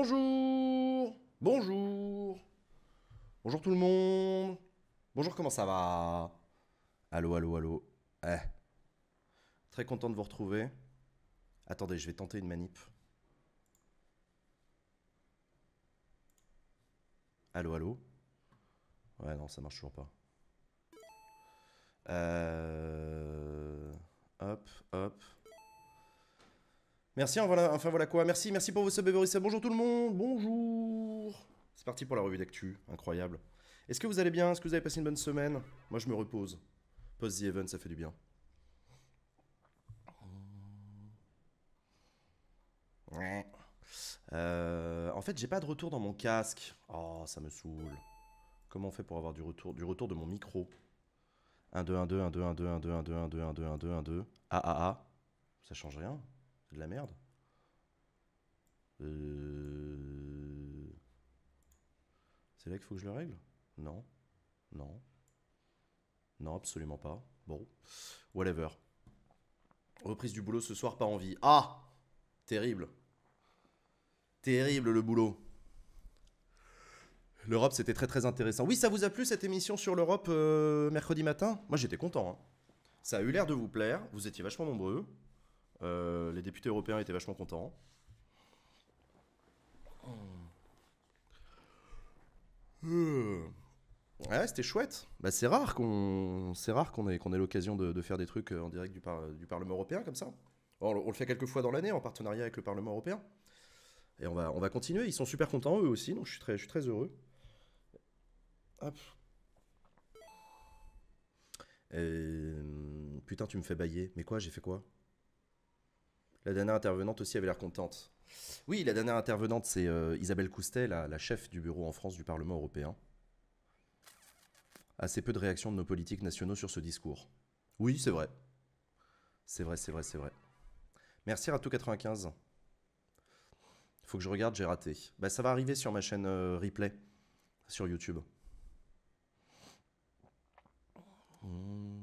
Bonjour Bonjour Bonjour tout le monde Bonjour, comment ça va Allô, allô, allô eh. Très content de vous retrouver. Attendez, je vais tenter une manip. Allô, allô Ouais, non, ça marche toujours pas. Euh, hop, hop. Merci, voilà, enfin voilà quoi. Merci, merci pour vos subs, Bonjour tout le monde, bonjour. C'est parti pour la revue d'actu, incroyable. Est-ce que vous allez bien Est-ce que vous avez passé une bonne semaine Moi, je me repose. Post The Event, ça fait du bien. Euh, en fait, j'ai pas de retour dans mon casque. Oh, ça me saoule. Comment on fait pour avoir du retour Du retour de mon micro. 1 2 1 2 1 2 1 2 1 2 1 2 1 2 1 2 1 2 1 2 Ah ah ah. Ça change rien de la merde. Euh, c'est là qu'il faut que je le règle Non. Non. Non, absolument pas. Bon. Whatever. Reprise du boulot ce soir, pas envie. Ah Terrible. Terrible le boulot. L'Europe, c'était très très intéressant. Oui, ça vous a plu cette émission sur l'Europe euh, mercredi matin Moi, j'étais content. Hein. Ça a eu l'air de vous plaire. Vous étiez vachement nombreux. Euh, les députés européens étaient vachement contents. Euh. Ouais, c'était chouette. Bah, c'est rare qu'on ait, qu'on ait l'occasion de, faire des trucs euh, en direct du, du Parlement européen comme ça. on le fait quelques fois dans l'année en partenariat avec le Parlement européen. Et on va, on va continuer. Ils sont super contents eux aussi, donc je suis très, très heureux. Putain, tu me fais bailler. Mais quoi, j'ai fait quoi la dernière intervenante aussi avait l'air contente. Oui, la dernière intervenante, c'est euh, Isabelle Coustet, la, chef du bureau en France du Parlement européen. Assez peu de réactions de nos politiques nationaux sur ce discours. Oui, c'est vrai. C'est vrai, c'est vrai, c'est vrai. Merci ratou 95 Faut que je regarde, j'ai raté. Bah, ça va arriver sur ma chaîne euh, replay, sur YouTube. Hmm.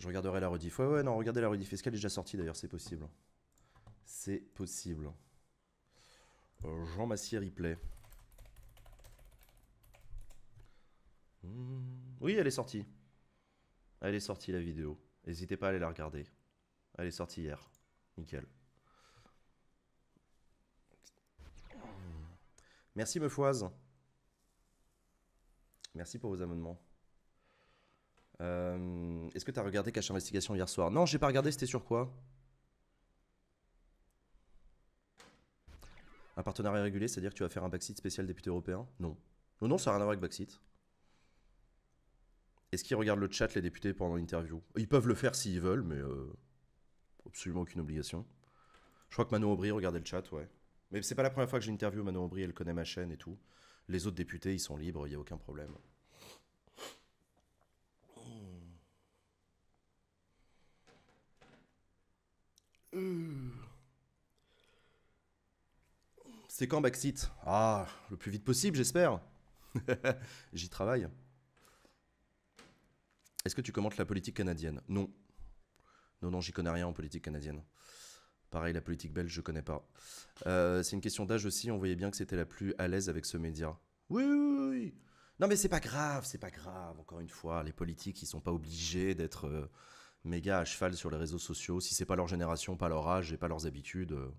Je regarderai la rediff. Ouais, ouais, non, regardez la rediff. Est-ce qu'elle est déjà sortie d'ailleurs C'est possible. C'est possible. Euh, Jean Massier replay. Hmm. Oui, elle est sortie. Elle est sortie la vidéo. N'hésitez pas à aller la regarder. Elle est sortie hier. Nickel. Hmm. Merci Meufoise. Merci pour vos amendements. Euh, est-ce que tu as regardé Cache Investigation hier soir Non, j'ai pas regardé, c'était sur quoi Un partenariat régulé, c'est-à-dire que tu vas faire un backseat spécial député européen Non. Non, non, ça n'a rien à voir avec backseat. Est-ce qu'ils regardent le chat, les députés, pendant l'interview Ils peuvent le faire s'ils veulent, mais euh, absolument aucune obligation. Je crois que Manon Aubry regardait le chat, ouais. Mais c'est pas la première fois que j'interview Manon Aubry, elle connaît ma chaîne et tout. Les autres députés, ils sont libres, il n'y a aucun problème. Hmm. C'est quand Backseat Ah, le plus vite possible, j'espère. J'y travaille. Est-ce que tu commentes la politique canadienne Non. Non, non, j'y connais rien en politique canadienne. Pareil, la politique belge, je connais pas. Euh, c'est une question d'âge aussi, on voyait bien que c'était la plus à l'aise avec ce média. Oui, oui, Non, mais c'est pas grave, c'est pas grave. Encore une fois, les politiques, ils sont pas obligés d'être. Euh, méga à cheval sur les réseaux sociaux. Si c'est pas leur génération, pas leur âge et pas leurs habitudes, euh,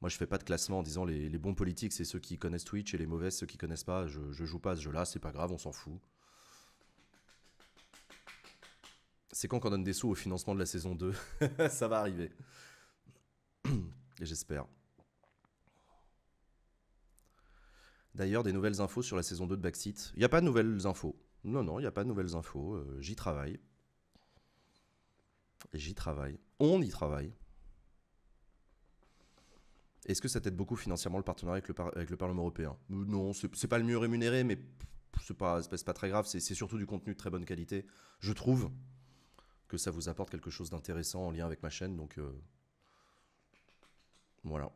moi je fais pas de classement en disant les, bons politiques c'est ceux qui connaissent Twitch et les mauvais ceux qui connaissent pas. Je, joue pas à ce jeu-là, c'est pas grave, on s'en fout. C'est quand qu'on donne des sous au financement de la saison 2 Ça va arriver. et J'espère. D'ailleurs, des nouvelles infos sur la saison 2 de Backseat. Il n'y a pas de nouvelles infos. Non, non, il n'y a pas de nouvelles infos. Euh, j'y travaille. J'y travaille. On y travaille. Est-ce que ça t'aide beaucoup financièrement le partenariat avec le, Parlement européen Non, c'est pas le mieux rémunéré, mais c'est pas, pas très grave. C'est surtout du contenu de très bonne qualité. Je trouve que ça vous apporte quelque chose d'intéressant en lien avec ma chaîne. Donc euh, voilà.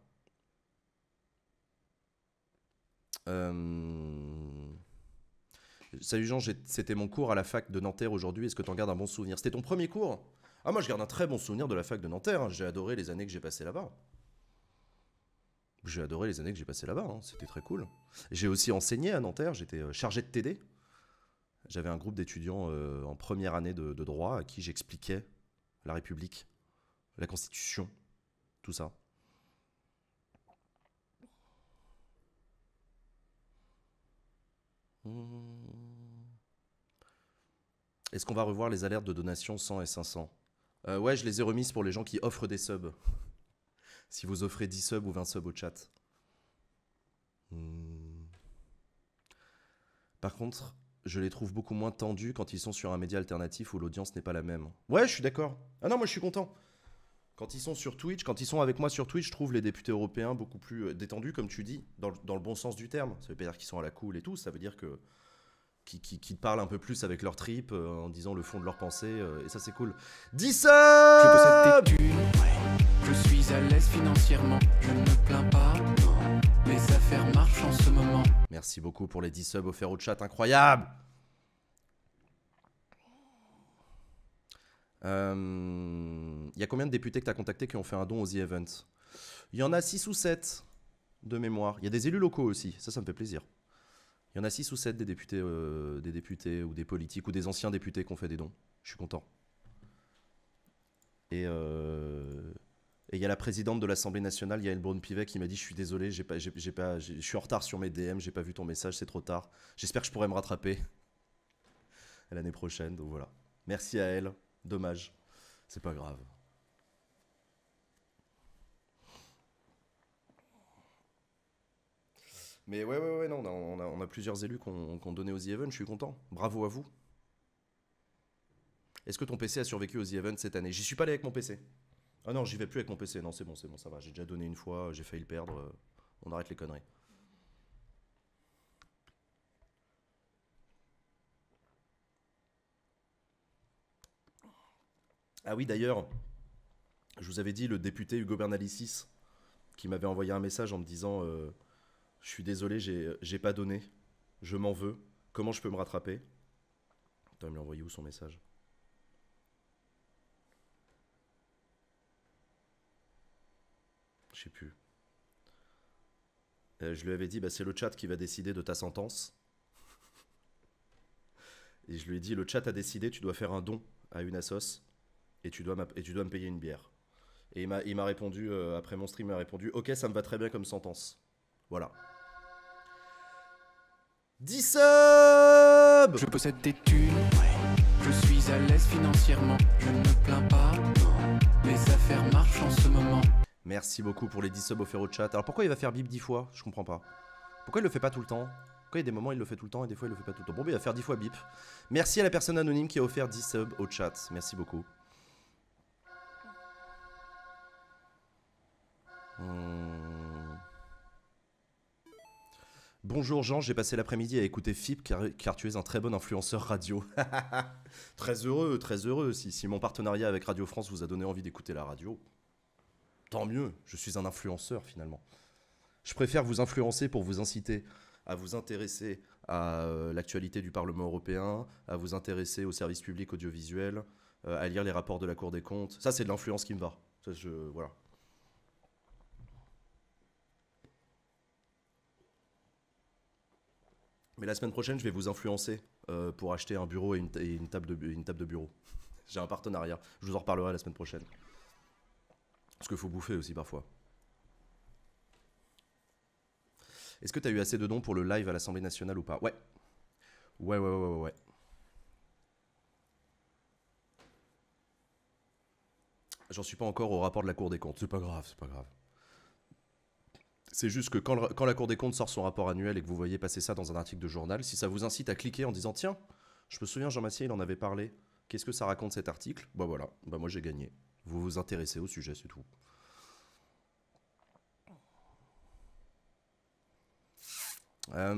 Euh, salut Jean, c'était mon cours à la fac de Nanterre aujourd'hui. Est-ce que tu en gardes un bon souvenir C'était ton premier cours ah, moi, je garde un très bon souvenir de la fac de Nanterre. Hein. J'ai adoré les années que j'ai passées là-bas. J'ai adoré les années que j'ai passées là-bas. Hein. C'était très cool. J'ai aussi enseigné à Nanterre. J'étais euh, chargé de TD. J'avais un groupe d'étudiants euh, en première année de, de droit à qui j'expliquais la République, la Constitution, tout ça. Mmh. Est-ce qu'on va revoir les alertes de donation 100 et 500 euh, ouais, je les ai remises pour les gens qui offrent des subs. si vous offrez 10 subs ou 20 subs au chat. Hmm. Par contre, je les trouve beaucoup moins tendus quand ils sont sur un média alternatif où l'audience n'est pas la même. Ouais, je suis d'accord. Ah non, moi je suis content. Quand ils sont sur Twitch, quand ils sont avec moi sur Twitch, je trouve les députés européens beaucoup plus euh, détendus, comme tu dis, dans, le bon sens du terme. Ça veut pas dire qu'ils sont à la cool et tout, ça veut dire que qui, qui, qui, parlent un peu plus avec leur trip euh, en disant le fond de leur pensée euh, et ça c'est cool. 10 ça Je possède suis à l'aise financièrement, je ne plains pas, Mes affaires marchent en ce moment. Merci beaucoup pour les 10 subs offerts au chat, incroyable Il euh, y a combien de députés que tu as contactés qui ont fait un don aux The Events Il y en a 6 ou 7 de mémoire. Il y a des élus locaux aussi, ça ça me fait plaisir. Il y en a 6 ou 7 des députés, euh, des députés ou des politiques ou des anciens députés qui ont fait des dons. Je suis content. Et euh, il y a la présidente de l'Assemblée nationale, Yael Braun-Pivet, qui m'a dit Je suis désolé, j'ai je suis en retard sur mes DM, j'ai pas vu ton message, c'est trop tard. J'espère que je pourrai me rattraper l'année prochaine. Donc voilà. Merci à elle. Dommage. C'est pas grave. Mais ouais, ouais, ouais, non, on a, plusieurs élus qu'on donnait donné aux The Event, je suis content. Bravo à vous. Est-ce que ton PC a survécu aux The Event cette année J'y suis pas allé avec mon PC. Ah non, j'y vais plus avec mon PC. Non, c'est bon, c'est bon, ça va. J'ai déjà donné une fois, j'ai failli le perdre. On arrête les conneries. Ah oui, d'ailleurs, je vous avais dit le député Hugo Bernalicis qui m'avait envoyé un message en me disant euh, je suis désolé, euh, j'ai pas donné, je m'en veux, comment je peux me rattraper Attends, il m'a envoyé où son message Je sais plus. Euh, je lui avais dit, bah, c'est le chat qui va décider de ta sentence. et je lui ai dit, le chat a décidé, tu dois faire un don à une asos. et tu dois, et tu dois me payer une bière. Et il m'a répondu, euh, après mon stream, il m'a répondu, ok, ça me va très bien comme sentence. Voilà. 10 sub. Je possède des thunes, je suis à l'aise financièrement, je ne me plains pas, mes affaires marchent en ce moment. Merci beaucoup pour les 10 subs offerts au chat. Alors pourquoi il va faire bip 10 fois Je comprends pas. Pourquoi il le fait pas tout le temps Pourquoi il y a des moments il le fait tout le temps et des fois il le fait pas tout le temps Bon, bah, il va faire 10 fois bip. Merci à la personne anonyme qui a offert 10 subs au chat. Merci beaucoup. Hmm. Bonjour Jean, j'ai passé l'après-midi à écouter FIP car, tu es un très bon influenceur radio. très heureux, très heureux. Si, si mon partenariat avec Radio France vous a donné envie d'écouter la radio, tant mieux, je suis un influenceur finalement. Je préfère vous influencer pour vous inciter à vous intéresser à euh, l'actualité du Parlement européen, à vous intéresser aux services publics audiovisuels, euh, à lire les rapports de la Cour des comptes. Ça, c'est de l'influence qui me va. voilà. Mais la semaine prochaine, je vais vous influencer euh, pour acheter un bureau et une, table, de, bureau. J'ai un partenariat. Je vous en reparlerai la semaine prochaine. Parce qu'il faut bouffer aussi parfois. Est-ce que tu as eu assez de dons pour le live à l'Assemblée nationale ou pas ouais. ouais. Ouais, ouais, ouais, ouais, J'en suis pas encore au rapport de la Cour des comptes. C'est pas grave, c'est pas grave. C'est juste que quand, la Cour des comptes sort son rapport annuel et que vous voyez passer ça dans un article de journal, si ça vous incite à cliquer en disant Tiens, je me souviens, Jean Massier, il en avait parlé. Qu'est-ce que ça raconte cet article Bah voilà, bah moi j'ai gagné. Vous vous intéressez au sujet, c'est tout. Il euh,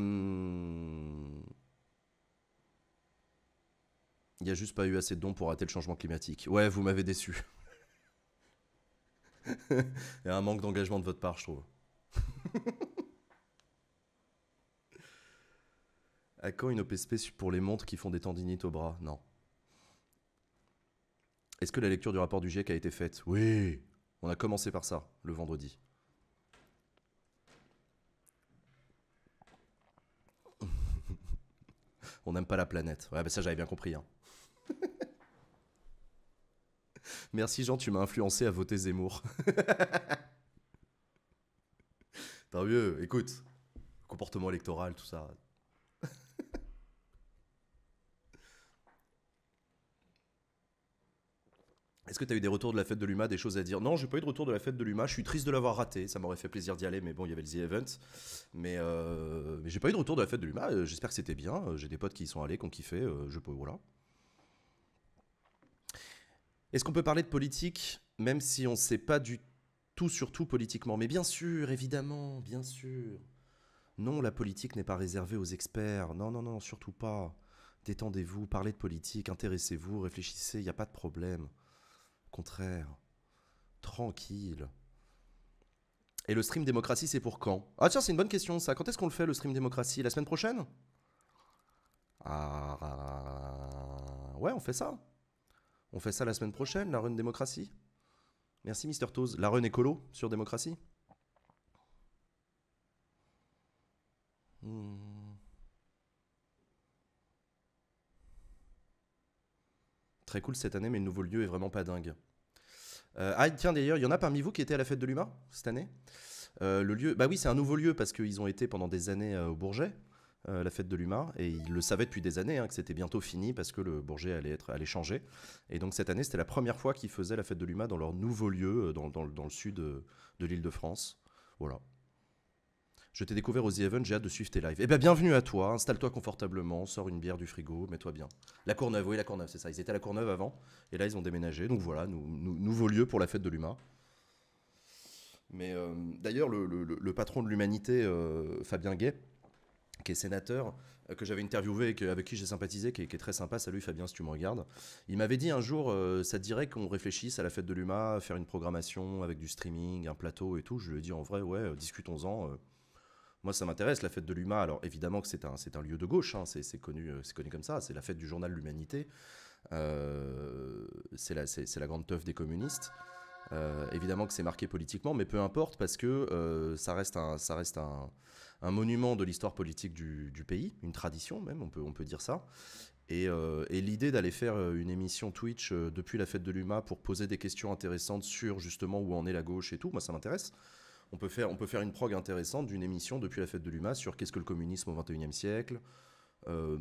n'y a juste pas eu assez de dons pour rater le changement climatique. Ouais, vous m'avez déçu. Il y a un manque d'engagement de votre part, je trouve. à quand une OPSP pour les montres qui font des tendinites au bras Non. Est-ce que la lecture du rapport du GIEC a été faite Oui On a commencé par ça, le vendredi. On n'aime pas la planète. Ouais, bah ça j'avais bien compris. Hein. Merci Jean, tu m'as influencé à voter Zemmour. Tant mieux, écoute, comportement électoral, tout ça. Est-ce que tu as eu des retours de la fête de l'UMA, des choses à dire Non, j'ai pas eu de retour de la fête de l'UMA. Je suis triste de l'avoir raté. Ça m'aurait fait plaisir d'y aller, mais bon, il y avait le The Event. Mais, euh, mais j'ai pas eu de retour de la fête de l'UMA. Euh, j'espère que c'était bien. Euh, j'ai des potes qui y sont allés, qui ont kiffé. Je peux, voilà. Est-ce qu'on peut parler de politique, même si on ne sait pas du tout, tout surtout politiquement. Mais bien sûr, évidemment, bien sûr. Non, la politique n'est pas réservée aux experts. Non, non, non, surtout pas. Détendez-vous, parlez de politique, intéressez-vous, réfléchissez, il n'y a pas de problème. Au contraire, tranquille. Et le stream démocratie, c'est pour quand Ah tiens, c'est une bonne question ça. Quand est-ce qu'on le fait, le stream démocratie La semaine prochaine Ah... Ouais, on fait ça. On fait ça la semaine prochaine, la run démocratie. Merci Mister Toz. La run écolo sur démocratie hmm. Très cool cette année, mais le nouveau lieu est vraiment pas dingue. Euh, ah tiens d'ailleurs, il y en a parmi vous qui étaient à la fête de l'humain cette année. Euh, le lieu, bah oui, c'est un nouveau lieu parce qu'ils ont été pendant des années euh, au Bourget. Euh, la fête de l'humain. Et il le savait depuis des années hein, que c'était bientôt fini parce que le Bourget allait, être, allait changer. Et donc cette année, c'était la première fois qu'ils faisaient la fête de l'humain dans leur nouveau lieu, euh, dans, le sud euh, de, l'île de France. Voilà. Je t'ai découvert aux The j'ai hâte de suivre tes lives. Eh bien, bienvenue à toi, installe-toi confortablement, sors une bière du frigo, mets-toi bien. La Courneuve, oui, la Courneuve, c'est ça. Ils étaient à la Courneuve avant, et là, ils ont déménagé. Donc voilà, nouveau lieu pour la fête de l'humain. Mais d'ailleurs, le, patron de l'humanité, Fabien Gay, qui est sénateur, euh, que j'avais interviewé et avec qui j'ai sympathisé, qui est, très sympa. Salut Fabien, si tu me regardes. Il m'avait dit un jour, euh, ça dirait qu'on réfléchisse à la fête de l'UMA, faire une programmation avec du streaming, un plateau et tout. Je lui ai dit en vrai, ouais, euh, discutons-en. moi, ça m'intéresse, la fête de l'UMA. Alors, évidemment que c'est un, un lieu de gauche, hein. c'est connu, connu comme ça. C'est la fête du journal L'Humanité. c'est la, la grande teuf des communistes. évidemment que c'est marqué politiquement, mais peu importe, parce que ça reste Ça reste un un monument de l'histoire politique du, pays, une tradition même, on peut, on peut dire ça. Et, euh, l'idée d'aller faire euh, une émission Twitch euh, depuis la fête de l'UMA pour poser des questions intéressantes sur justement où en est la gauche et tout, moi ça m'intéresse. On peut, faire, on peut faire une prog intéressante d'une émission depuis la fête de l'UMA sur qu'est-ce que le communisme au XXIe siècle. Euh,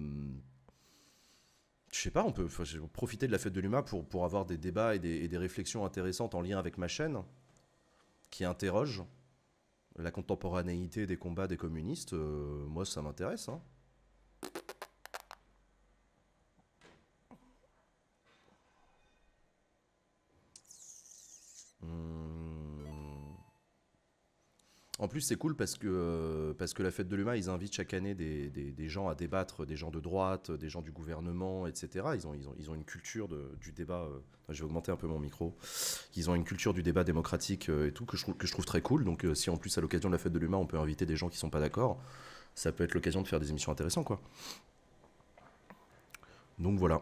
je sais pas, on peut profiter de la fête de l'UMA pour, pour avoir des débats et des, et des réflexions intéressantes en lien avec ma chaîne qui interroge la contemporanéité des combats des communistes, euh, moi ça m'intéresse. Hein. Hmm. En plus, c'est cool parce que, euh, parce que la fête de l'humain, ils invitent chaque année des, gens à débattre, des gens de droite, des gens du gouvernement, etc. Ils ont, ils ont, une culture du débat. Euh, je vais augmenter un peu mon micro. Ils ont une culture du débat démocratique euh, et tout que je, que je trouve très cool. Donc, si en plus, à l'occasion de la fête de l'humain, on peut inviter des gens qui ne sont pas d'accord, ça peut être l'occasion de faire des émissions intéressantes, quoi. Donc voilà.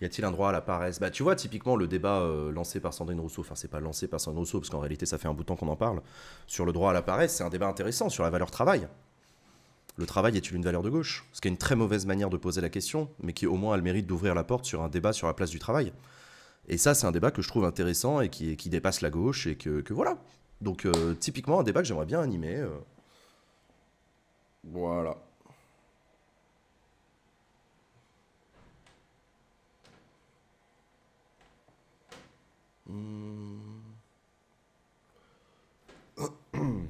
Y a-t-il un droit à la paresse Bah, tu vois, typiquement, le débat euh, lancé par Sandrine Rousseau, enfin, c'est pas lancé par Sandrine Rousseau, parce qu'en réalité, ça fait un bout de temps qu'on en parle, sur le droit à la paresse, c'est un débat intéressant sur la valeur travail. Le travail est-il une valeur de gauche Ce qui est une très mauvaise manière de poser la question, mais qui au moins a le mérite d'ouvrir la porte sur un débat sur la place du travail. Et ça, c'est un débat que je trouve intéressant et qui, dépasse la gauche, et que, voilà. Donc, euh, typiquement, un débat que j'aimerais bien animer. Euh. Voilà. Hmm.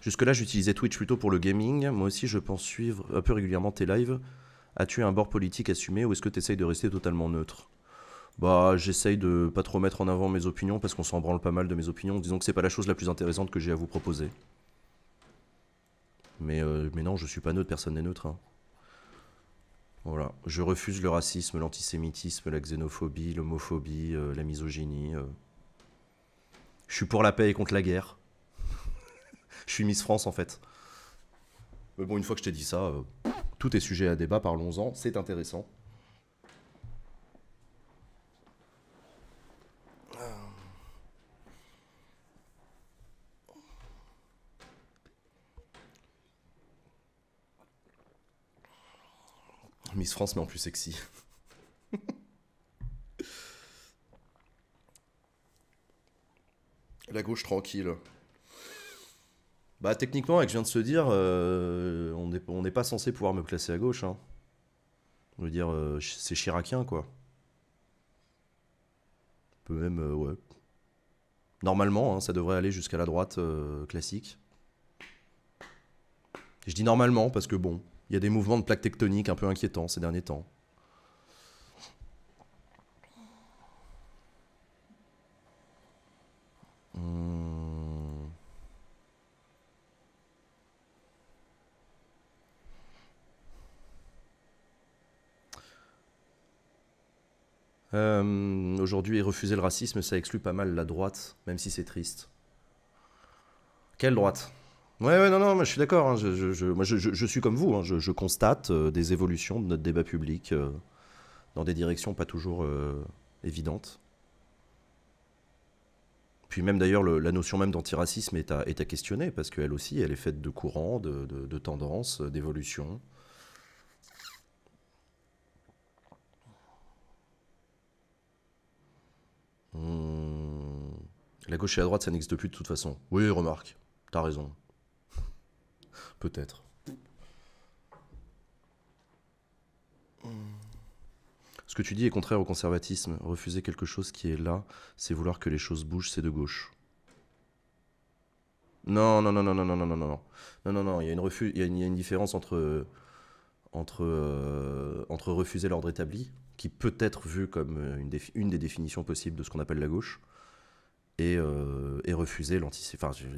Jusque-là, j'utilisais Twitch plutôt pour le gaming. Moi aussi, je pense suivre un peu régulièrement tes lives. As-tu un bord politique assumé ou est-ce que tu essayes de rester totalement neutre Bah, j'essaye de pas trop mettre en avant mes opinions parce qu'on s'en branle pas mal de mes opinions. Disons que c'est pas la chose la plus intéressante que j'ai à vous proposer. Mais, euh, mais non, je suis pas neutre, personne n'est neutre. Hein. Voilà, je refuse le racisme, l'antisémitisme, la xénophobie, l'homophobie, euh, la misogynie. Euh. Je suis pour la paix et contre la guerre. je suis Miss France en fait. Mais bon, une fois que je t'ai dit ça, euh, tout est sujet à débat, parlons-en, c'est intéressant. Miss France, mais en plus sexy. La gauche tranquille. Bah techniquement, avec je viens de se dire, euh, on n'est pas censé pouvoir me classer à gauche. Hein. Je veux dire, euh, c'est chiracien, quoi. peut même, euh, ouais. Normalement, hein, ça devrait aller jusqu'à la droite classique. Je dis normalement parce que bon, il y a des mouvements de plaques tectoniques un peu inquiétants ces derniers temps. Hmm. Euh, aujourd'hui, refuser le racisme, ça exclut pas mal la droite, même si c'est triste. Quelle droite Ouais, non, non, moi, je suis d'accord. Hein, je, suis comme vous. Hein, je, constate euh, des évolutions de notre débat public euh, dans des directions pas toujours euh, évidentes. Puis même d'ailleurs, la notion même d'antiracisme est à, questionner parce qu'elle aussi, elle est faite de courants, de, de, tendances, d'évolutions. Hmm. La gauche et la droite, ça n'existe plus de toute façon. Oui, remarque, t'as raison. Peut-être. Ce que tu dis est contraire au conservatisme. Refuser quelque chose qui est là, c'est vouloir que les choses bougent, c'est de gauche. Non, non, non, non, non, non, non, non, non, non, non, non. Il y a une refus, il y a une, différence entre entre euh, entre refuser l'ordre établi, qui peut être vu comme une, une des définitions possibles de ce qu'on appelle la gauche, euh, et, refuser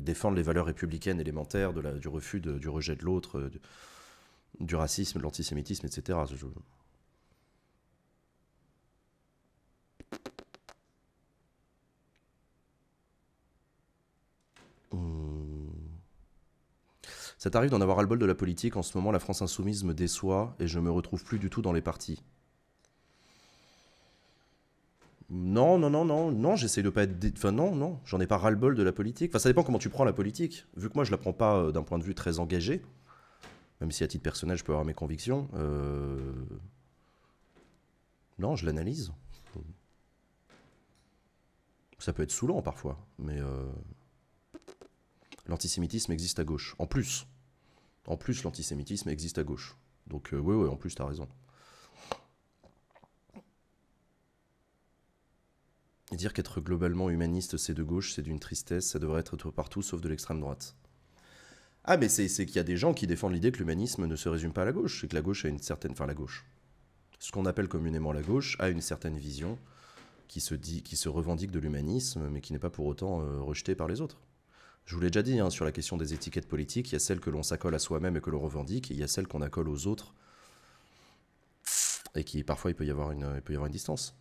défendre les valeurs républicaines élémentaires de la, du refus, du rejet de l'autre, euh, du, racisme, de l'antisémitisme, etc. Hmm. Ça t'arrive d'en avoir ras-le-bol de la politique. En ce moment, la France insoumise me déçoit et je me retrouve plus du tout dans les partis. Non, non, non, non, non, j'essaie de pas être. Enfin, non, non, j'en ai pas ras-le-bol de la politique. Enfin, ça dépend comment tu prends la politique. Vu que moi, je la prends pas euh, d'un point de vue très engagé, même si à titre personnel, je peux avoir mes convictions. Euh, non, je l'analyse. Ça peut être saoulant parfois, mais. Euh, l'antisémitisme existe à gauche. En plus. En plus, l'antisémitisme existe à gauche. Donc, oui, oui, en plus, t'as raison. Dire qu'être globalement humaniste, c'est de gauche, c'est d'une tristesse, ça devrait être partout sauf de l'extrême droite. Ah, mais c'est qu'il y a des gens qui défendent l'idée que l'humanisme ne se résume pas à la gauche, c'est que la gauche a une certaine. Enfin, la gauche. Ce qu'on appelle communément la gauche a une certaine vision qui se, dit, qui se revendique de l'humanisme, mais qui n'est pas pour autant euh, rejetée par les autres. Je vous l'ai déjà dit, hein, sur la question des étiquettes politiques, il y a celles que l'on s'accole à soi-même et que l'on revendique, et il y a celles qu'on accole aux autres, et qui parfois il peut y avoir une, il peut y avoir une distance.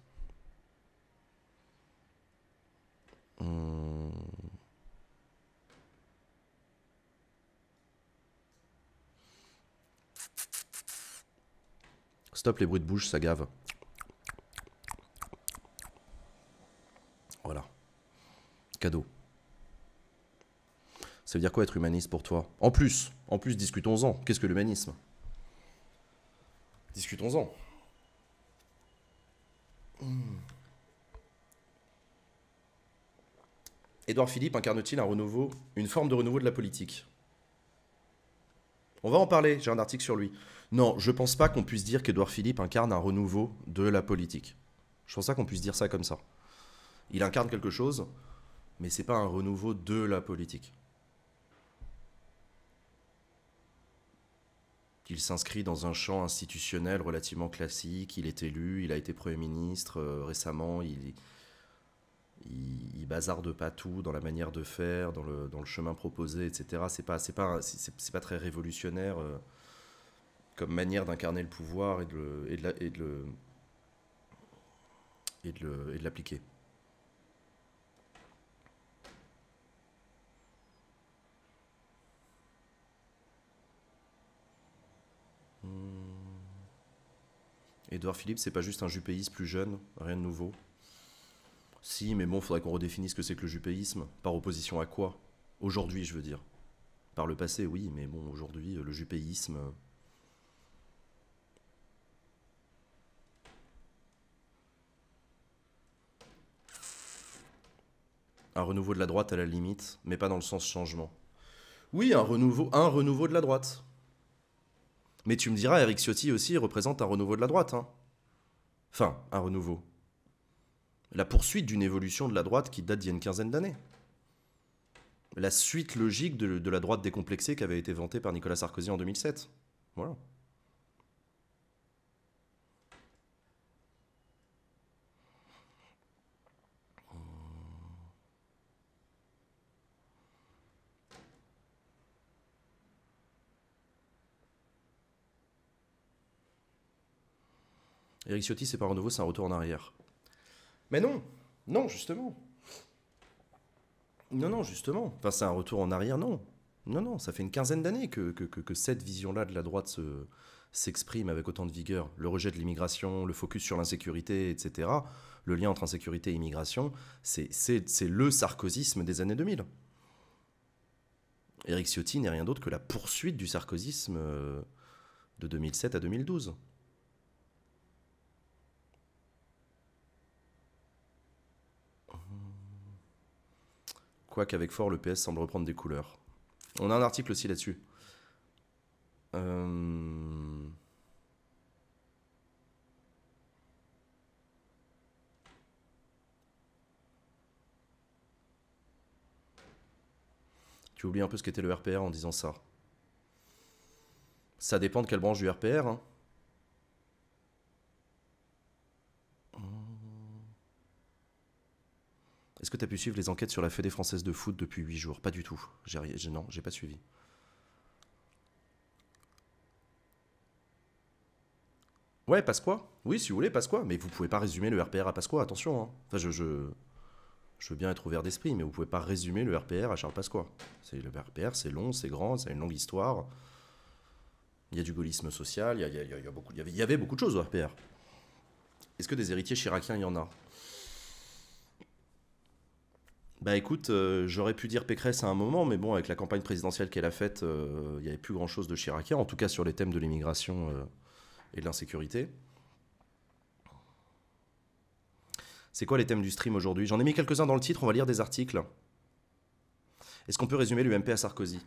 Stop les bruits de bouche, ça gave. Voilà. Cadeau. Ça veut dire quoi être humaniste pour toi En plus, en plus, discutons-en. Qu'est-ce que l'humanisme Discutons-en. Hmm. Édouard Philippe incarne-t-il un renouveau, une forme de renouveau de la politique On va en parler, j'ai un article sur lui. Non, je pense pas qu'on puisse dire qu'Édouard Philippe incarne un renouveau de la politique. Je pense pas qu'on puisse dire ça comme ça. Il incarne quelque chose, mais c'est pas un renouveau de la politique. Il s'inscrit dans un champ institutionnel relativement classique, il est élu, il a été Premier ministre euh, récemment, il, il, bazarde pas tout dans la manière de faire, dans le, chemin proposé, etc. C'est pas, pas, très révolutionnaire euh, comme manière d'incarner le pouvoir et de, et de l'appliquer. Hmm. Édouard Philippe, c'est pas juste un jupéiste plus jeune, rien de nouveau. Si, mais bon, faudrait qu'on redéfinisse ce que c'est que le jupéisme, par opposition à quoi Aujourd'hui, je veux dire. Par le passé, oui, mais bon, aujourd'hui, le jupéisme... Euh, un renouveau de la droite à la limite, mais pas dans le sens changement. Oui, un renouveau, un renouveau de la droite. Mais tu me diras, Eric Ciotti aussi représente un renouveau de la droite. Hein. Enfin, un renouveau la poursuite d'une évolution de la droite qui date d'il y a une quinzaine d'années. La suite logique de, la droite décomplexée qui avait été vantée par Nicolas Sarkozy en 2007. Voilà. Eric Ciotti, c'est pas un nouveau, c'est un retour en arrière. Mais non, non, justement. Non, non, justement. Enfin, c'est un retour en arrière, non. Non, non, ça fait une quinzaine d'années que, cette vision-là de la droite s'exprime avec autant de vigueur. Le rejet de l'immigration, le focus sur l'insécurité, etc. Le lien entre insécurité et immigration, c'est le sarkozisme des années 2000. Éric Ciotti n'est rien d'autre que la poursuite du sarkozisme euh, de 2007 à 2012. qu'avec fort, le PS semble reprendre des couleurs. On a un article aussi là-dessus. Euh. Tu oublies un peu ce qu'était le RPR en disant ça. Ça dépend de quelle branche du RPR. Est-ce que tu as pu suivre les enquêtes sur la Fédé française de foot depuis 8 jours Pas du tout. J'ai, non, j'ai pas suivi. Ouais, Pasqua. Oui, si vous voulez, Pasqua. Mais vous pouvez pas résumer le RPR à Pasqua, attention. Hein. Enfin, je, je, veux bien être ouvert d'esprit, mais vous pouvez pas résumer le RPR à Charles Pasqua. C'est, le RPR, c'est long, c'est grand, ça a une longue histoire. Il y a du gaullisme social, il y, a, beaucoup, y, avait, beaucoup de choses au RPR. Est-ce que des héritiers chiraquiens il y en a bah écoute, euh, j'aurais pu dire Pécresse à un moment, mais bon, avec la campagne présidentielle qu'elle a faite, euh, il n'y avait plus grand-chose de Chirac, en tout cas sur les thèmes de l'immigration euh, et de l'insécurité. C'est quoi les thèmes du stream aujourd'hui J'en ai mis quelques-uns dans le titre, on va lire des articles. Est-ce qu'on peut résumer l'UMP à Sarkozy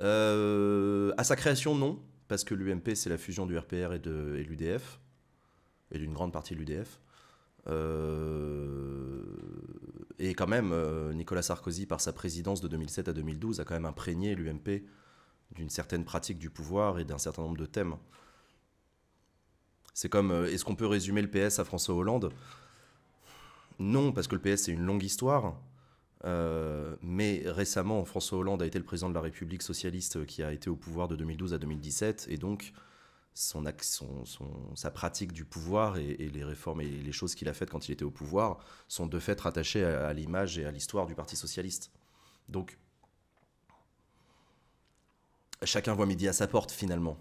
À sa création, non, parce que l'UMP, c'est la fusion du RPR et de l'UDF, et d'une grande partie de l'UDF. Euh, et quand même, euh, Nicolas Sarkozy, par sa présidence de 2007 à 2012, a quand même imprégné l'UMP d'une certaine pratique du pouvoir et d'un certain nombre de thèmes. C'est comme, euh, est-ce qu'on peut résumer le PS à François Hollande Non, parce que le PS, c'est une longue histoire. mais récemment, François Hollande a été le président de la République socialiste qui a été au pouvoir de 2012 à 2017, et donc son, son, sa pratique du pouvoir et, les réformes et les choses qu'il a faites quand il était au pouvoir sont de fait rattachées à, à l'image et à l'histoire du Parti socialiste. Donc, chacun voit midi à sa porte finalement.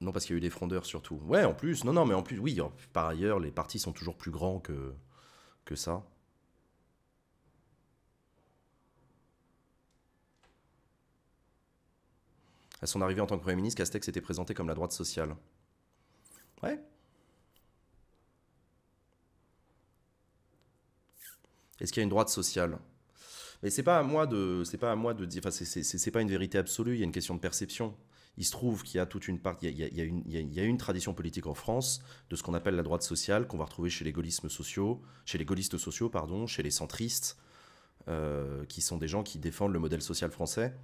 Non, parce qu'il y a eu des frondeurs surtout. Ouais, en plus, non, non, mais en plus, oui, par ailleurs, les partis sont toujours plus grands que, que ça. À son arrivée en tant que Premier ministre, Castex s'était présenté comme la droite sociale. Ouais. Est-ce qu'il y a une droite sociale Mais c'est pas à moi de, c'est pas à moi de dire. Enfin, c'est pas une vérité absolue. Il y a une question de perception. Il se trouve qu'il y a toute une partie. il y une, tradition politique en France de ce qu'on appelle la droite sociale qu'on va retrouver chez les gaullistes sociaux, chez les gaullistes sociaux, pardon, chez les centristes, euh, qui sont des gens qui défendent le modèle social français.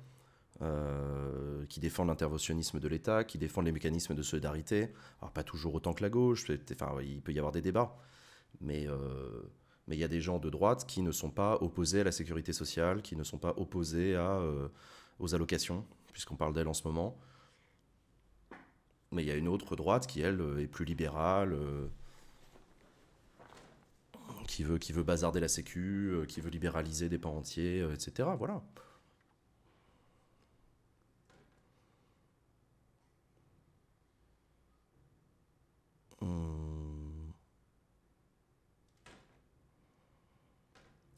Euh, qui défendent l'interventionnisme de l'État, qui défendent les mécanismes de solidarité. Alors pas toujours autant que la gauche, enfin, il peut y avoir des débats, mais euh, mais il y a des gens de droite qui ne sont pas opposés à la sécurité sociale, qui ne sont pas opposés à, euh, aux allocations, puisqu'on parle d'elles en ce moment. Mais il y a une autre droite qui, elle, est plus libérale, qui, veut, qui veut bazarder la sécu, qui veut libéraliser des pans entiers, etc. Voilà.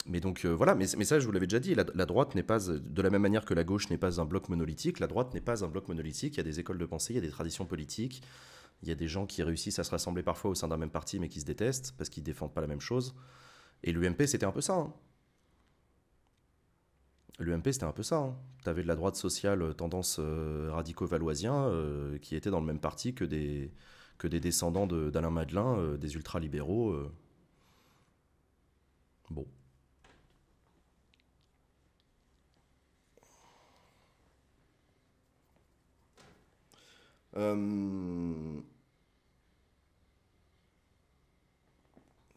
Mais donc euh, voilà, mais, ça je vous l'avais déjà dit, la, droite n'est pas, euh, de la même manière que la gauche n'est pas un bloc monolithique, la droite n'est pas un bloc monolithique, il y a des écoles de pensée, il y a des traditions politiques, il y a des gens qui réussissent à se rassembler parfois au sein d'un même parti mais qui se détestent parce qu'ils défendent pas la même chose. Et l'UMP c'était un peu ça. Hein. L'UMP, c'était un peu ça. Hein. Tu avais de la droite sociale euh, tendance radicaux-valoisien qui était dans le même parti que des, que des descendants d'Alain Madelin, des des ultralibéraux. Bon. je euh,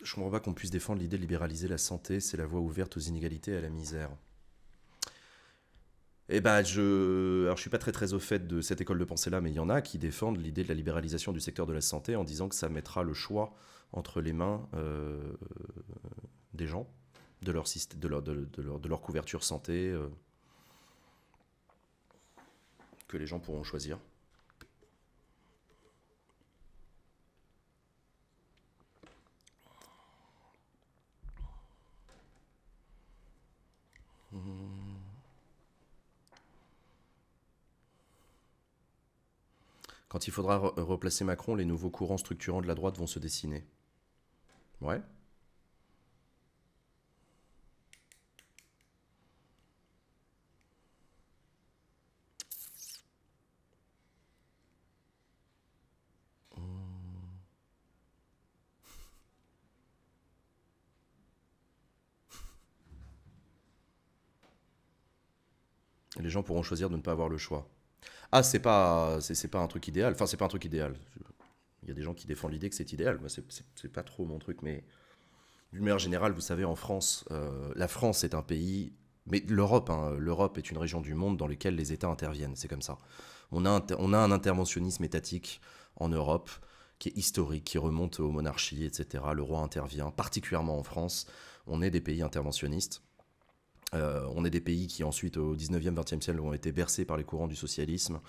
Je comprends pas qu'on puisse défendre l'idée de libéraliser la santé, c'est la voie ouverte aux inégalités et à la misère. Eh ben, je, ne suis pas très très au fait de cette école de pensée là, mais il y en a qui défendent l'idée de la libéralisation du secteur de la santé en disant que ça mettra le choix entre les mains euh, des gens, de leur, de de, leur, couverture santé, euh, que les gens pourront choisir. Quand il faudra replacer Macron, les nouveaux courants structurants de la droite vont se dessiner. Ouais. les gens pourront choisir de ne pas avoir le choix ah c'est pas c'est pas un truc idéal. Enfin c'est pas un truc idéal. Il y a des gens qui défendent l'idée que c'est idéal. Moi c'est pas trop mon truc, mais d'une manière générale, vous savez, en France, euh, la France est un pays, mais l'Europe, hein, l'Europe est une région du monde dans laquelle les États interviennent. C'est comme ça. On a on a un interventionnisme étatique en Europe qui est historique, qui remonte aux monarchies, etc. Le roi intervient, particulièrement en France. On est des pays interventionnistes. Euh, on est des pays qui ensuite au 19e, 20e siècle ont été bercés par les courants du socialisme,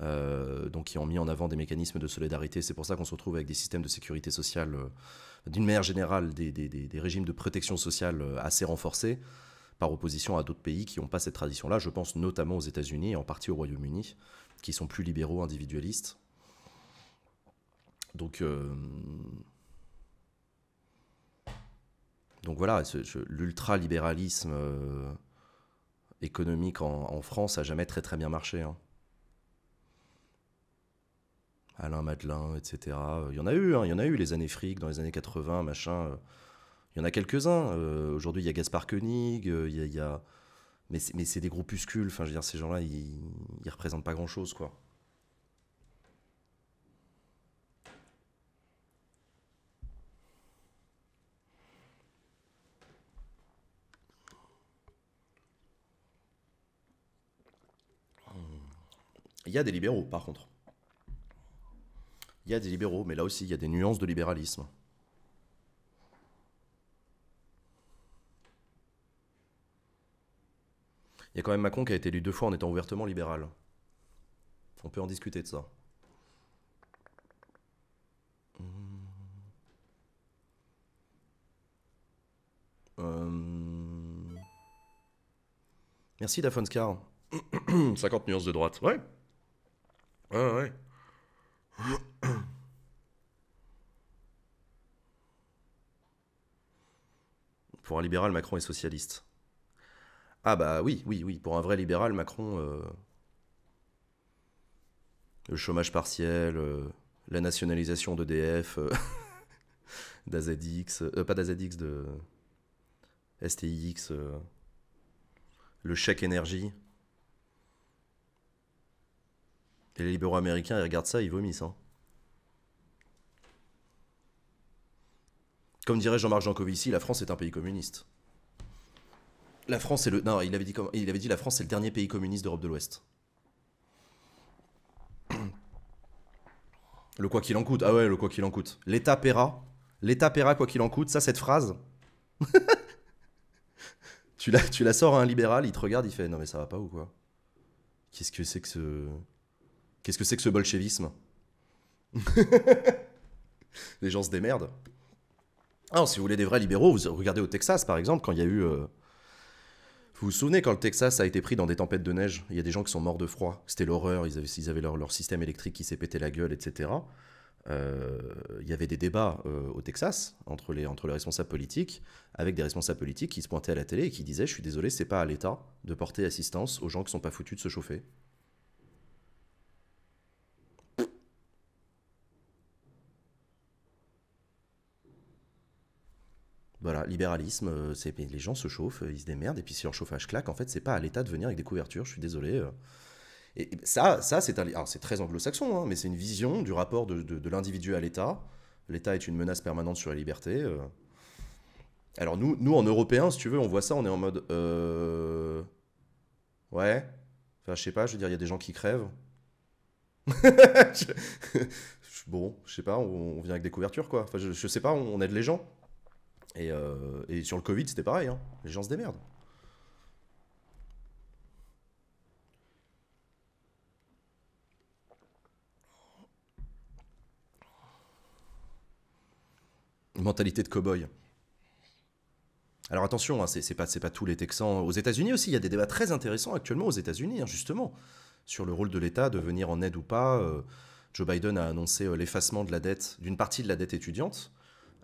euh, donc qui ont mis en avant des mécanismes de solidarité. C'est pour ça qu'on se retrouve avec des systèmes de sécurité sociale, euh, d'une manière générale, des, des, régimes de protection sociale assez renforcés, par opposition à d'autres pays qui n'ont pas cette tradition-là. Je pense notamment aux États-Unis et en partie au Royaume-Uni, qui sont plus libéraux, individualistes. Donc donc voilà, l'ultra-libéralisme euh, économique en, France a jamais très très bien marché. Hein. Alain Madelin, etc. Euh, il y en a eu, hein, il y en a eu les années fric dans les années 80, machin. Euh, il y en a quelques-uns. Aujourd'hui, il y a Gaspard Koenig, il y mais c'est des groupuscules. Enfin, je dire, ces gens-là, ils, ne représentent pas grand-chose, quoi. Il y a des libéraux, par contre. Il y a des libéraux, mais là aussi, il y a des nuances de libéralisme. Il y a quand même Macron qui a été élu deux fois en étant ouvertement libéral. On peut en discuter de ça. Mmh. Euh... Merci Daphonscar. 50 nuances de droite. Ouais, Pour un libéral, Macron est socialiste. Ah bah oui, oui, oui. Pour un vrai libéral, Macron... Euh, le chômage partiel, euh, la nationalisation d'EDF, euh, d'AZX... pas d'AZX, de STIX, le chèque énergie. Et les libéraux américains, ils regardent ça, ils vomissent. Hein. Comme dirait Jean-Marc Jancovici, la France est un pays communiste. La France est le. Non, il avait dit, il avait dit la France c'est le dernier pays communiste d'Europe de l'Ouest. Le quoi qu'il en coûte. Ah ouais, le quoi qu'il en coûte. L'État paiera. L'État paiera quoi qu'il en coûte. Ça, cette phrase. tu, la, tu la sors à un libéral, il te regarde, il fait Non, mais ça va pas ou quoi Qu'est-ce que c'est que ce. Qu'est-ce que c'est que ce bolchevisme Les gens se démerdent. Alors, ah, si vous voulez des vrais libéraux, vous regardez au Texas, par exemple, quand il y a eu. Euh, vous vous souvenez quand le Texas a été pris dans des tempêtes de neige Il y a des gens qui sont morts de froid. C'était l'horreur. Ils avaient, leur, système électrique qui s'est pété la gueule, etc. Euh, il y avait des débats euh, au Texas entre les, entre les responsables politiques, avec des responsables politiques qui se pointaient à la télé et qui disaient Je suis désolé, c'est pas à l'État de porter assistance aux gens qui sont pas foutus de se chauffer. Voilà, libéralisme, euh, c'est les gens se chauffent, euh, ils se démerdent, et puis si leur chauffage claque, en fait, c'est pas à l'État de venir avec des couvertures, je suis désolé. Euh. Et ça, ça c'est très anglo-saxon, hein, mais c'est une vision du rapport de, l'individu à l'État. L'État est une menace permanente sur la liberté. Alors nous, nous, en Européens, si tu veux, on voit ça, on est en mode... Ouais. Enfin, je sais pas, je veux dire, il y a des gens qui crèvent. bon, je sais pas, on, vient avec des couvertures, quoi. je, sais pas, on aide les gens. Euh, et, sur le Covid, c'était pareil. Hein. Les gens se démerdent. Mentalité de cow-boy. Alors attention, hein, ce c'est pas, tous les Texans. Aux États-Unis aussi, il y a des débats très intéressants actuellement aux États-Unis, hein, justement, sur le rôle de l'État, de venir en aide ou pas. Euh, Joe Biden a annoncé euh, l'effacement de la dette, d'une partie de la dette étudiante.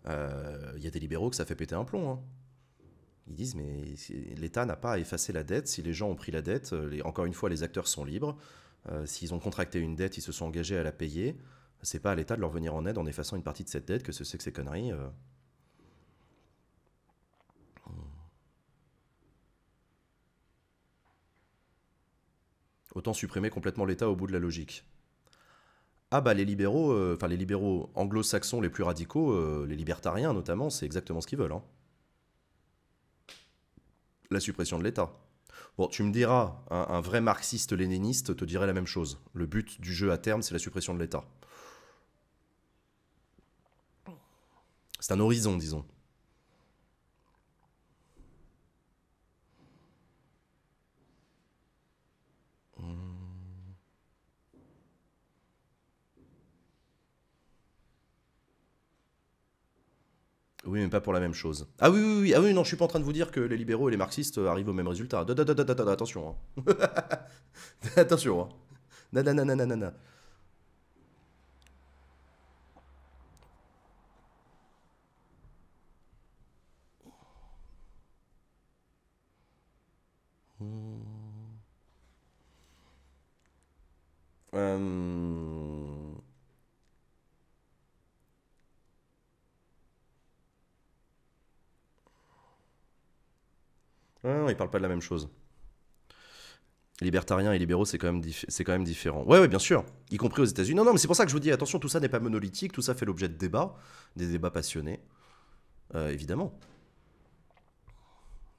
Euh, il y a des libéraux que ça fait péter un plomb. Hein. Ils disent mais l'État n'a pas à effacer la dette. Si les gens ont pris la dette, euh, encore une fois, les acteurs sont libres. Euh, s'ils ont contracté une dette, ils se sont engagés à la payer. C'est pas à l'État de leur venir en aide en effaçant une partie de cette dette que ce c'est que ces conneries. Autant supprimer complètement l'État au bout de la logique ah bah les libéraux, euh, enfin les libéraux anglo-saxons les plus radicaux, euh, les libertariens notamment, c'est exactement ce qu'ils veulent. Hein. La suppression de l'État. Bon, tu me diras, un, un vrai marxiste-léniniste te dirait la même chose. Le but du jeu à terme, c'est la suppression de l'État. C'est un horizon, disons. Oui, mais pas pour la même chose. Ah oui, oui, oui, ah oui, non, je suis pas en train de vous dire que les libéraux et les marxistes euh, arrivent au même résultat. Da, attention. Hein. attention. Hein. na hmm. euh, ils parlent pas de la même chose. Libertariens et libéraux, c'est quand, même quand même différent. Ouais, ouais, bien sûr, y compris aux États-Unis. Non, non, mais c'est pour ça que je vous dis, attention, tout ça n'est pas monolithique, tout ça fait l'objet de débats, des débats passionnés, euh, évidemment.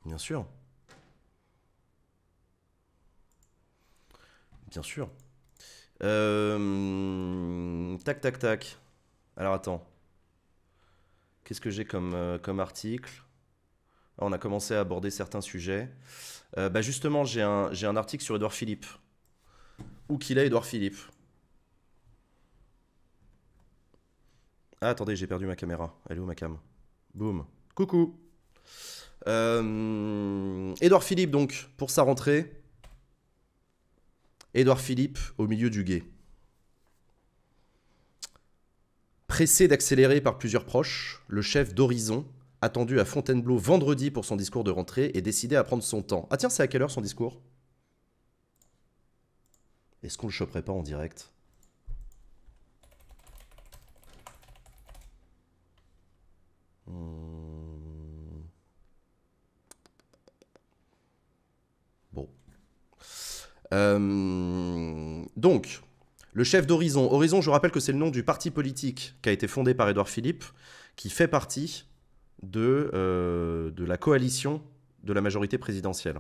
Bien sûr. Bien sûr. Euh, tac, tac, tac. Alors attends. Qu'est-ce que j'ai comme, euh, comme article on a commencé à aborder certains sujets. Euh, bah, justement, j'ai un, j'ai un article sur Édouard Philippe. Où qu'il est, Édouard Philippe ah, attendez, j'ai perdu ma caméra. Elle est où ma cam Boum. Coucou euh, Édouard Philippe, donc, pour sa rentrée. Édouard Philippe au milieu du guet. Pressé d'accélérer par plusieurs proches, le chef d'Horizon, attendu à Fontainebleau vendredi pour son discours de rentrée et décidé à prendre son temps. Ah tiens, c'est à quelle heure son discours Est-ce qu'on le choperait pas en direct hmm. Bon. Euh, donc, le chef d'Horizon. Horizon, je rappelle que c'est le nom du parti politique qui a été fondé par Édouard Philippe, qui fait partie de, euh, de la coalition de la majorité présidentielle.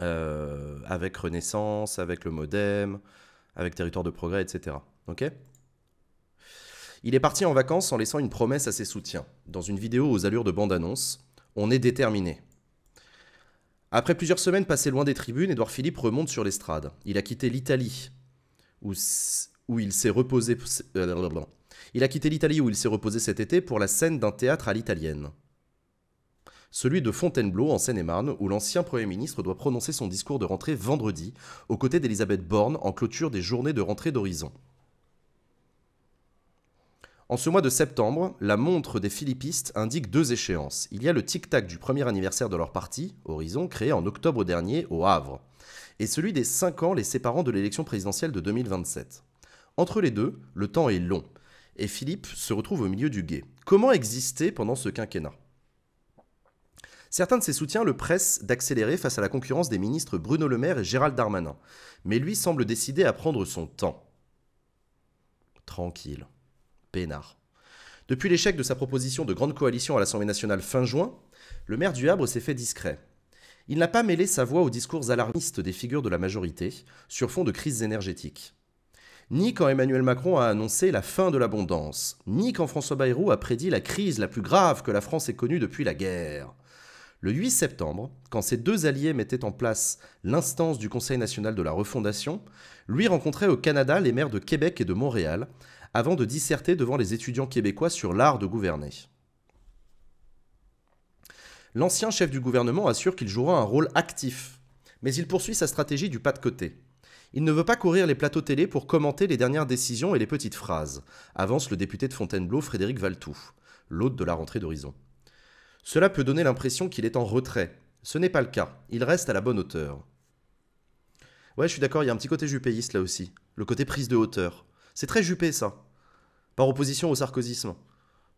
Euh, avec Renaissance, avec le Modem, avec Territoire de Progrès, etc. Ok Il est parti en vacances en laissant une promesse à ses soutiens. Dans une vidéo aux allures de bande-annonce, on est déterminé. Après plusieurs semaines passées loin des tribunes, Édouard Philippe remonte sur l'estrade. Il a quitté l'Italie, où, où il s'est reposé, euh, il a quitté l'Italie où il s'est reposé cet été pour la scène d'un théâtre à l'italienne. Celui de Fontainebleau en Seine-et-Marne, où l'ancien Premier ministre doit prononcer son discours de rentrée vendredi, aux côtés d'Elisabeth Borne, en clôture des journées de rentrée d'Horizon. En ce mois de septembre, la montre des Philippistes indique deux échéances. Il y a le tic-tac du premier anniversaire de leur parti, Horizon, créé en octobre dernier au Havre, et celui des cinq ans les séparant de l'élection présidentielle de 2027. Entre les deux, le temps est long et Philippe se retrouve au milieu du guet. Comment exister pendant ce quinquennat Certains de ses soutiens le pressent d'accélérer face à la concurrence des ministres Bruno Le Maire et Gérald Darmanin, mais lui semble décidé à prendre son temps. Tranquille, peinard. Depuis l'échec de sa proposition de grande coalition à l'Assemblée nationale fin juin, le maire du Havre s'est fait discret. Il n'a pas mêlé sa voix aux discours alarmistes des figures de la majorité, sur fond de crises énergétiques ni quand Emmanuel Macron a annoncé la fin de l'abondance, ni quand François Bayrou a prédit la crise la plus grave que la France ait connue depuis la guerre. Le 8 septembre, quand ses deux alliés mettaient en place l'instance du Conseil national de la refondation, lui rencontrait au Canada les maires de Québec et de Montréal, avant de disserter devant les étudiants québécois sur l'art de gouverner. L'ancien chef du gouvernement assure qu'il jouera un rôle actif, mais il poursuit sa stratégie du pas de côté. Il ne veut pas courir les plateaux télé pour commenter les dernières décisions et les petites phrases, avance le député de Fontainebleau Frédéric Valtou, l'hôte de la rentrée d'horizon. Cela peut donner l'impression qu'il est en retrait. Ce n'est pas le cas, il reste à la bonne hauteur. Ouais, je suis d'accord, il y a un petit côté jupéiste là aussi, le côté prise de hauteur. C'est très jupé ça, par opposition au sarkozisme.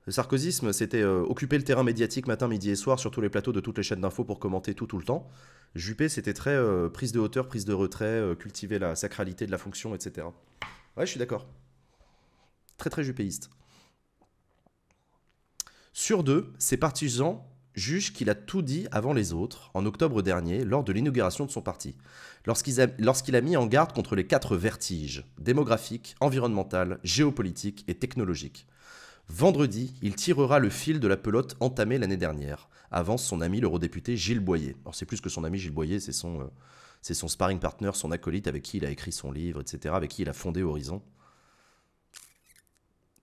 Le sarkozysme, c'était euh, occuper le terrain médiatique matin, midi et soir sur tous les plateaux de toutes les chaînes d'infos pour commenter tout tout le temps. Juppé, c'était très euh, prise de hauteur, prise de retrait, euh, cultiver la sacralité de la fonction, etc. Ouais, je suis d'accord. Très très juppéiste. Sur deux, ses partisans jugent qu'il a tout dit avant les autres, en octobre dernier, lors de l'inauguration de son parti, lorsqu'il a, a mis en garde contre les quatre vertiges démographiques, environnementales, géopolitiques et technologiques Vendredi, il tirera le fil de la pelote entamée l'année dernière, avance son ami l'eurodéputé Gilles Boyer. Alors c'est plus que son ami Gilles Boyer, c'est son, euh, son sparring partner, son acolyte avec qui il a écrit son livre, etc., avec qui il a fondé Horizon.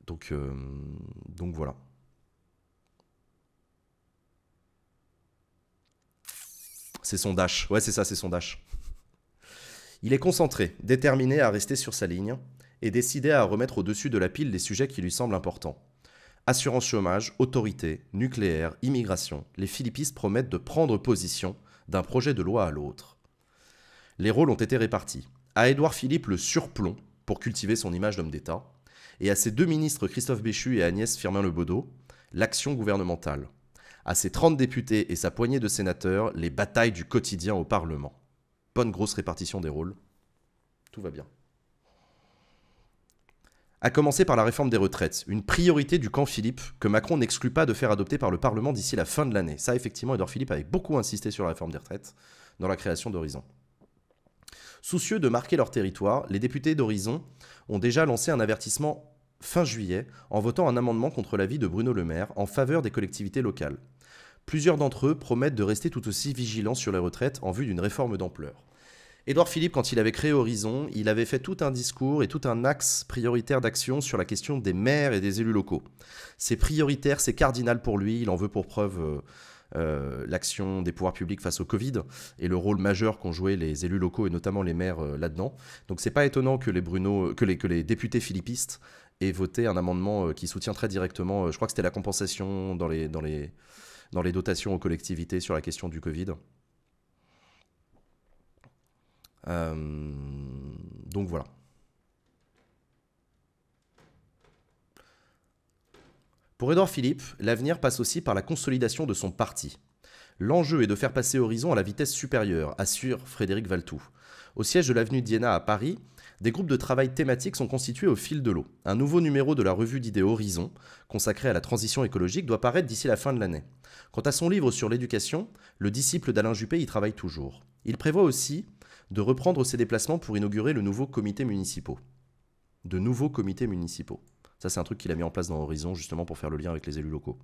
Donc, euh, donc voilà. C'est son dash. Ouais, c'est ça, c'est son dash. Il est concentré, déterminé à rester sur sa ligne et décidé à remettre au-dessus de la pile les sujets qui lui semblent importants. Assurance chômage, autorité, nucléaire, immigration, les Philippistes promettent de prendre position d'un projet de loi à l'autre. Les rôles ont été répartis. À Édouard Philippe le surplomb pour cultiver son image d'homme d'État, et à ses deux ministres Christophe Béchu et Agnès Firmin-Lebaudot, l'action gouvernementale. À ses 30 députés et sa poignée de sénateurs, les batailles du quotidien au Parlement. Bonne grosse répartition des rôles. Tout va bien à commencer par la réforme des retraites, une priorité du camp Philippe que Macron n'exclut pas de faire adopter par le Parlement d'ici la fin de l'année. Ça, effectivement, Edouard Philippe avait beaucoup insisté sur la réforme des retraites dans la création d'Horizon. Soucieux de marquer leur territoire, les députés d'Horizon ont déjà lancé un avertissement fin juillet en votant un amendement contre l'avis de Bruno Le Maire en faveur des collectivités locales. Plusieurs d'entre eux promettent de rester tout aussi vigilants sur les retraites en vue d'une réforme d'ampleur. Édouard Philippe, quand il avait créé Horizon, il avait fait tout un discours et tout un axe prioritaire d'action sur la question des maires et des élus locaux. C'est prioritaire, c'est cardinal pour lui, il en veut pour preuve euh, euh, l'action des pouvoirs publics face au Covid et le rôle majeur qu'ont joué les élus locaux et notamment les maires euh, là-dedans. Donc c'est pas étonnant que les, Bruno, que les députés philippistes aient voté un amendement qui soutient très directement, je crois que c'était la compensation dans les, dans, les, dans les dotations aux collectivités sur la question du Covid. Euh, donc voilà. Pour Edouard Philippe, l'avenir passe aussi par la consolidation de son parti. L'enjeu est de faire passer Horizon à la vitesse supérieure, assure Frédéric Valtou. Au siège de l'avenue Diana à Paris, des groupes de travail thématiques sont constitués au fil de l'eau. Un nouveau numéro de la revue d'idées Horizon, consacré à la transition écologique, doit paraître d'ici la fin de l'année. Quant à son livre sur l'éducation, le disciple d'Alain Juppé y travaille toujours. Il prévoit aussi de reprendre ses déplacements pour inaugurer le nouveau comité municipaux. De nouveaux comités municipaux. Ça, c'est un truc qu'il a mis en place dans Horizon, justement, pour faire le lien avec les élus locaux.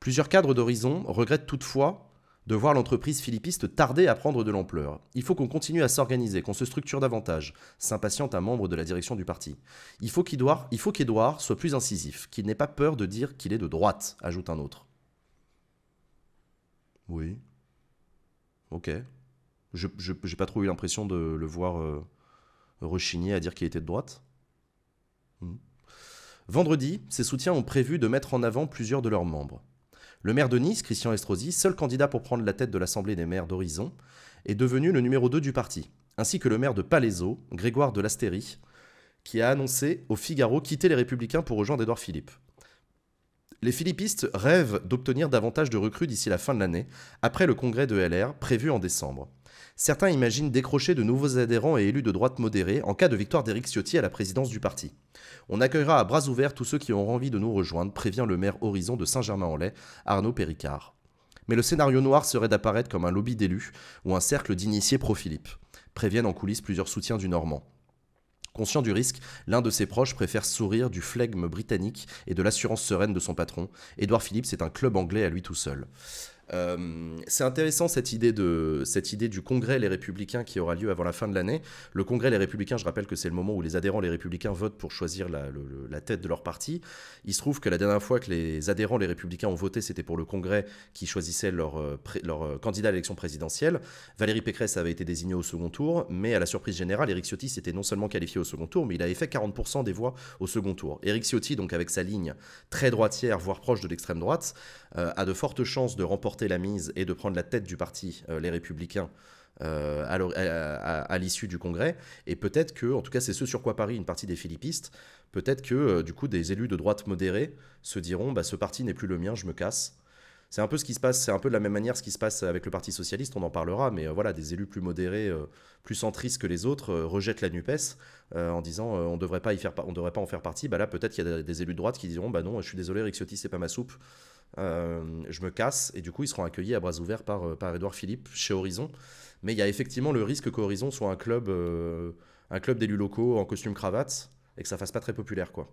Plusieurs cadres d'Horizon regrettent toutefois de voir l'entreprise philippiste tarder à prendre de l'ampleur. Il faut qu'on continue à s'organiser, qu'on se structure davantage, s'impatiente un membre de la direction du parti. Il faut qu'Edouard soit plus incisif, qu'il n'ait pas peur de dire qu'il est de droite, ajoute un autre. Oui. Ok. Je n'ai pas trop eu l'impression de le voir euh, rechigner à dire qu'il était de droite. Hmm. Vendredi, ses soutiens ont prévu de mettre en avant plusieurs de leurs membres. Le maire de Nice, Christian Estrosi, seul candidat pour prendre la tête de l'Assemblée des maires d'Horizon, est devenu le numéro 2 du parti, ainsi que le maire de Palaiso, Grégoire de Lastérie, qui a annoncé au Figaro quitter les Républicains pour rejoindre Edouard Philippe les philippistes rêvent d'obtenir davantage de recrues d'ici la fin de l'année, après le congrès de LR prévu en décembre. Certains imaginent décrocher de nouveaux adhérents et élus de droite modérée en cas de victoire d'Éric Ciotti à la présidence du parti. On accueillera à bras ouverts tous ceux qui auront envie de nous rejoindre, prévient le maire Horizon de Saint-Germain-en-Laye, Arnaud Péricard. Mais le scénario noir serait d'apparaître comme un lobby d'élus ou un cercle d'initiés pro-Philippe, préviennent en coulisses plusieurs soutiens du Normand. Conscient du risque, l'un de ses proches préfère sourire du flegme britannique et de l'assurance sereine de son patron. Edward Phillips c'est un club anglais à lui tout seul. Euh, c'est intéressant cette idée, de, cette idée du congrès Les Républicains qui aura lieu avant la fin de l'année. Le congrès Les Républicains, je rappelle que c'est le moment où les adhérents Les Républicains votent pour choisir la, tête de leur parti. Il se trouve que la dernière fois que les adhérents Les Républicains ont voté, c'était pour le congrès qui choisissait leur, euh, euh, candidat à l'élection présidentielle. Valérie Pécresse avait été désignée au second tour, mais à la surprise générale, Éric Ciotti s'était non seulement qualifié au second tour, mais il avait fait 40% des voix au second tour. Éric Ciotti, donc avec sa ligne très droitière, voire proche de l'extrême droite, euh, a de fortes chances de remporter la mise et de prendre la tête du parti, euh, les républicains, euh, à, l'issue du Congrès. Et peut-être que, en tout cas, c'est ce sur quoi parie une partie des philippistes, peut-être que, du coup, des élus de droite modérée se diront bah, ce parti n'est plus le mien, je me casse. C'est un peu ce qui se passe, c'est un peu de la même manière ce qui se passe avec le Parti Socialiste, on en parlera, mais euh, voilà, des élus plus modérés, euh, plus centristes que les autres euh, rejettent la NUPES en disant on ne devrait, pas devrait pas en faire partie. Bah là, peut-être qu'il y a des élus de droite qui diront bah non, je suis désolé, Ricciotti, c'est pas ma soupe. je me casse, et du coup ils seront accueillis à bras ouverts par, par Edouard Philippe chez Horizon. Mais il y a effectivement le risque qu'Horizon soit un club, club d'élus locaux en costume cravate et que ça fasse pas très populaire quoi.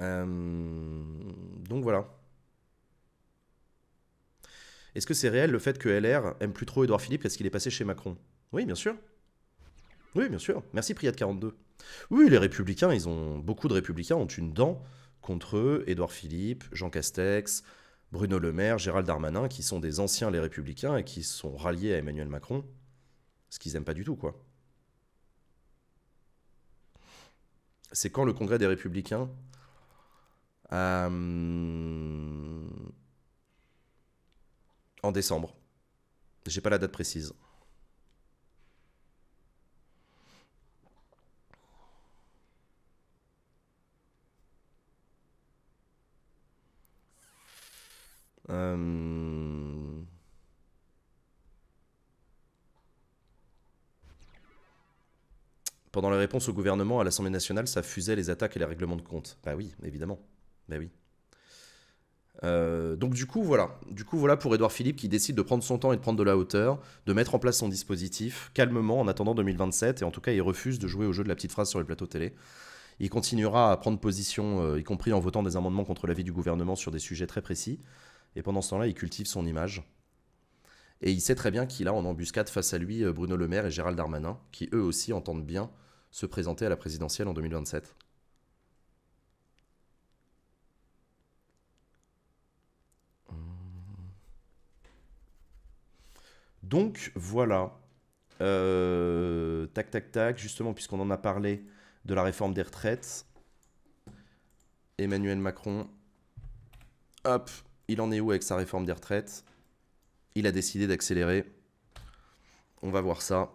Euh, donc voilà. Est-ce que c'est réel le fait que LR aime plus trop Édouard Philippe parce qu'il est passé chez Macron Oui, bien sûr. Oui, bien sûr. Merci Priade42. Oui, les républicains, ils ont beaucoup de républicains ont une dent contre eux, Édouard Philippe, Jean Castex, Bruno Le Maire, Gérald Darmanin, qui sont des anciens les républicains et qui sont ralliés à Emmanuel Macron, ce qu'ils aiment pas du tout, quoi. C'est quand le congrès des républicains euh, en décembre. J'ai pas la date précise. Euh, pendant la réponse au gouvernement à l'Assemblée nationale, ça fusait les attaques et les règlements de compte. Bah oui, évidemment. Ben oui. Euh, donc du coup voilà, du coup voilà pour Édouard Philippe qui décide de prendre son temps et de prendre de la hauteur, de mettre en place son dispositif calmement en attendant 2027 et en tout cas il refuse de jouer au jeu de la petite phrase sur les plateaux télé. Il continuera à prendre position, euh, y compris en votant des amendements contre l'avis du gouvernement sur des sujets très précis. Et pendant ce temps-là, il cultive son image. Et il sait très bien qu'il a en embuscade face à lui euh, Bruno Le Maire et Gérald Darmanin, qui eux aussi entendent bien se présenter à la présidentielle en 2027. Donc voilà. Euh, tac, tac, tac. Justement, puisqu'on en a parlé de la réforme des retraites, Emmanuel Macron, hop, il en est où avec sa réforme des retraites Il a décidé d'accélérer. On va voir ça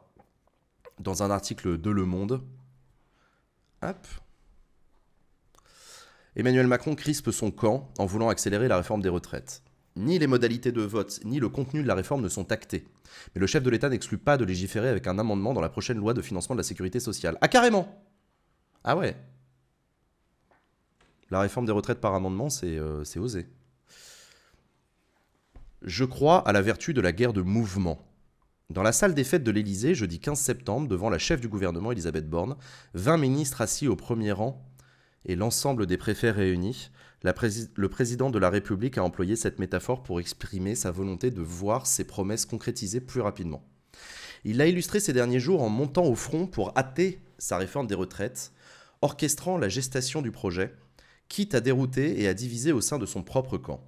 dans un article de Le Monde. Hop. Emmanuel Macron crispe son camp en voulant accélérer la réforme des retraites. Ni les modalités de vote, ni le contenu de la réforme ne sont actés. Mais le chef de l'État n'exclut pas de légiférer avec un amendement dans la prochaine loi de financement de la sécurité sociale. Ah, carrément Ah ouais La réforme des retraites par amendement, euh, c'est osé. Je crois à la vertu de la guerre de mouvement. Dans la salle des fêtes de l'Élysée, jeudi 15 septembre, devant la chef du gouvernement Elisabeth Borne, 20 ministres assis au premier rang et l'ensemble des préfets réunis, le président de la République a employé cette métaphore pour exprimer sa volonté de voir ses promesses concrétisées plus rapidement. Il l'a illustré ces derniers jours en montant au front pour hâter sa réforme des retraites, orchestrant la gestation du projet, quitte à dérouter et à diviser au sein de son propre camp.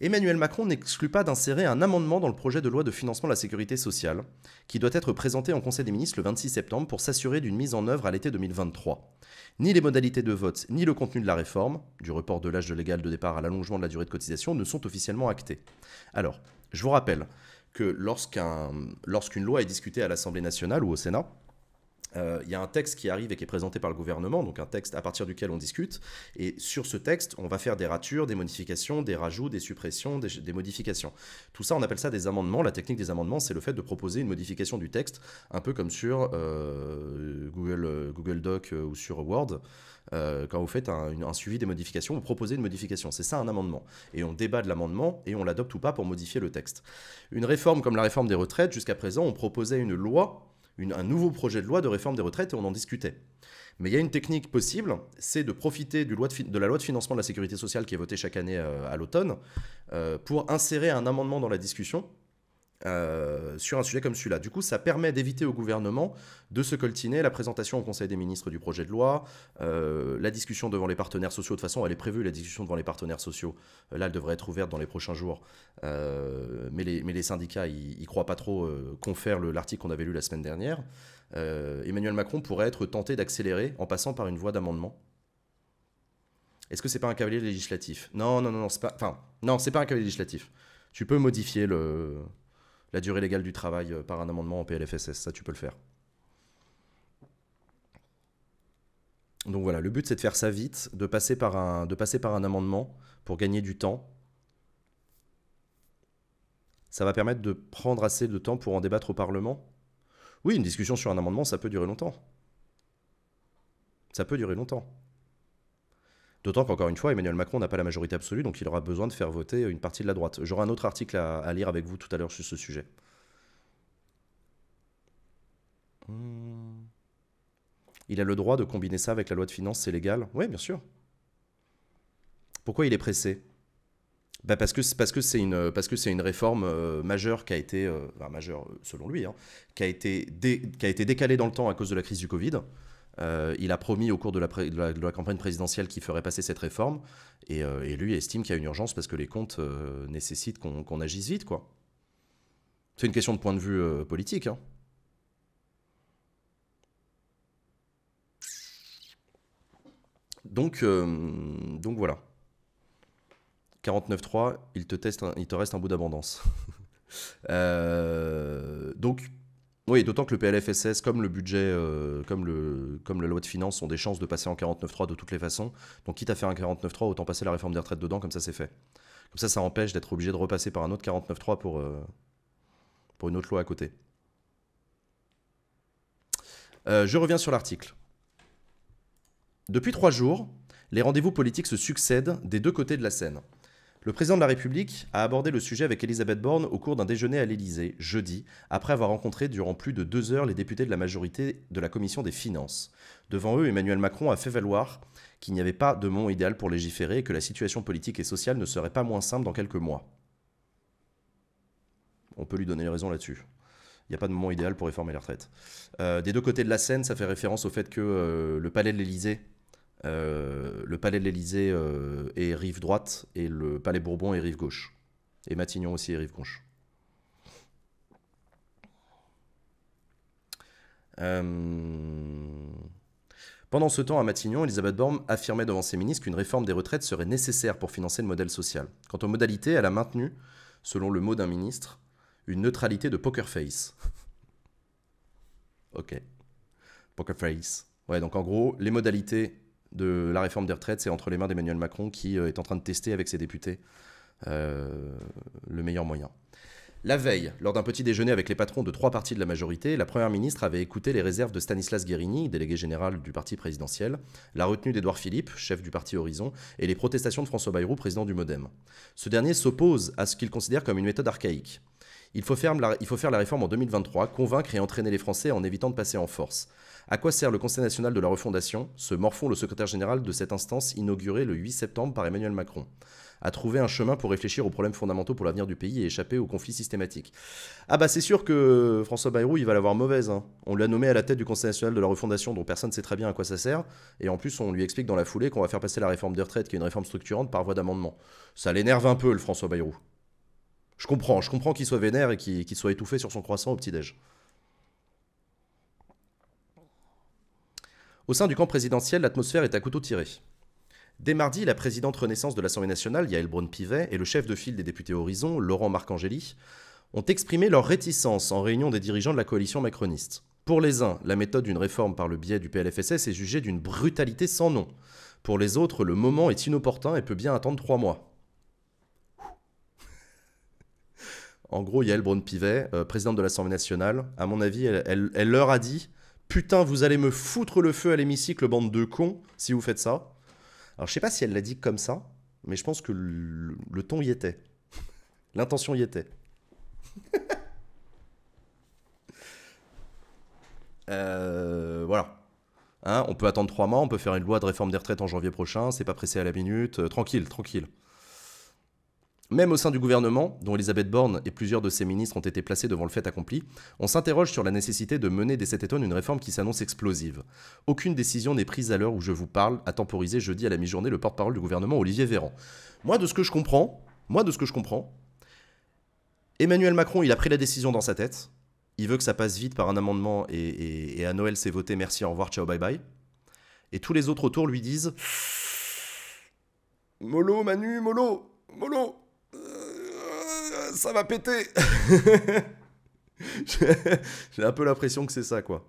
Emmanuel Macron n'exclut pas d'insérer un amendement dans le projet de loi de financement de la sécurité sociale, qui doit être présenté en Conseil des ministres le 26 septembre pour s'assurer d'une mise en œuvre à l'été 2023. Ni les modalités de vote, ni le contenu de la réforme, du report de l'âge de légal de départ à l'allongement de la durée de cotisation, ne sont officiellement actés. Alors, je vous rappelle que lorsqu'une loi est discutée à l'Assemblée nationale ou au Sénat, euh, il y a un texte qui arrive et qui est présenté par le gouvernement, donc un texte à partir duquel on discute. Et sur ce texte, on va faire des ratures, des modifications, des rajouts, des suppressions, des, modifications. Tout ça, on appelle ça des amendements. La technique des amendements, c'est le fait de proposer une modification du texte, un peu comme sur euh, Google, euh, Google Doc ou sur Word. quand vous faites un, un, suivi des modifications, vous proposez une modification. C'est ça un amendement. Et on débat de l'amendement et on l'adopte ou pas pour modifier le texte. Une réforme comme la réforme des retraites, jusqu'à présent, on proposait une loi un nouveau projet de loi de réforme des retraites et on en discutait. Mais il y a une technique possible, c'est de profiter de, la loi de financement de la sécurité sociale qui est votée chaque année euh, à l'automne euh, pour insérer un amendement dans la discussion euh, sur un sujet comme celui-là. Du coup, ça permet d'éviter au gouvernement de se coltiner la présentation au Conseil des ministres du projet de loi, euh, la discussion devant les partenaires sociaux. De toute façon, elle est prévue, la discussion devant les partenaires sociaux. Euh, là, elle devrait être ouverte dans les prochains jours. mais, les, syndicats, ils croient pas trop confère l'article qu'on avait lu la semaine dernière. Emmanuel Macron pourrait être tenté d'accélérer en passant par une voie d'amendement. Est-ce que c'est pas un cavalier législatif Non, non, non, non c'est pas. Enfin, non, c'est pas un cavalier législatif. Tu peux modifier le, la durée légale du travail euh, par un amendement en PLFSS. Ça, tu peux le faire. Donc voilà, le but c'est de faire ça vite, de passer par un, de passer par un amendement pour gagner du temps. Ça va permettre de prendre assez de temps pour en débattre au Parlement. Oui, une discussion sur un amendement, ça peut durer longtemps. Ça peut durer longtemps. D'autant qu'encore une fois, Emmanuel Macron n'a pas la majorité absolue, donc il aura besoin de faire voter une partie de la droite. J'aurai un autre article à, lire avec vous tout à l'heure sur ce sujet. Hmm. Il a le droit de combiner ça avec la loi de finances, c'est légal Oui, bien sûr. Pourquoi il est pressé bah, parce que parce que c'est une parce que c'est une réforme euh, majeure qui a été euh, euh, selon lui hein, qui a été qui a été décalée dans le temps à cause de la crise du Covid euh, il a promis au cours de la, campagne présidentielle qu'il ferait passer cette réforme. Euh, et, lui estime qu'il y a une urgence parce que les comptes euh, nécessitent qu'on agisse vite, quoi. C'est une question de point de vue politique. Hein. Donc, donc voilà. 49.3, il, te il te reste un bout d'abondance. donc oui, d'autant que le PLFSS, comme le budget, euh, comme, le, comme la loi de finances, ont des chances de passer en 49.3 de toutes les façons. Donc, quitte à faire un 49.3, autant passer la réforme des retraites dedans, comme ça c'est fait. Comme ça, ça empêche d'être obligé de repasser par un autre 49.3 pour, euh, pour une autre loi à côté. Euh, je reviens sur l'article. Depuis trois jours, les rendez-vous politiques se succèdent des deux côtés de la scène. Le président de la République a abordé le sujet avec Elisabeth Borne au cours d'un déjeuner à l'Élysée, jeudi, après avoir rencontré durant plus de deux heures les députés de la majorité de la Commission des Finances. Devant eux, Emmanuel Macron a fait valoir qu'il n'y avait pas de moment idéal pour légiférer et que la situation politique et sociale ne serait pas moins simple dans quelques mois. On peut lui donner les raisons là-dessus il n'y a pas de moment idéal pour réformer la retraite. Euh, des deux côtés de la scène, ça fait référence au fait que euh, le palais de l'Élysée euh, le palais de l'Elysée euh, est rive droite, et le palais Bourbon est rive gauche. Et Matignon aussi est rive gauche. Euh, pendant ce temps, à Matignon, Elisabeth Borne affirmait devant ses ministres qu'une réforme des retraites serait nécessaire pour financer le modèle social. Quant aux modalités, elle a maintenu, selon le mot d'un ministre, une neutralité de poker face. ok. Poker face. Ouais, donc en gros, les modalités de la réforme des retraites, c'est entre les mains d'Emmanuel Macron qui euh, est en train de tester avec ses députés euh, le meilleur moyen. La veille, lors d'un petit déjeuner avec les patrons de trois partis de la majorité, la Première ministre avait écouté les réserves de Stanislas Guérini, délégué général du parti présidentiel, la retenue d'Édouard Philippe, chef du parti Horizon, et les protestations de François Bayrou, président du Modem. Ce dernier s'oppose à ce qu'il considère comme une méthode archaïque. il faut faire la réforme en 2023, convaincre et entraîner les Français en évitant de passer en force. À quoi sert le Conseil national de la refondation se morfond le secrétaire général de cette instance inaugurée le 8 septembre par Emmanuel Macron à trouver un chemin pour réfléchir aux problèmes fondamentaux pour l'avenir du pays et échapper aux conflits systématiques. Ah bah c'est sûr que François Bayrou, il va l'avoir mauvaise. Hein. On l'a nommé à la tête du Conseil national de la refondation, dont personne ne sait très bien à quoi ça sert. Et en plus, on lui explique dans la foulée qu'on va faire passer la réforme des retraites, qui est une réforme structurante, par voie d'amendement. Ça l'énerve un peu, le François Bayrou. Je comprends, je comprends qu'il soit vénère et qu'il soit étouffé sur son croissant au petit-déj. Au sein du camp présidentiel, l'atmosphère est à couteau tiré. Dès mardi, la présidente Renaissance de l'Assemblée nationale, Yael Braun-Pivet, et le chef de file des députés Horizon, Laurent Marcangeli, ont exprimé leur réticence en réunion des dirigeants de la coalition macroniste. Pour les uns, la méthode d'une réforme par le biais du PLFSS est jugée d'une brutalité sans nom. Pour les autres, le moment est inopportun et peut bien attendre trois mois. en gros, Yael Braun-Pivet, euh, présidente de l'Assemblée nationale, à mon avis, elle leur a dit Putain, vous allez me foutre le feu à l'hémicycle, bande de cons, si vous faites ça. Alors, je sais pas si elle l'a dit comme ça, mais je pense que le, ton y était. L'intention y était. Euh, voilà. Hein, on peut attendre trois mois, on peut faire une loi de réforme des retraites en janvier prochain, c'est pas pressé à la minute, euh, tranquille, tranquille. Même au sein du gouvernement, dont Elisabeth Borne et plusieurs de ses ministres ont été placés devant le fait accompli, on s'interroge sur la nécessité de mener dès cette étonne une réforme qui s'annonce explosive. Aucune décision n'est prise à l'heure où je vous parle, a temporisé jeudi à la mi-journée le porte-parole du gouvernement Olivier Véran. Moi, de ce que je comprends, moi, de ce que je comprends, Emmanuel Macron, il a pris la décision dans sa tête. Il veut que ça passe vite par un amendement et, et à Noël, c'est voté, merci, au revoir, ciao, bye bye. Et tous les autres autour lui disent Molo, Manu, Molo, Molo, ça va péter J'ai un peu l'impression que c'est ça, quoi.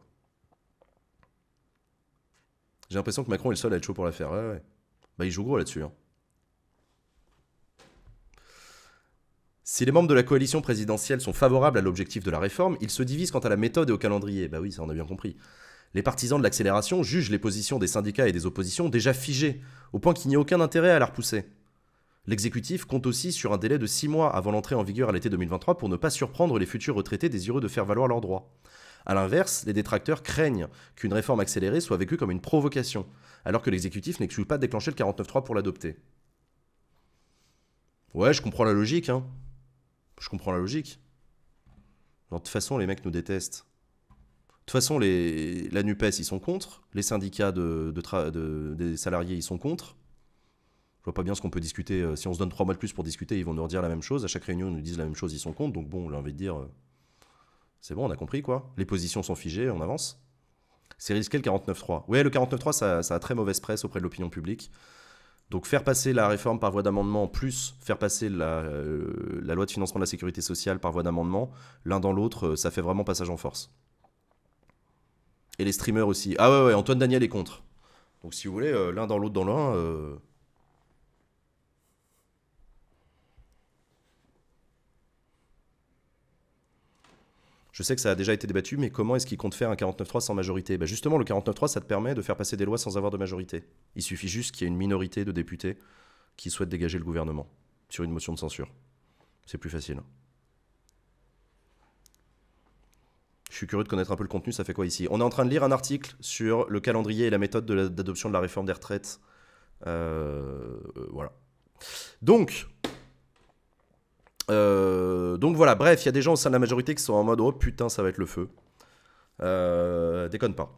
J'ai l'impression que Macron est le seul à être chaud pour la faire. Bah, il joue gros là-dessus. Hein. Si les membres de la coalition présidentielle sont favorables à l'objectif de la réforme, ils se divisent quant à la méthode et au calendrier. Bah oui, ça on a bien compris. Les partisans de l'accélération jugent les positions des syndicats et des oppositions déjà figées, au point qu'il n'y a aucun intérêt à la repousser. L'exécutif compte aussi sur un délai de 6 mois avant l'entrée en vigueur à l'été 2023 pour ne pas surprendre les futurs retraités désireux de faire valoir leurs droits. A l'inverse, les détracteurs craignent qu'une réforme accélérée soit vécue comme une provocation, alors que l'exécutif n'exclut pas de déclencher le 49.3 pour l'adopter. Ouais, je comprends la logique, hein. Je comprends la logique. De toute façon, les mecs nous détestent. De toute façon, les... la NUPES, ils sont contre. Les syndicats des salariés, ils sont contre pas bien ce qu'on peut discuter. Euh, si on se donne trois mois de plus pour discuter, ils vont nous redire la même chose. À chaque réunion, ils nous disent la même chose, ils sont contre. Donc bon, j'ai envie de dire, euh, c'est bon, on a compris quoi. Les positions sont figées, on avance. C'est risqué le 49-3. Ouais, le 49.3, ça, ça a très mauvaise presse auprès de l'opinion publique. Donc faire passer la réforme par voie d'amendement, plus faire passer la, euh, loi de financement de la sécurité sociale par voie d'amendement, l'un dans l'autre, ça fait vraiment passage en force. Et les streamers aussi. Ah ouais, ouais, Antoine Daniel est contre. Donc si vous voulez, l'un dans l'autre dans l'un, Je sais que ça a déjà été débattu, mais comment est-ce qu'il compte faire un 49-3 sans majorité bah, Justement, le 49-3, ça te permet de faire passer des lois sans avoir de majorité. Il suffit juste qu'il y ait une minorité de députés qui souhaitent dégager le gouvernement sur une motion de censure. C'est plus facile. Je suis curieux de connaître un peu le contenu, ça fait quoi ici On est en train de lire un article sur le calendrier et la méthode d'adoption de, la réforme des retraites. Euh, euh, voilà. Donc, euh, donc voilà, bref, il y a des gens au sein de la majorité qui sont en mode oh putain, ça va être le feu. Euh, déconne pas.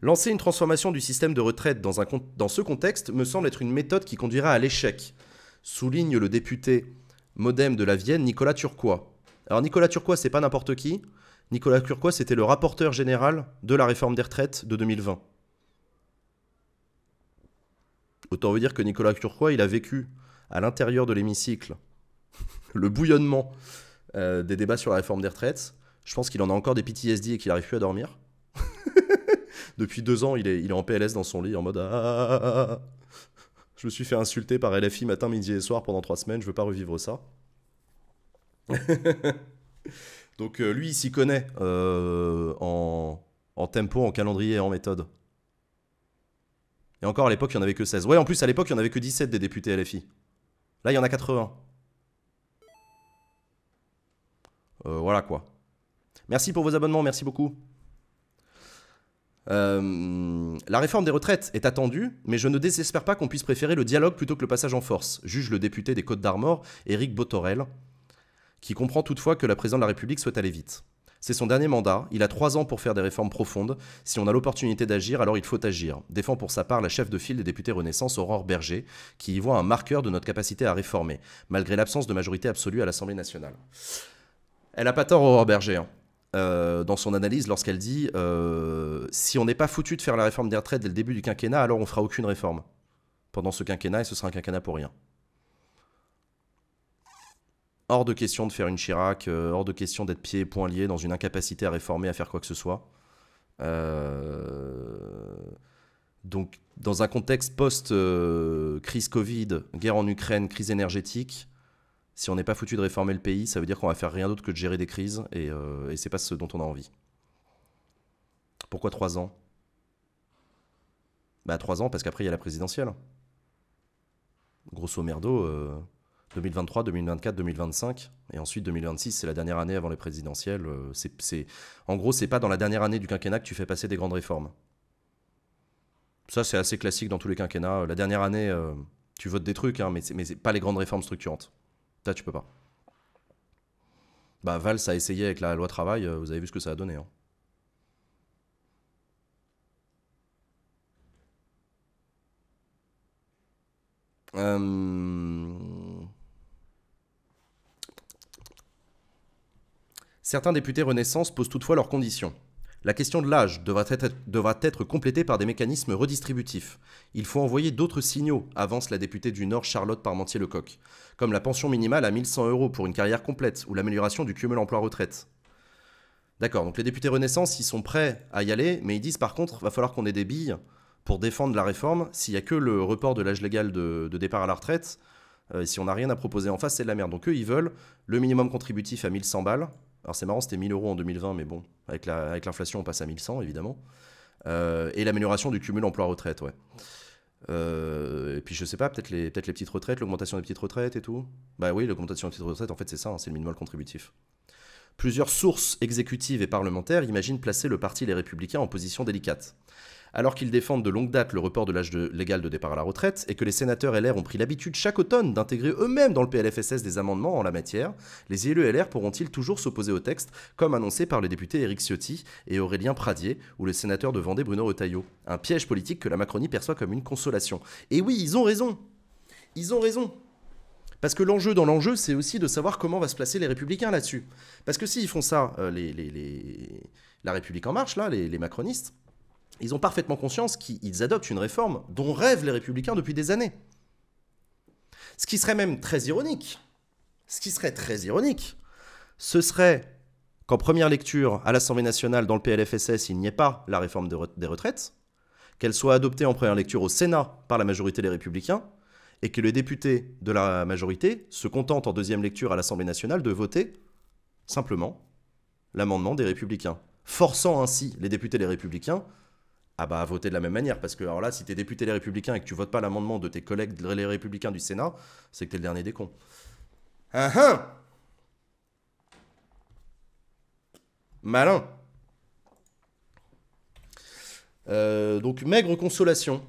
Lancer une transformation du système de retraite dans, un, dans ce contexte me semble être une méthode qui conduira à l'échec, souligne le député modem de la Vienne Nicolas Turquois. Alors Nicolas Turquois, c'est pas n'importe qui. Nicolas Turquois, c'était le rapporteur général de la réforme des retraites de 2020. Autant vous dire que Nicolas Turquois, il a vécu à l'intérieur de l'hémicycle le bouillonnement euh, des débats sur la réforme des retraites. Je pense qu'il en a encore des PTSD et qu'il n'arrive plus à dormir. Depuis deux ans, il est, il est en PLS dans son lit en mode ah, ah, ah, Je me suis fait insulter par LFI matin, midi et soir pendant trois semaines, je veux pas revivre ça. Donc euh, lui, il s'y connaît euh, en, tempo, en calendrier et en méthode. Et encore, à l'époque, il n'y en avait que 16. Ouais, en plus, à l'époque, il n'y en avait que 17 des députés LFI. Là, il y en a 80. Euh, voilà quoi. Merci pour vos abonnements, merci beaucoup. Euh, la réforme des retraites est attendue, mais je ne désespère pas qu'on puisse préférer le dialogue plutôt que le passage en force, juge le député des Côtes d'Armor, Éric Bottorel, qui comprend toutefois que la présidente de la République souhaite aller vite. C'est son dernier mandat, il a trois ans pour faire des réformes profondes. Si on a l'opportunité d'agir, alors il faut agir. Défend pour sa part la chef de file des députés Renaissance, Aurore Berger, qui y voit un marqueur de notre capacité à réformer, malgré l'absence de majorité absolue à l'Assemblée nationale. Elle a pas tort, au Berger, hein. euh, dans son analyse, lorsqu'elle dit euh, si on n'est pas foutu de faire la réforme des retraites dès le début du quinquennat, alors on fera aucune réforme pendant ce quinquennat et ce sera un quinquennat pour rien. Hors de question de faire une Chirac, euh, hors de question d'être pieds et poings liés dans une incapacité à réformer, à faire quoi que ce soit. Donc, dans un contexte post-crise Covid, guerre en Ukraine, crise énergétique, si on n'est pas foutu de réformer le pays, ça veut dire qu'on va faire rien d'autre que de gérer des crises, et, euh, c'est pas ce dont on a envie. Pourquoi trois ans Bah trois ans parce qu'après il y a la présidentielle. Grosso merdo, 2023, 2024, 2025, et ensuite 2026, c'est la dernière année avant les présidentielles. Euh, c'est, En gros, c'est pas dans la dernière année du quinquennat que tu fais passer des grandes réformes. Ça, c'est assez classique dans tous les quinquennats. La dernière année, euh, tu votes des trucs, hein, mais, c'est, mais c'est pas les grandes réformes structurantes. Ça, tu peux pas. Bah, Valls a essayé avec la loi travail, euh, vous avez vu ce que ça a donné. Hein. Euh, certains députés Renaissance posent toutefois leurs conditions. La question de l'âge devra être, complétée par des mécanismes redistributifs. Il faut envoyer d'autres signaux, avance la députée du Nord Charlotte Parmentier-Lecoq, comme la pension minimale à 1100 euros pour une carrière complète ou l'amélioration du cumul emploi-retraite. D'accord, donc les députés Renaissance, ils sont prêts à y aller, mais ils disent par contre, va falloir qu'on ait des billes pour défendre la réforme. S'il n'y a que le report de l'âge légal de, départ à la retraite, euh, si on n'a rien à proposer en face, c'est de la merde. Donc eux, ils veulent le minimum contributif à 1100 balles, alors c'est marrant, c'était 1000 euros en 2020, mais bon, avec l'inflation, avec on passe à 1100, évidemment. Euh, et l'amélioration du cumul emploi-retraite, ouais. Euh, et puis je sais pas, peut-être les, peut les petites retraites, l'augmentation des petites retraites et tout. Bah oui, l'augmentation des petites retraites, en fait c'est ça, hein, c'est le minimum contributif. Plusieurs sources exécutives et parlementaires imaginent placer le parti Les Républicains en position délicate. Alors qu'ils défendent de longue date le report de l'âge légal de départ à la retraite et que les sénateurs LR ont pris l'habitude chaque automne d'intégrer eux-mêmes dans le PLFSS des amendements en la matière, les élus LR pourront-ils toujours s'opposer au texte, comme annoncé par les députés Éric Ciotti et Aurélien Pradier ou le sénateur de Vendée Bruno Retailleau Un piège politique que la Macronie perçoit comme une consolation. Et oui, ils ont raison Ils ont raison parce que l'enjeu dans l'enjeu, c'est aussi de savoir comment va se placer les républicains là-dessus. Parce que s'ils font ça, euh, les, la République en marche, là, les macronistes, ils ont parfaitement conscience qu'ils adoptent une réforme dont rêvent les républicains depuis des années. Ce qui serait même très ironique, ce qui serait très ironique, ce serait qu'en première lecture à l'Assemblée nationale dans le PLFSS, il n'y ait pas la réforme des retraites, qu'elle soit adoptée en première lecture au Sénat par la majorité des républicains, et que les députés de la majorité se contentent en deuxième lecture à l'Assemblée nationale de voter simplement l'amendement des républicains, forçant ainsi les députés des républicains ah bah voter de la même manière. Parce que alors là, si t'es député les Républicains et que tu votes pas l'amendement de tes collègues les Républicains du Sénat, c'est que t'es le dernier des cons. Ah ah. Malin euh, donc maigre consolation.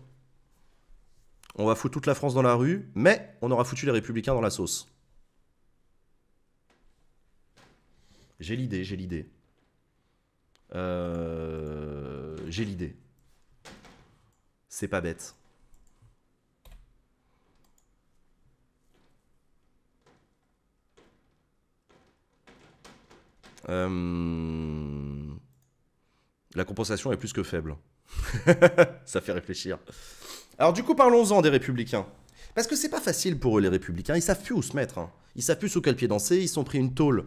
On va foutre toute la France dans la rue, mais on aura foutu les républicains dans la sauce. J'ai l'idée, j'ai l'idée. Euh, j'ai l'idée. C'est pas bête. Euh, la compensation est plus que faible. Ça fait réfléchir. Alors du coup, parlons-en des républicains. Parce que c'est pas facile pour eux, les républicains. Ils savent plus où se mettre. Hein. Ils savent plus sous quel pied danser. Ils sont pris une tôle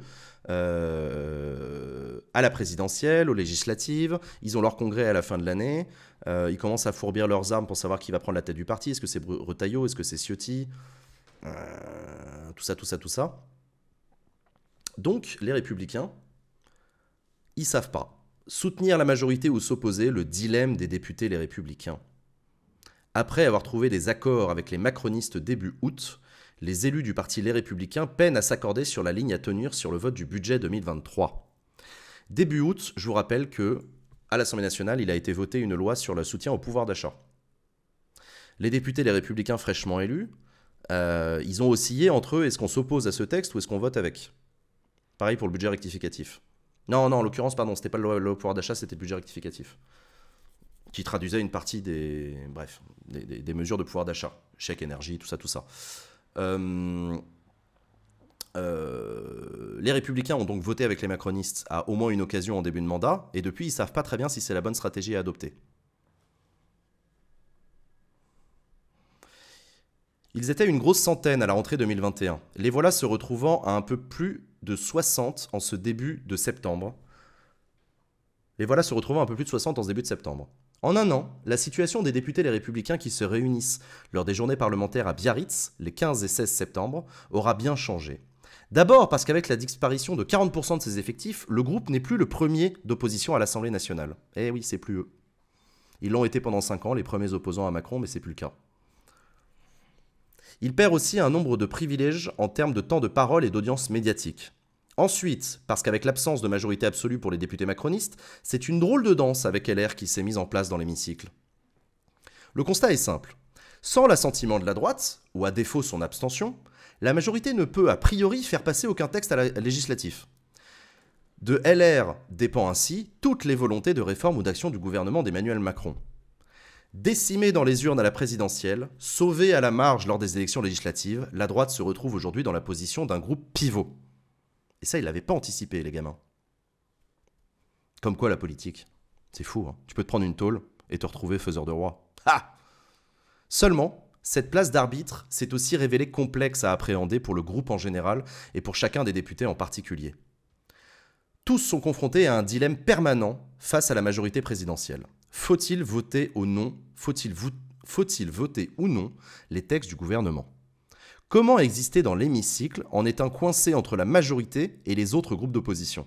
euh, à la présidentielle, aux législatives. Ils ont leur congrès à la fin de l'année. Euh, ils commencent à fourbir leurs armes pour savoir qui va prendre la tête du parti. Est-ce que c'est Retailleau Est-ce que c'est Ciotti euh, Tout ça, tout ça, tout ça. Donc, les républicains, ils savent pas. Soutenir la majorité ou s'opposer, le dilemme des députés les républicains. Après avoir trouvé des accords avec les macronistes début août, les élus du parti Les Républicains peinent à s'accorder sur la ligne à tenir sur le vote du budget 2023. Début août, je vous rappelle que, à l'Assemblée nationale, il a été voté une loi sur le soutien au pouvoir d'achat. Les députés Les Républicains fraîchement élus, euh, ils ont oscillé entre eux, est-ce qu'on s'oppose à ce texte ou est-ce qu'on vote avec Pareil pour le budget rectificatif. Non, non, en l'occurrence, pardon, n'était pas le pouvoir d'achat, c'était le budget rectificatif qui traduisait une partie des, bref, des, mesures de pouvoir d'achat, chèque énergie, tout ça, tout ça. Euh, euh, les républicains ont donc voté avec les macronistes à au moins une occasion en début de mandat, et depuis ils savent pas très bien si c'est la bonne stratégie à adopter. Ils étaient une grosse centaine à la rentrée 2021, les voilà se retrouvant à un peu plus de 60 en ce début de septembre. Les voilà se retrouvant à un peu plus de 60 en ce début de septembre. En un an, la situation des députés les républicains qui se réunissent lors des journées parlementaires à Biarritz, les 15 et 16 septembre, aura bien changé. D'abord parce qu'avec la disparition de 40% de ses effectifs, le groupe n'est plus le premier d'opposition à l'Assemblée nationale. Eh oui, c'est plus eux. Ils l'ont été pendant 5 ans, les premiers opposants à Macron, mais c'est plus le cas. Il perd aussi un nombre de privilèges en termes de temps de parole et d'audience médiatique. Ensuite, parce qu'avec l'absence de majorité absolue pour les députés macronistes, c'est une drôle de danse avec LR qui s'est mise en place dans l'hémicycle. Le constat est simple. Sans l'assentiment de la droite, ou à défaut son abstention, la majorité ne peut a priori faire passer aucun texte à législatif. De LR dépend ainsi toutes les volontés de réforme ou d'action du gouvernement d'Emmanuel Macron. Décimée dans les urnes à la présidentielle, sauvée à la marge lors des élections législatives, la droite se retrouve aujourd'hui dans la position d'un groupe pivot. Et ça, ils l'avait pas anticipé, les gamins. Comme quoi la politique. C'est fou, hein. tu peux te prendre une tôle et te retrouver faiseur de roi. Ah Seulement, cette place d'arbitre s'est aussi révélée complexe à appréhender pour le groupe en général et pour chacun des députés en particulier. Tous sont confrontés à un dilemme permanent face à la majorité présidentielle. Faut-il voter ou non Faut-il voter ou non les textes du gouvernement Comment exister dans l'hémicycle en étant coincé entre la majorité et les autres groupes d'opposition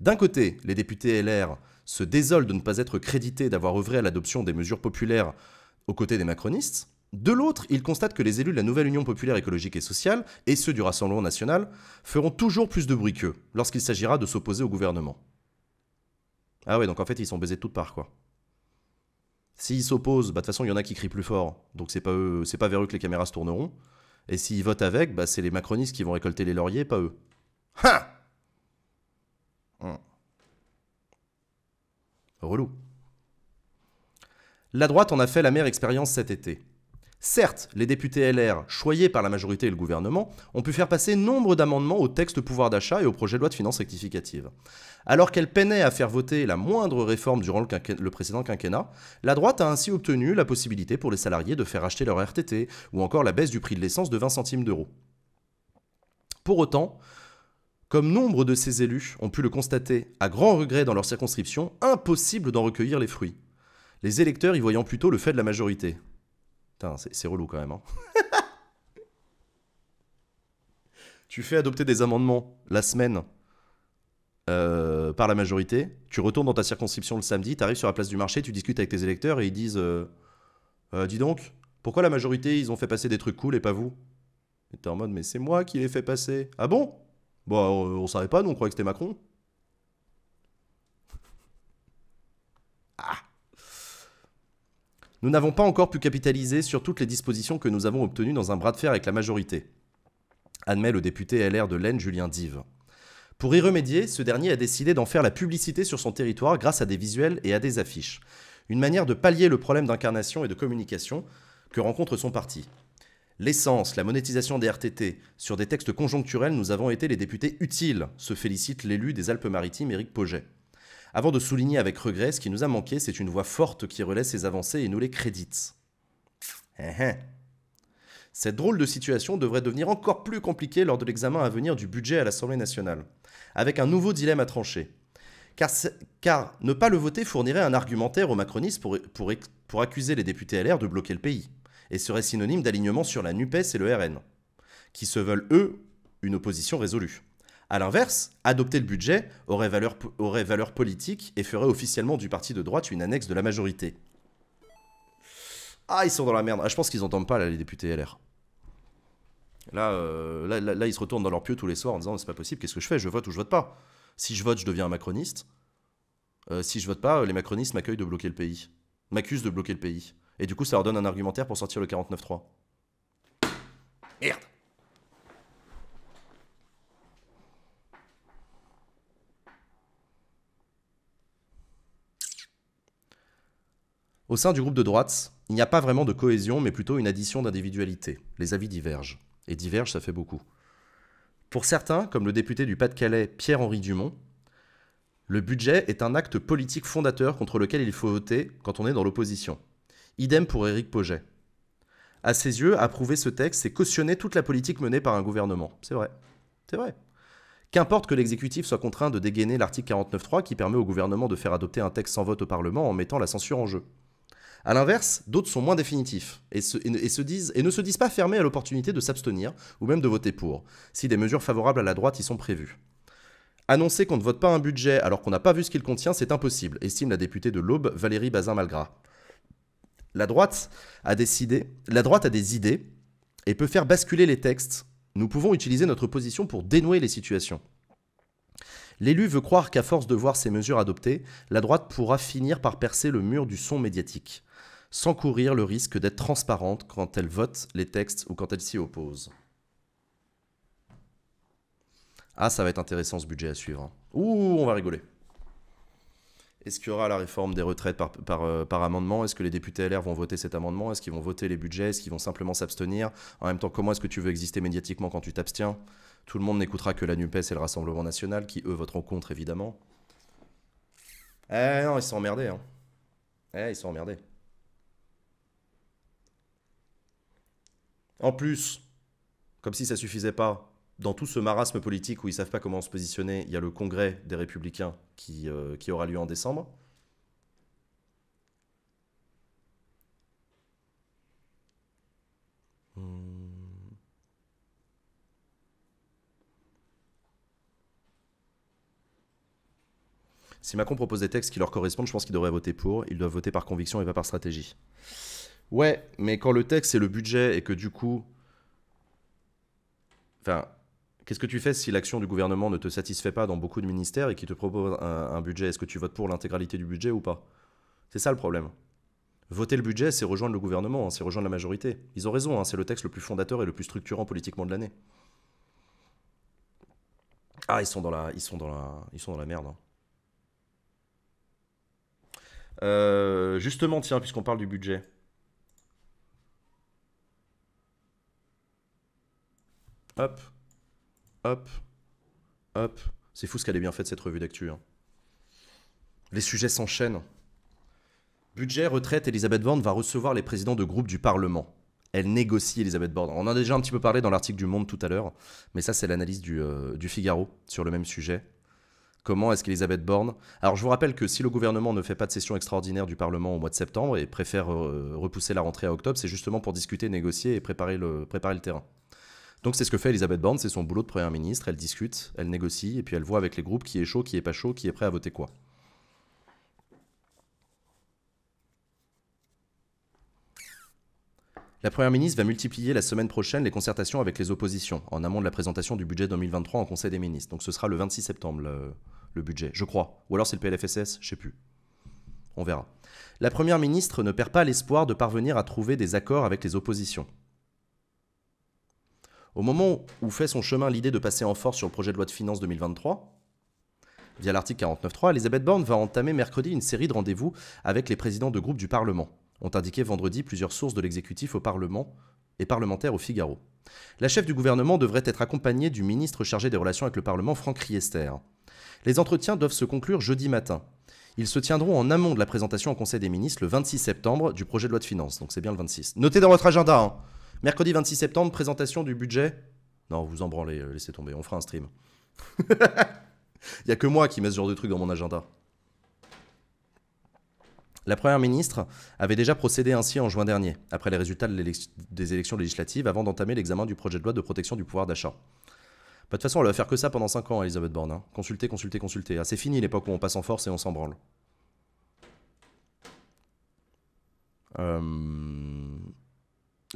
D'un côté, les députés LR se désolent de ne pas être crédités d'avoir œuvré à l'adoption des mesures populaires aux côtés des macronistes. De l'autre, ils constatent que les élus de la nouvelle Union populaire écologique et sociale, et ceux du Rassemblement national, feront toujours plus de bruit qu'eux lorsqu'il s'agira de s'opposer au gouvernement. Ah ouais, donc en fait, ils sont baisés de toutes parts, quoi. S'ils s'opposent, bah, de toute façon, il y en a qui crient plus fort, donc c'est pas, pas vers eux que les caméras se tourneront. Et s'ils votent avec, bah, c'est les macronistes qui vont récolter les lauriers, pas eux. Hmm. Relou. La droite en a fait la meilleure expérience cet été. Certes, les députés LR, choyés par la majorité et le gouvernement, ont pu faire passer nombre d'amendements au texte pouvoir d'achat et au projet de loi de finances rectificative. Alors qu'elle peinait à faire voter la moindre réforme durant le, précédent quinquennat, la droite a ainsi obtenu la possibilité pour les salariés de faire acheter leur RTT ou encore la baisse du prix de l'essence de 20 centimes d'euros. Pour autant, comme nombre de ces élus ont pu le constater à grand regret dans leur circonscription, impossible d'en recueillir les fruits. Les électeurs y voyant plutôt le fait de la majorité, Putain, c'est relou quand même. Hein. tu fais adopter des amendements la semaine euh, par la majorité, tu retournes dans ta circonscription le samedi, tu arrives sur la place du marché, tu discutes avec tes électeurs et ils disent euh, euh, Dis donc, pourquoi la majorité, ils ont fait passer des trucs cool et pas vous Et t'es en mode Mais c'est moi qui les fait passer. Ah bon Bon, bah, on, on, savait pas, nous on croyait que c'était Macron. Ah nous n'avons pas encore pu capitaliser sur toutes les dispositions que nous avons obtenues dans un bras de fer avec la majorité, admet le député LR de l'Aisne Julien Dive. Pour y remédier, ce dernier a décidé d'en faire la publicité sur son territoire grâce à des visuels et à des affiches. Une manière de pallier le problème d'incarnation et de communication que rencontre son parti. L'essence, la monétisation des RTT, sur des textes conjoncturels, nous avons été les députés utiles, se félicite l'élu des Alpes-Maritimes Éric Poget. Avant de souligner avec regret ce qui nous a manqué, c'est une voix forte qui relaie ses avancées et nous les crédite. Eh hein. Cette drôle de situation devrait devenir encore plus compliquée lors de l'examen à venir du budget à l'Assemblée nationale, avec un nouveau dilemme à trancher. Car, ne pas le voter fournirait un argumentaire aux macronistes pour, pour, pour, accuser les députés LR de bloquer le pays, et serait synonyme d'alignement sur la NUPES et le RN, qui se veulent, eux, une opposition résolue. A l'inverse, adopter le budget aurait valeur, aurait valeur politique et ferait officiellement du parti de droite une annexe de la majorité. Ah, ils sont dans la merde. Ah, je pense qu'ils n'entendent pas, les députés LR. Euh, là, là, là, ils se retournent dans leur pieu tous les soirs en disant c'est pas possible, qu'est-ce que je fais Je vote ou je vote pas Si je vote, je deviens un macroniste. Euh, si je vote pas, les macronistes m'accueillent de bloquer le pays. M'accusent de bloquer le pays. Et du coup, ça leur donne un argumentaire pour sortir le 49-3. Merde Au sein du groupe de droite, il n'y a pas vraiment de cohésion, mais plutôt une addition d'individualité. Les avis divergent. Et divergent, ça fait beaucoup. Pour certains, comme le député du Pas-de-Calais Pierre-Henri Dumont, le budget est un acte politique fondateur contre lequel il faut voter quand on est dans l'opposition. Idem pour Éric Poget. À ses yeux, approuver ce texte, c'est cautionner toute la politique menée par un gouvernement. C'est vrai. C'est vrai. Qu'importe que l'exécutif soit contraint de dégainer l'article 49.3 qui permet au gouvernement de faire adopter un texte sans vote au Parlement en mettant la censure en jeu. A l'inverse, d'autres sont moins définitifs et, ne se disent pas fermés à l'opportunité de s'abstenir ou même de voter pour, si des mesures favorables à la droite y sont prévues. Annoncer qu'on ne vote pas un budget alors qu'on n'a pas vu ce qu'il contient, c'est impossible, estime la députée de l'Aube Valérie Bazin-Malgras. La droite a décidé, la droite a des idées et peut faire basculer les textes. Nous pouvons utiliser notre position pour dénouer les situations. L'élu veut croire qu'à force de voir ces mesures adoptées, la droite pourra finir par percer le mur du son médiatique sans courir le risque d'être transparente quand elle vote les textes ou quand elle s'y oppose. Ah, ça va être intéressant ce budget à suivre. Hein. Ouh, on va rigoler. Est-ce qu'il y aura la réforme des retraites par, par, euh, par amendement Est-ce que les députés LR vont voter cet amendement Est-ce qu'ils vont voter les budgets Est-ce qu'ils vont simplement s'abstenir En même temps, comment est-ce que tu veux exister médiatiquement quand tu t'abstiens Tout le monde n'écoutera que la NUPES et le Rassemblement National, qui eux voteront contre évidemment. Eh non, ils sont emmerdés. Hein. Eh, ils sont emmerdés. En plus, comme si ça suffisait pas, dans tout ce marasme politique où ils savent pas comment se positionner, il y a le congrès des républicains qui, euh, qui aura lieu en décembre. Si Macron propose des textes qui leur correspondent, je pense qu'ils devraient voter pour. Ils doivent voter par conviction et pas par stratégie. Ouais, mais quand le texte c'est le budget et que du coup. Enfin, qu'est-ce que tu fais si l'action du gouvernement ne te satisfait pas dans beaucoup de ministères et qui te propose un, budget Est-ce que tu votes pour l'intégralité du budget ou pas C'est ça le problème. Voter le budget, c'est rejoindre le gouvernement, hein, c'est rejoindre la majorité. Ils ont raison, hein, c'est le texte le plus fondateur et le plus structurant politiquement de l'année. Ah, ils sont dans la, ils sont dans la, ils sont dans la merde. Hein. Euh, justement, tiens, puisqu'on parle du budget. Hop, hop, hop. C'est fou ce qu'elle est bien faite cette revue d'actu. Hein. Les sujets s'enchaînent. Budget, retraite, Elisabeth Borne va recevoir les présidents de groupe du Parlement. Elle négocie Elisabeth Borne. On en a déjà un petit peu parlé dans l'article du Monde tout à l'heure, mais ça c'est l'analyse du, euh, Figaro sur le même sujet. Comment est-ce qu'Elisabeth Borne... Alors je vous rappelle que si le gouvernement ne fait pas de session extraordinaire du Parlement au mois de septembre et préfère euh, repousser la rentrée à octobre, c'est justement pour discuter, négocier et préparer le, préparer le terrain. Donc c'est ce que fait Elisabeth Borne, c'est son boulot de Première ministre, elle discute, elle négocie, et puis elle voit avec les groupes qui est chaud, qui est pas chaud, qui est prêt à voter quoi. La Première ministre va multiplier la semaine prochaine les concertations avec les oppositions, en amont de la présentation du budget 2023 en Conseil des ministres. Donc ce sera le 26 septembre, le, budget, je crois. Ou alors c'est le PLFSS, je sais plus. On verra. La Première ministre ne perd pas l'espoir de parvenir à trouver des accords avec les oppositions. Au moment où fait son chemin l'idée de passer en force sur le projet de loi de finances 2023, via l'article 49.3, Elisabeth Borne va entamer mercredi une série de rendez-vous avec les présidents de groupes du Parlement, ont indiqué vendredi plusieurs sources de l'exécutif au Parlement et parlementaires au Figaro. La chef du gouvernement devrait être accompagnée du ministre chargé des relations avec le Parlement, Franck Riester. Les entretiens doivent se conclure jeudi matin. Ils se tiendront en amont de la présentation au Conseil des ministres le 26 septembre du projet de loi de finances. Donc c'est bien le 26. Notez dans votre agenda. Hein. Mercredi 26 septembre, présentation du budget. Non, vous en branlez, euh, laissez tomber, on fera un stream. Il y a que moi qui mets ce genre de truc dans mon agenda. La Première ministre avait déjà procédé ainsi en juin dernier, après les résultats des élections législatives, avant d'entamer l'examen du projet de loi de protection du pouvoir d'achat. De toute façon, elle va faire que ça pendant 5 ans, Elisabeth Borne. Consultez, hein. consultez, consulter, ah, c'est fini l'époque où on passe en force et on s'en branle. Euh,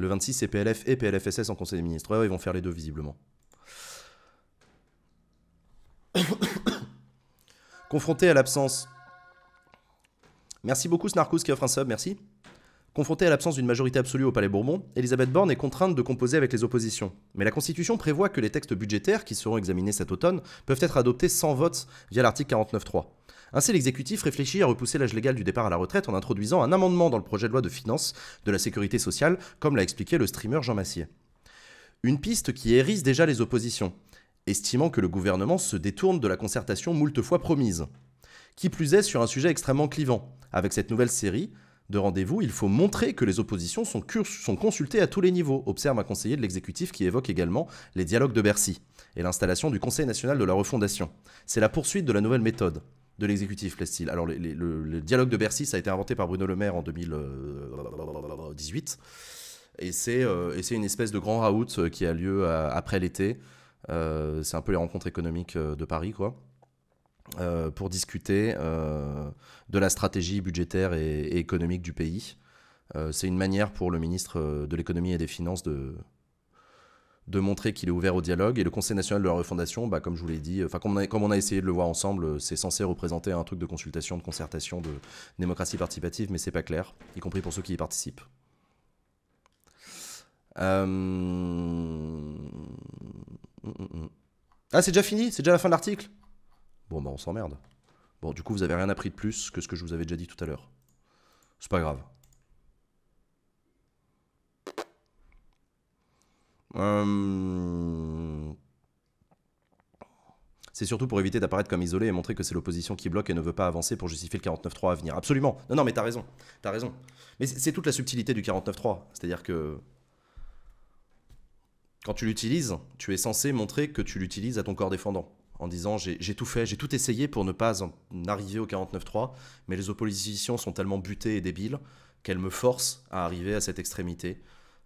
le 26, c'est PLF et PLFSS en Conseil des ministres. ils vont faire les deux, visiblement. Confronté à l'absence. Merci beaucoup, Snarkus, qui offre un sub, merci. Confronté à l'absence d'une majorité absolue au Palais Bourbon, Elisabeth Borne est contrainte de composer avec les oppositions. Mais la Constitution prévoit que les textes budgétaires qui seront examinés cet automne peuvent être adoptés sans vote via l'article 49.3. Ainsi, l'exécutif réfléchit à repousser l'âge légal du départ à la retraite en introduisant un amendement dans le projet de loi de finances de la sécurité sociale, comme l'a expliqué le streamer Jean Massier. Une piste qui hérisse déjà les oppositions, estimant que le gouvernement se détourne de la concertation moult fois promise. Qui plus est sur un sujet extrêmement clivant. Avec cette nouvelle série de rendez-vous, il faut montrer que les oppositions sont, sont consultées à tous les niveaux, observe un conseiller de l'exécutif qui évoque également les dialogues de Bercy et l'installation du Conseil national de la refondation. C'est la poursuite de la nouvelle méthode de l'exécutif, laisse-t-il. Alors, le, dialogue de Bercy, ça a été inventé par Bruno Le Maire en 2018. Euh, euh, et c'est une espèce de grand out euh, qui a lieu après l'été. c'est un peu les rencontres économiques de Paris, quoi. pour discuter de la stratégie budgétaire et économique du pays. c'est une manière pour le ministre de l'économie et des finances de, de montrer qu'il est ouvert au dialogue. Et le Conseil national de la refondation, bah, comme je vous l'ai dit, enfin comme, on a essayé de le voir ensemble, euh, c'est censé représenter un truc de consultation, de concertation, de démocratie participative, mais c'est pas clair, y compris pour ceux qui y participent. Euh, ah, c'est déjà fini C'est déjà la fin de l'article Bon, bah on s'emmerde. Bon, du coup, vous avez rien appris de plus que ce que je vous avais déjà dit tout à l'heure. C'est pas grave. Euh, c'est surtout pour éviter d'apparaître comme isolé et montrer que c'est l'opposition qui bloque et ne veut pas avancer pour justifier le 49-3 à venir. Absolument. Non, non, mais t'as raison. T'as raison. Mais c'est toute la subtilité du 49-3. C'est-à-dire que quand tu l'utilises, tu es censé montrer que tu l'utilises à ton corps défendant. En disant j'ai tout fait, j'ai tout essayé pour ne pas en arriver au 49-3, mais les oppositions sont tellement butées et débiles qu'elles me forcent à arriver à cette extrémité.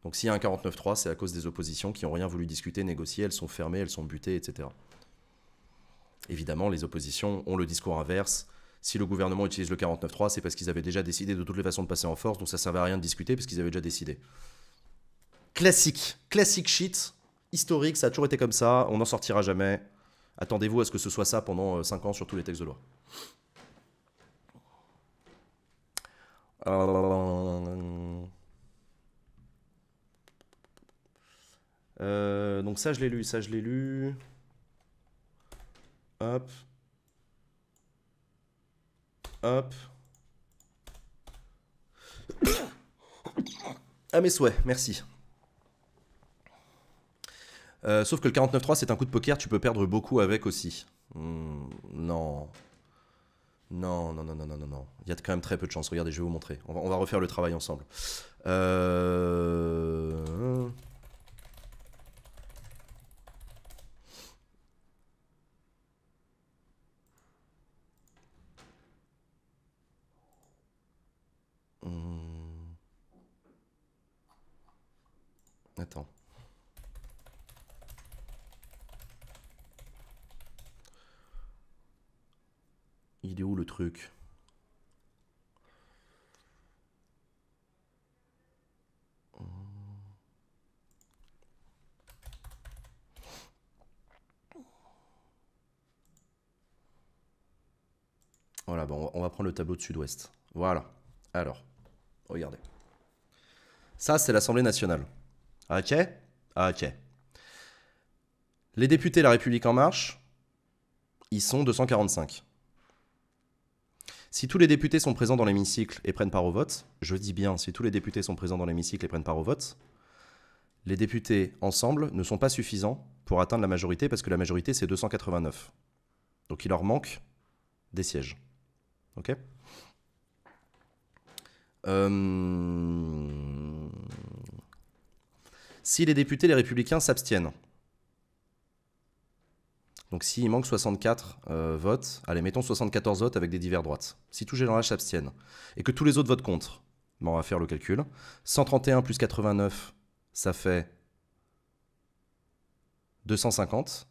Donc s'il y a un 49-3, c'est à cause des oppositions qui n'ont rien voulu discuter, négocier, elles sont fermées, elles sont butées, etc. Évidemment, les oppositions ont le discours inverse. Si le gouvernement utilise le 49-3, c'est parce qu'ils avaient déjà décidé de toutes les façons de passer en force, donc ça ne servait à rien de discuter parce qu'ils avaient déjà décidé. Classique, classique shit, historique, ça a toujours été comme ça, on n'en sortira jamais. Attendez-vous à ce que ce soit ça pendant 5 euh, ans sur tous les textes de loi. Euh, Euh, donc ça, je l'ai lu, ça, je l'ai lu. Hop. Hop. À ah, mes souhaits, merci. Euh, sauf que le 49.3, c'est un coup de poker, tu peux perdre beaucoup avec aussi. Hmm, non. Non, non, non, non, non, non, Il y a quand même très peu de chance. Regardez, je vais vous montrer. On va, on va refaire le travail ensemble. Euh... Attends. Il est où le truc Voilà, bon, on va prendre le tableau de sud-ouest. Voilà. Alors, regardez. Ça, c'est l'Assemblée nationale. Ah, ok ah, Ok. Les députés de La République En Marche, ils sont 245. Si tous les députés sont présents dans l'hémicycle et prennent part au vote, je dis bien si tous les députés sont présents dans l'hémicycle et prennent part au vote, les députés ensemble ne sont pas suffisants pour atteindre la majorité parce que la majorité c'est 289. Donc il leur manque des sièges. Ok euh, si les députés, les républicains s'abstiennent. Donc s'il manque 64 euh, votes, allez, mettons 74 votes avec des divers droites. Si tous les gens-là s'abstiennent et que tous les autres votent contre, on va faire le calcul. 131 plus 89, ça fait 250.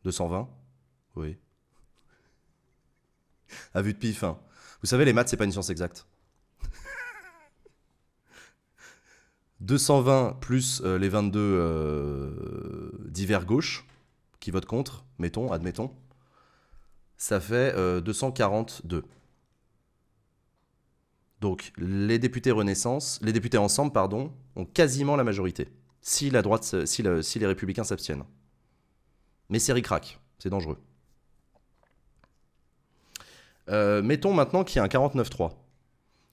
« 220 Oui. À vue de pif, hein. Vous savez, les maths, c'est pas une science exacte. 220 plus euh, les 22 euh, divers gauches qui votent contre, mettons, admettons, ça fait 242. Euh, Donc les députés Renaissance, les députés Ensemble, pardon, ont quasiment la majorité. Si la droite, si, si les Républicains s'abstiennent. Mais c'est ricrac, c'est dangereux. Euh, mettons maintenant qu'il y a un 49.3.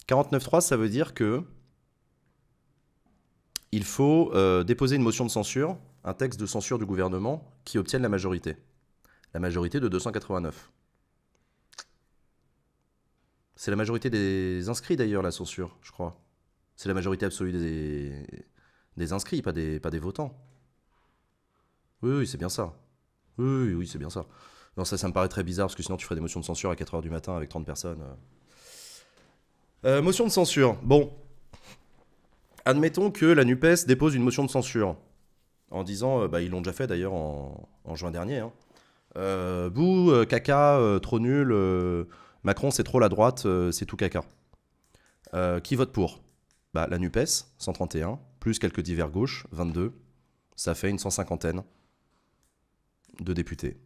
49.3, ça veut dire que il faut euh, déposer une motion de censure, un texte de censure du gouvernement qui obtienne la majorité. La majorité de 289. C'est la majorité des inscrits d'ailleurs, la censure, je crois. C'est la majorité absolue des, inscrits, pas des, votants. Oui, oui, c'est bien ça. oui, oui c'est bien ça. Non, ça, ça me paraît très bizarre parce que sinon tu ferais des motions de censure à 4h du matin avec 30 personnes. Euh. Euh, motion de censure. Bon. Admettons que la NUPES dépose une motion de censure. En disant, euh, bah, ils l'ont déjà fait d'ailleurs en, juin dernier. Hein. bouh, caca, trop nul, Macron c'est trop la droite, c'est tout caca. qui vote pour bah, La NUPES, 131, plus quelques divers gauches, 22. Ça fait une cent cinquantaine de députés.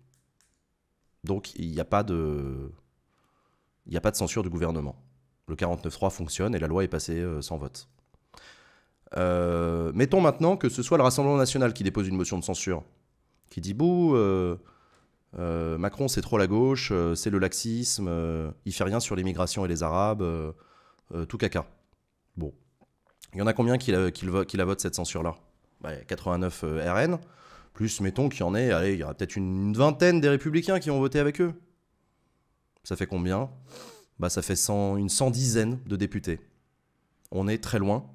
Donc il n'y a pas de il a pas de censure du gouvernement. Le 49-3 fonctionne et la loi est passée euh, sans vote. Euh, mettons maintenant que ce soit le Rassemblement national qui dépose une motion de censure, qui dit bouh, euh, Macron c'est trop la gauche, c'est le laxisme, il fait rien sur l'immigration et les Arabes, tout caca. Bon. Il y en a combien qui la, qui, la votent cette censure-là 89 bah, RN, plus, mettons qu'il y en ait, allez, il y aura peut-être une vingtaine des républicains qui ont voté avec eux. Ça fait combien Bah, ça fait une cent dizaine de députés. On est très loin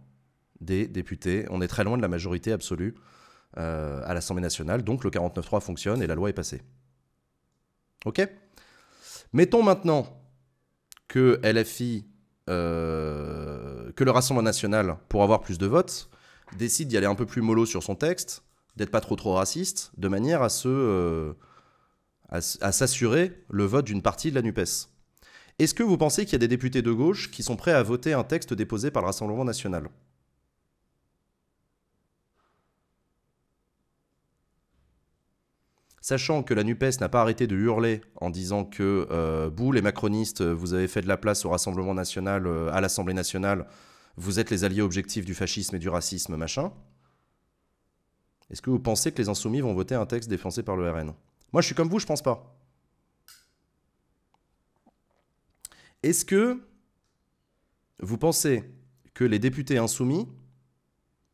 des députés, on est très loin de la majorité absolue euh, à l'Assemblée nationale. Donc le 49.3 fonctionne et la loi est passée. Ok Mettons maintenant que LFI, euh, que le Rassemblement national, pour avoir plus de votes, décide d'y aller un peu plus mollo sur son texte d'être pas trop trop raciste, de manière à se, euh, à, s'assurer le vote d'une partie de la Nupes. Est-ce que vous pensez qu'il y a des députés de gauche qui sont prêts à voter un texte déposé par le Rassemblement national Sachant que la NUPES n'a pas arrêté de hurler en disant que euh, vous, les macronistes, vous avez fait de la place au Rassemblement national, euh, à l'Assemblée nationale, vous êtes les alliés objectifs du fascisme et du racisme, machin. Est-ce que vous pensez que les insoumis vont voter un texte défensé par le RN Moi, je suis comme vous, je pense pas. Est-ce que vous pensez que les députés insoumis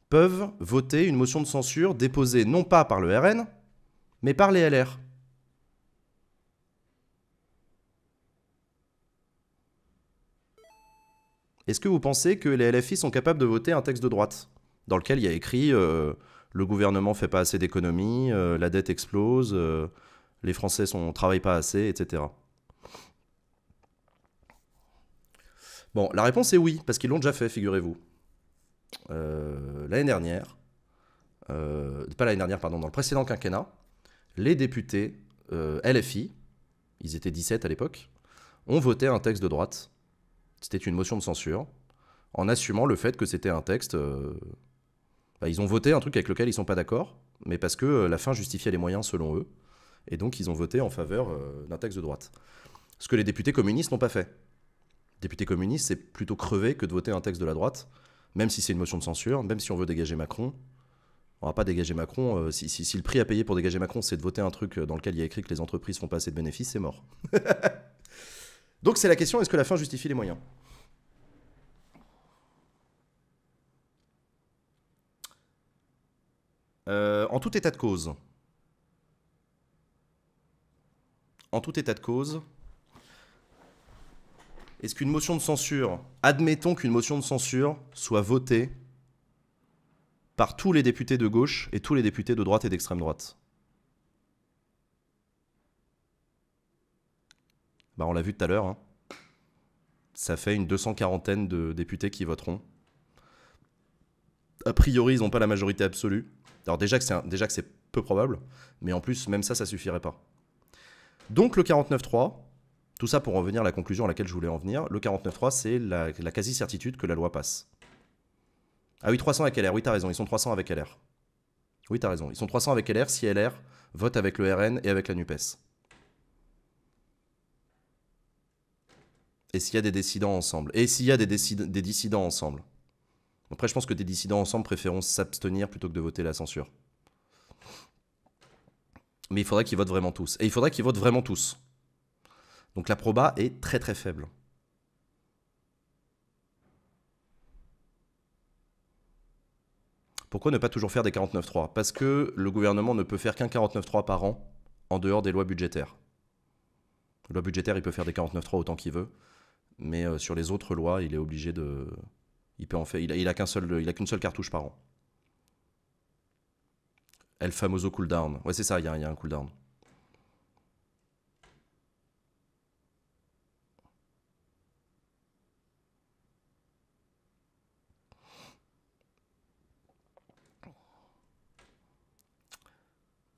peuvent voter une motion de censure déposée non pas par le RN, mais par les LR Est-ce que vous pensez que les LFI sont capables de voter un texte de droite dans lequel il y a écrit euh, le gouvernement fait pas assez d'économies, euh, la dette explose, euh, les Français ne travaillent pas assez, etc. Bon, la réponse est oui, parce qu'ils l'ont déjà fait, figurez-vous. Euh, l'année dernière, pas l'année dernière, pardon, dans le précédent quinquennat, les députés LFI, ils étaient 17 à l'époque, ont voté un texte de droite. C'était une motion de censure, en assumant le fait que c'était un texte bah, ils ont voté un truc avec lequel ils sont pas d'accord, mais parce que euh, la fin justifiait les moyens selon eux. Et donc, ils ont voté en faveur euh, d'un texte de droite. Ce que les députés communistes n'ont pas fait. députés communistes, c'est plutôt crever que de voter un texte de la droite, même si c'est une motion de censure, même si on veut dégager Macron. On va pas dégager Macron. Euh, si, le prix à payer pour dégager Macron, c'est de voter un truc dans lequel il y a écrit que les entreprises font pas assez de bénéfices, c'est mort. Donc c'est la question, est-ce que la fin justifie les moyens Euh, en tout état de cause. En tout état de cause. Est-ce qu'une motion de censure, admettons qu'une motion de censure soit votée par tous les députés de gauche et tous les députés de droite et d'extrême droite bah On l'a vu tout à l'heure. Hein. Ça fait une 240 de députés qui voteront. A priori, ils n'ont pas la majorité absolue. Alors déjà que c'est peu probable, mais en plus, même ça, ça suffirait pas. Donc le 49.3, tout ça pour revenir à la conclusion à laquelle je voulais en venir, le 49.3, c'est la, quasi-certitude que la loi passe. Ah oui, 300 avec LR, oui, t'as raison, ils sont 300 avec LR. Oui, as raison, ils sont 300 avec LR si LR vote avec le RN et avec la NUPES. Et s'il y a des dissidents ensemble. Et s'il y a des dissidents ensemble. Après, je pense que des dissidents ensemble préféreront s'abstenir plutôt que de voter la censure. Mais il faudrait qu'ils votent vraiment tous. Et il faudrait qu'ils votent vraiment tous. Donc la proba est très très faible. Pourquoi ne pas toujours faire des 49.3 Parce que le gouvernement ne peut faire qu'un 49.3 par an en dehors des lois budgétaires. Loi budgétaire, il peut faire des 49.3 autant qu'il veut, mais euh, sur les autres lois, il est obligé de, il peut en faire, il a, qu'un seul, il a qu'une seule cartouche par an. El famoso cooldown. Ouais, c'est ça, il y, a, un cooldown.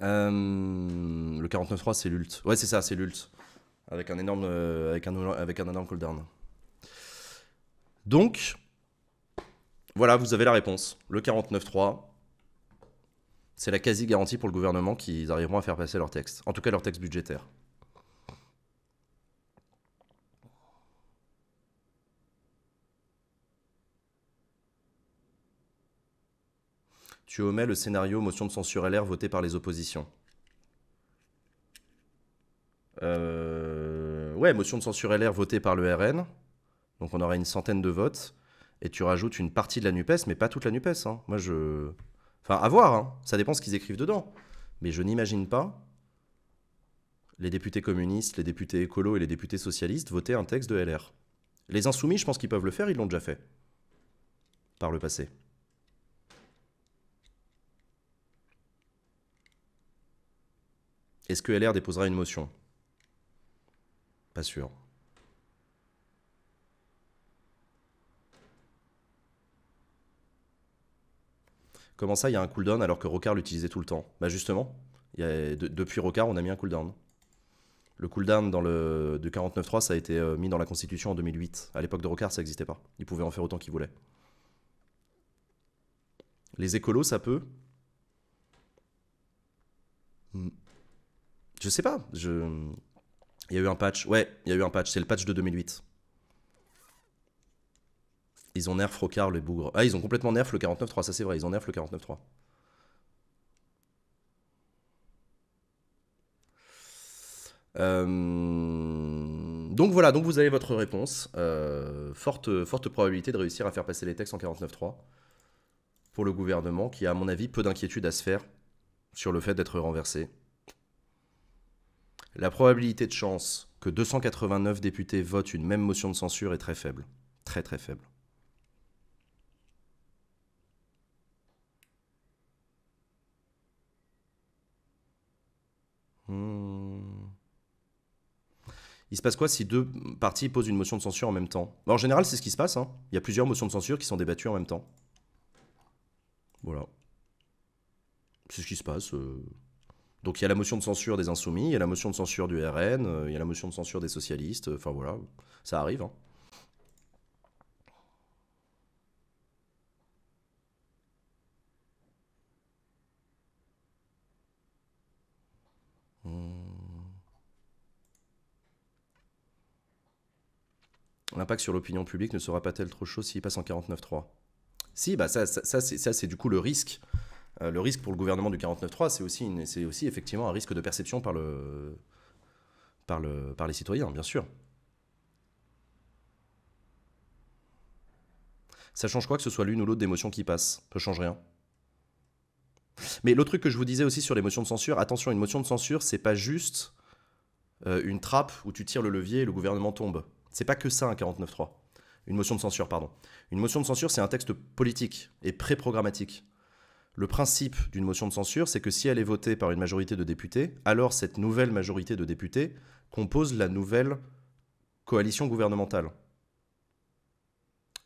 Euh, le 3 c'est l'ult. Ouais, c'est ça, c'est l'ult. Avec un énorme, euh, avec un, avec un énorme cooldown. Donc, voilà, vous avez la réponse. Le 49.3, c'est la quasi-garantie pour le gouvernement qu'ils arriveront à faire passer leur texte. En tout cas, leur texte budgétaire. Tu omets le scénario motion de censure LR votée par les oppositions. Euh... Ouais, motion de censure LR votée par le RN. Donc on aura une centaine de votes et tu rajoutes une partie de la NUPES, mais pas toute la NUPES. Hein. Moi, je. Enfin, à voir, hein. ça dépend ce qu'ils écrivent dedans. Mais je n'imagine pas les députés communistes, les députés écolos et les députés socialistes voter un texte de LR. Les insoumis, je pense qu'ils peuvent le faire, ils l'ont déjà fait. Par le passé. Est-ce que LR déposera une motion Pas sûr. Comment ça, il y a un cooldown alors que Rocard l'utilisait tout le temps Bah justement, depuis Rocard, on a mis un cooldown. Le cooldown dans le, de 49.3, ça a été euh, mis dans la Constitution en 2008. À l'époque de Rocard, ça n'existait pas. Ils pouvaient en faire autant qu'ils voulaient. Les écolos, ça peut hmm. Je sais pas. Il y a eu un patch. Ouais, il y a eu un patch. C'est le patch de 2008. Ils ont nerf Rocard, les bougre. Ah, ils ont complètement nerf le 49-3, ça c'est vrai, ils ont nerf le 49-3. Euh, donc voilà, donc vous avez votre réponse. Euh, forte, forte probabilité de réussir à faire passer les textes en 49-3 pour le gouvernement, qui a à mon avis peu d'inquiétude à se faire sur le fait d'être renversé. La probabilité de chance que 289 députés votent une même motion de censure est très faible. Très très faible. Hmm. Il se passe quoi si deux parties posent une motion de censure en même temps En général, c'est ce qui se passe. Hein. Il y a plusieurs motions de censure qui sont débattues en même temps. Voilà. C'est ce qui se passe. Euh. Donc il y a la motion de censure des insoumis, il y a la motion de censure du RN, euh, il y a la motion de censure des socialistes. Euh, enfin voilà, ça arrive. Hein. l'impact sur l'opinion publique ne sera pas-t-elle trop chaud s'il passe en 49-3 Si, bah ça, ça, c'est du coup le risque. Euh, le risque pour le gouvernement du 49.3, c'est aussi, c'est aussi effectivement un risque de perception par, le, par, le, par les citoyens, bien sûr. Ça change quoi que ce soit l'une ou l'autre des motions qui passent Ça change rien. Mais l'autre truc que je vous disais aussi sur les motions de censure, attention, une motion de censure, c'est pas juste euh, une trappe où tu tires le levier et le gouvernement tombe. C'est pas que ça un 49-3. Une motion de censure, pardon. Une motion de censure, c'est un texte politique et préprogrammatique. Le principe d'une motion de censure, c'est que si elle est votée par une majorité de députés, alors cette nouvelle majorité de députés compose la nouvelle coalition gouvernementale.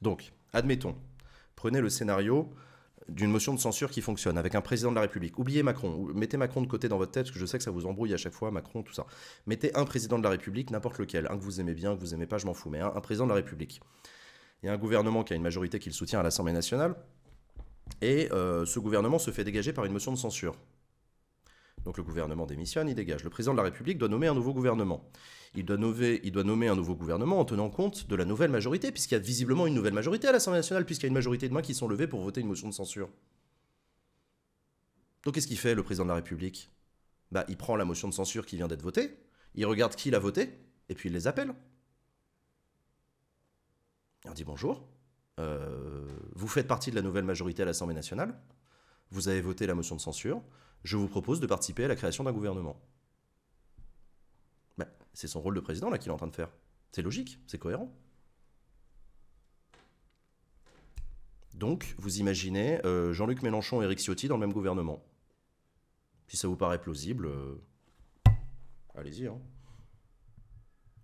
Donc, admettons, prenez le scénario d'une motion de censure qui fonctionne avec un président de la République. Oubliez Macron, mettez Macron de côté dans votre tête, parce que je sais que ça vous embrouille à chaque fois, Macron, tout ça. Mettez un président de la République, n'importe lequel, un que vous aimez bien, que vous aimez pas, je m'en fous, mais un, président de la République. Il y a un gouvernement qui a une majorité qui le soutient à l'Assemblée nationale, et euh, ce gouvernement se fait dégager par une motion de censure. Donc le gouvernement démissionne, il dégage. Le président de la République doit nommer un nouveau gouvernement. Il doit nommer, un nouveau gouvernement en tenant compte de la nouvelle majorité, puisqu'il y a visiblement une nouvelle majorité à l'Assemblée nationale, puisqu'il y a une majorité de mains qui sont levées pour voter une motion de censure. Donc qu'est-ce qu'il fait le président de la République Bah il prend la motion de censure qui vient d'être votée, il regarde qui l'a votée, et puis il les appelle. Il dit bonjour, euh, vous faites partie de la nouvelle majorité à l'Assemblée nationale, vous avez voté la motion de censure, je vous propose de participer à la création d'un gouvernement. Ben, c'est son rôle de président là qu'il est en train de faire. C'est logique, c'est cohérent. Donc, vous imaginez euh, Jean-Luc Mélenchon et Eric Ciotti dans le même gouvernement. Si ça vous paraît plausible, euh, allez-y. Hein.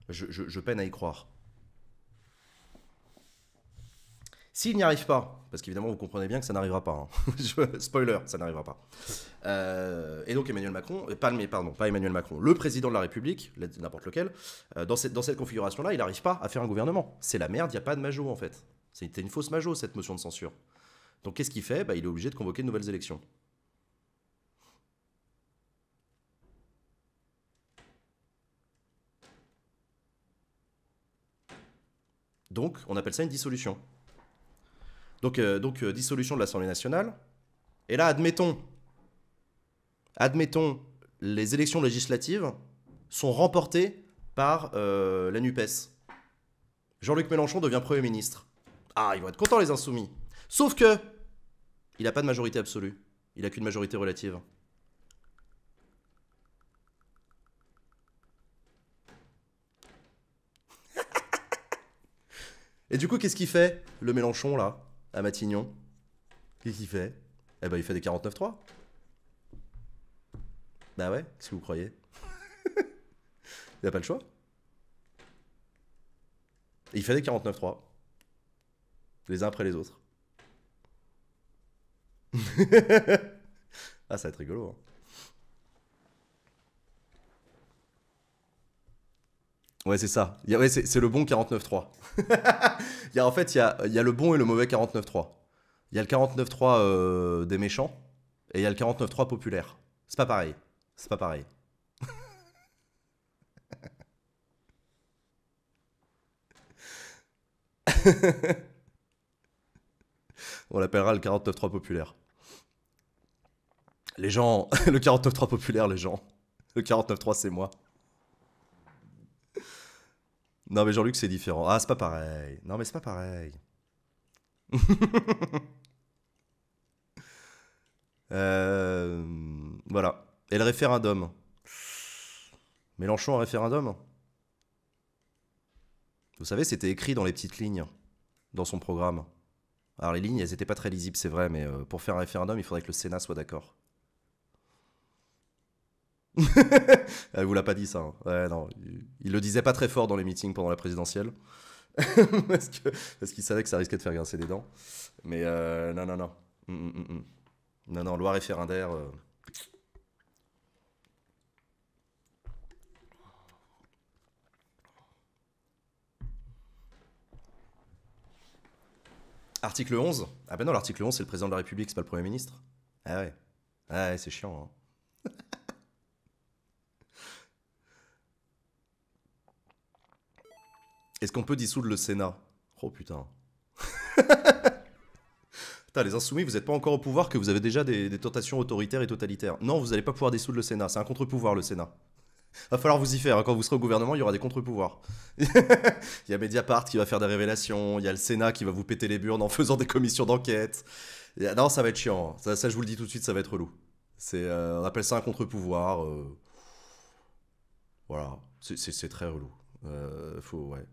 je peine à y croire. S'il n'y arrive pas, parce qu'évidemment vous comprenez bien que ça n'arrivera pas, hein. spoiler, ça n'arrivera pas. Euh, et donc Emmanuel Macron, euh, pardon, pas Emmanuel Macron, le président de la République, n'importe lequel, euh, dans cette, dans cette configuration-là, il n'arrive pas à faire un gouvernement. C'est la merde, il n'y a pas de majo en fait. C'était une fausse majo cette motion de censure. Donc qu'est-ce qu'il fait bah, Il est obligé de convoquer de nouvelles élections. Donc, on appelle ça une dissolution. Donc, euh, euh, dissolution de l'Assemblée nationale. Et là, admettons, admettons, les élections législatives sont remportées par euh, la NUPES. Jean-Luc Mélenchon devient Premier ministre. Ah, ils vont être contents les insoumis. Sauf que, il n'a pas de majorité absolue. Il n'a qu'une majorité relative. Et du coup, qu'est-ce qu'il fait, le Mélenchon, là à Matignon. Qu'est-ce qu'il fait Eh ben, il fait des 49-3. Bah ouais, qu'est-ce que vous croyez Il n'a pas le choix. il fait des 49-3. Les uns après les autres. ah, ça va être rigolo. Hein. Ouais, c'est ça. c'est le bon 49.3. il y a, en fait, il y a, le bon et le mauvais 49.3. Il y a le 49.3 euh, des méchants et il y a le 49.3 populaire. C'est pas pareil. C'est pas pareil. On l'appellera le 49.3 populaire. Les gens, le 49.3 populaire, les gens. Le 49.3, c'est moi. Non, mais Jean-Luc, c'est différent. Ah, c'est pas pareil. Non, mais c'est pas pareil. Euh, voilà. Et le référendum Mélenchon, un référendum Vous savez, c'était écrit dans les petites lignes, dans son programme. Alors, les lignes, elles n'étaient pas très lisibles, c'est vrai, mais euh, pour faire un référendum, il faudrait que le Sénat soit d'accord. Elle vous l'a pas dit ça. Hein. Ouais, non. Il le disait pas très fort dans les meetings pendant la présidentielle. parce qu'il savait que ça risquait de faire grincer des dents. Mais euh, non, non, non. Mm, mm, mm, non, non, loi référendaire. Euh. Article 11 Ah ben non, l'article 11, c'est le président de la République, c'est pas le Premier ministre. Ah ouais. Ah ouais, c'est chiant. Hein. Est-ce qu'on peut dissoudre le Sénat Oh putain. putain, les insoumis, vous n'êtes pas encore au pouvoir que vous avez déjà des, tentations autoritaires et totalitaires. Non, vous n'allez pas pouvoir dissoudre le Sénat. C'est un contre-pouvoir, le Sénat. Va falloir vous y faire. Quand vous serez au gouvernement, il y aura des contre-pouvoirs. il y a Mediapart qui va faire des révélations. Il y a le Sénat qui va vous péter les burnes en faisant des commissions d'enquête. Non, ça va être chiant. Ça, je vous le dis tout de suite, ça va être relou. Euh, on appelle ça un contre-pouvoir. Euh, voilà, c'est très relou. Euh, faut, ouais.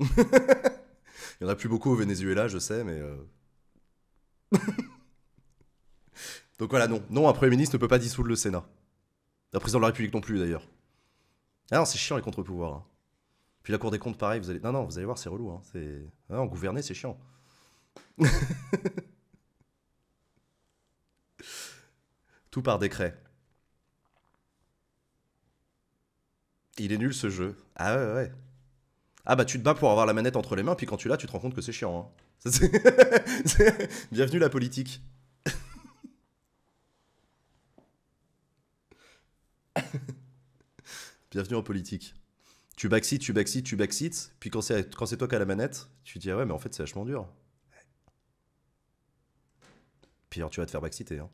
Il n'y en a plus beaucoup au Venezuela, je sais, mais. Euh. Donc voilà, non. Non, un Premier ministre ne peut pas dissoudre le Sénat. La président de la République non plus, d'ailleurs. Ah non, c'est chiant les contre-pouvoirs. Hein. Puis la Cour des comptes, pareil, vous allez. Non, non, vous allez voir, c'est relou. Hein. C'est... Ah gouverner, c'est chiant. Tout par décret. Il est nul ce jeu. Ah ouais, ouais. Ah bah tu te bats pour avoir la manette entre les mains, puis quand tu l'as, tu te rends compte que c'est chiant. Hein. Bienvenue la politique. Bienvenue en politique. Tu backsit, tu backsit, tu backsit, puis quand c'est toi qui as la manette, tu te dis ah ouais mais en fait c'est vachement dur. Puis tu vas te faire backseater. Hein.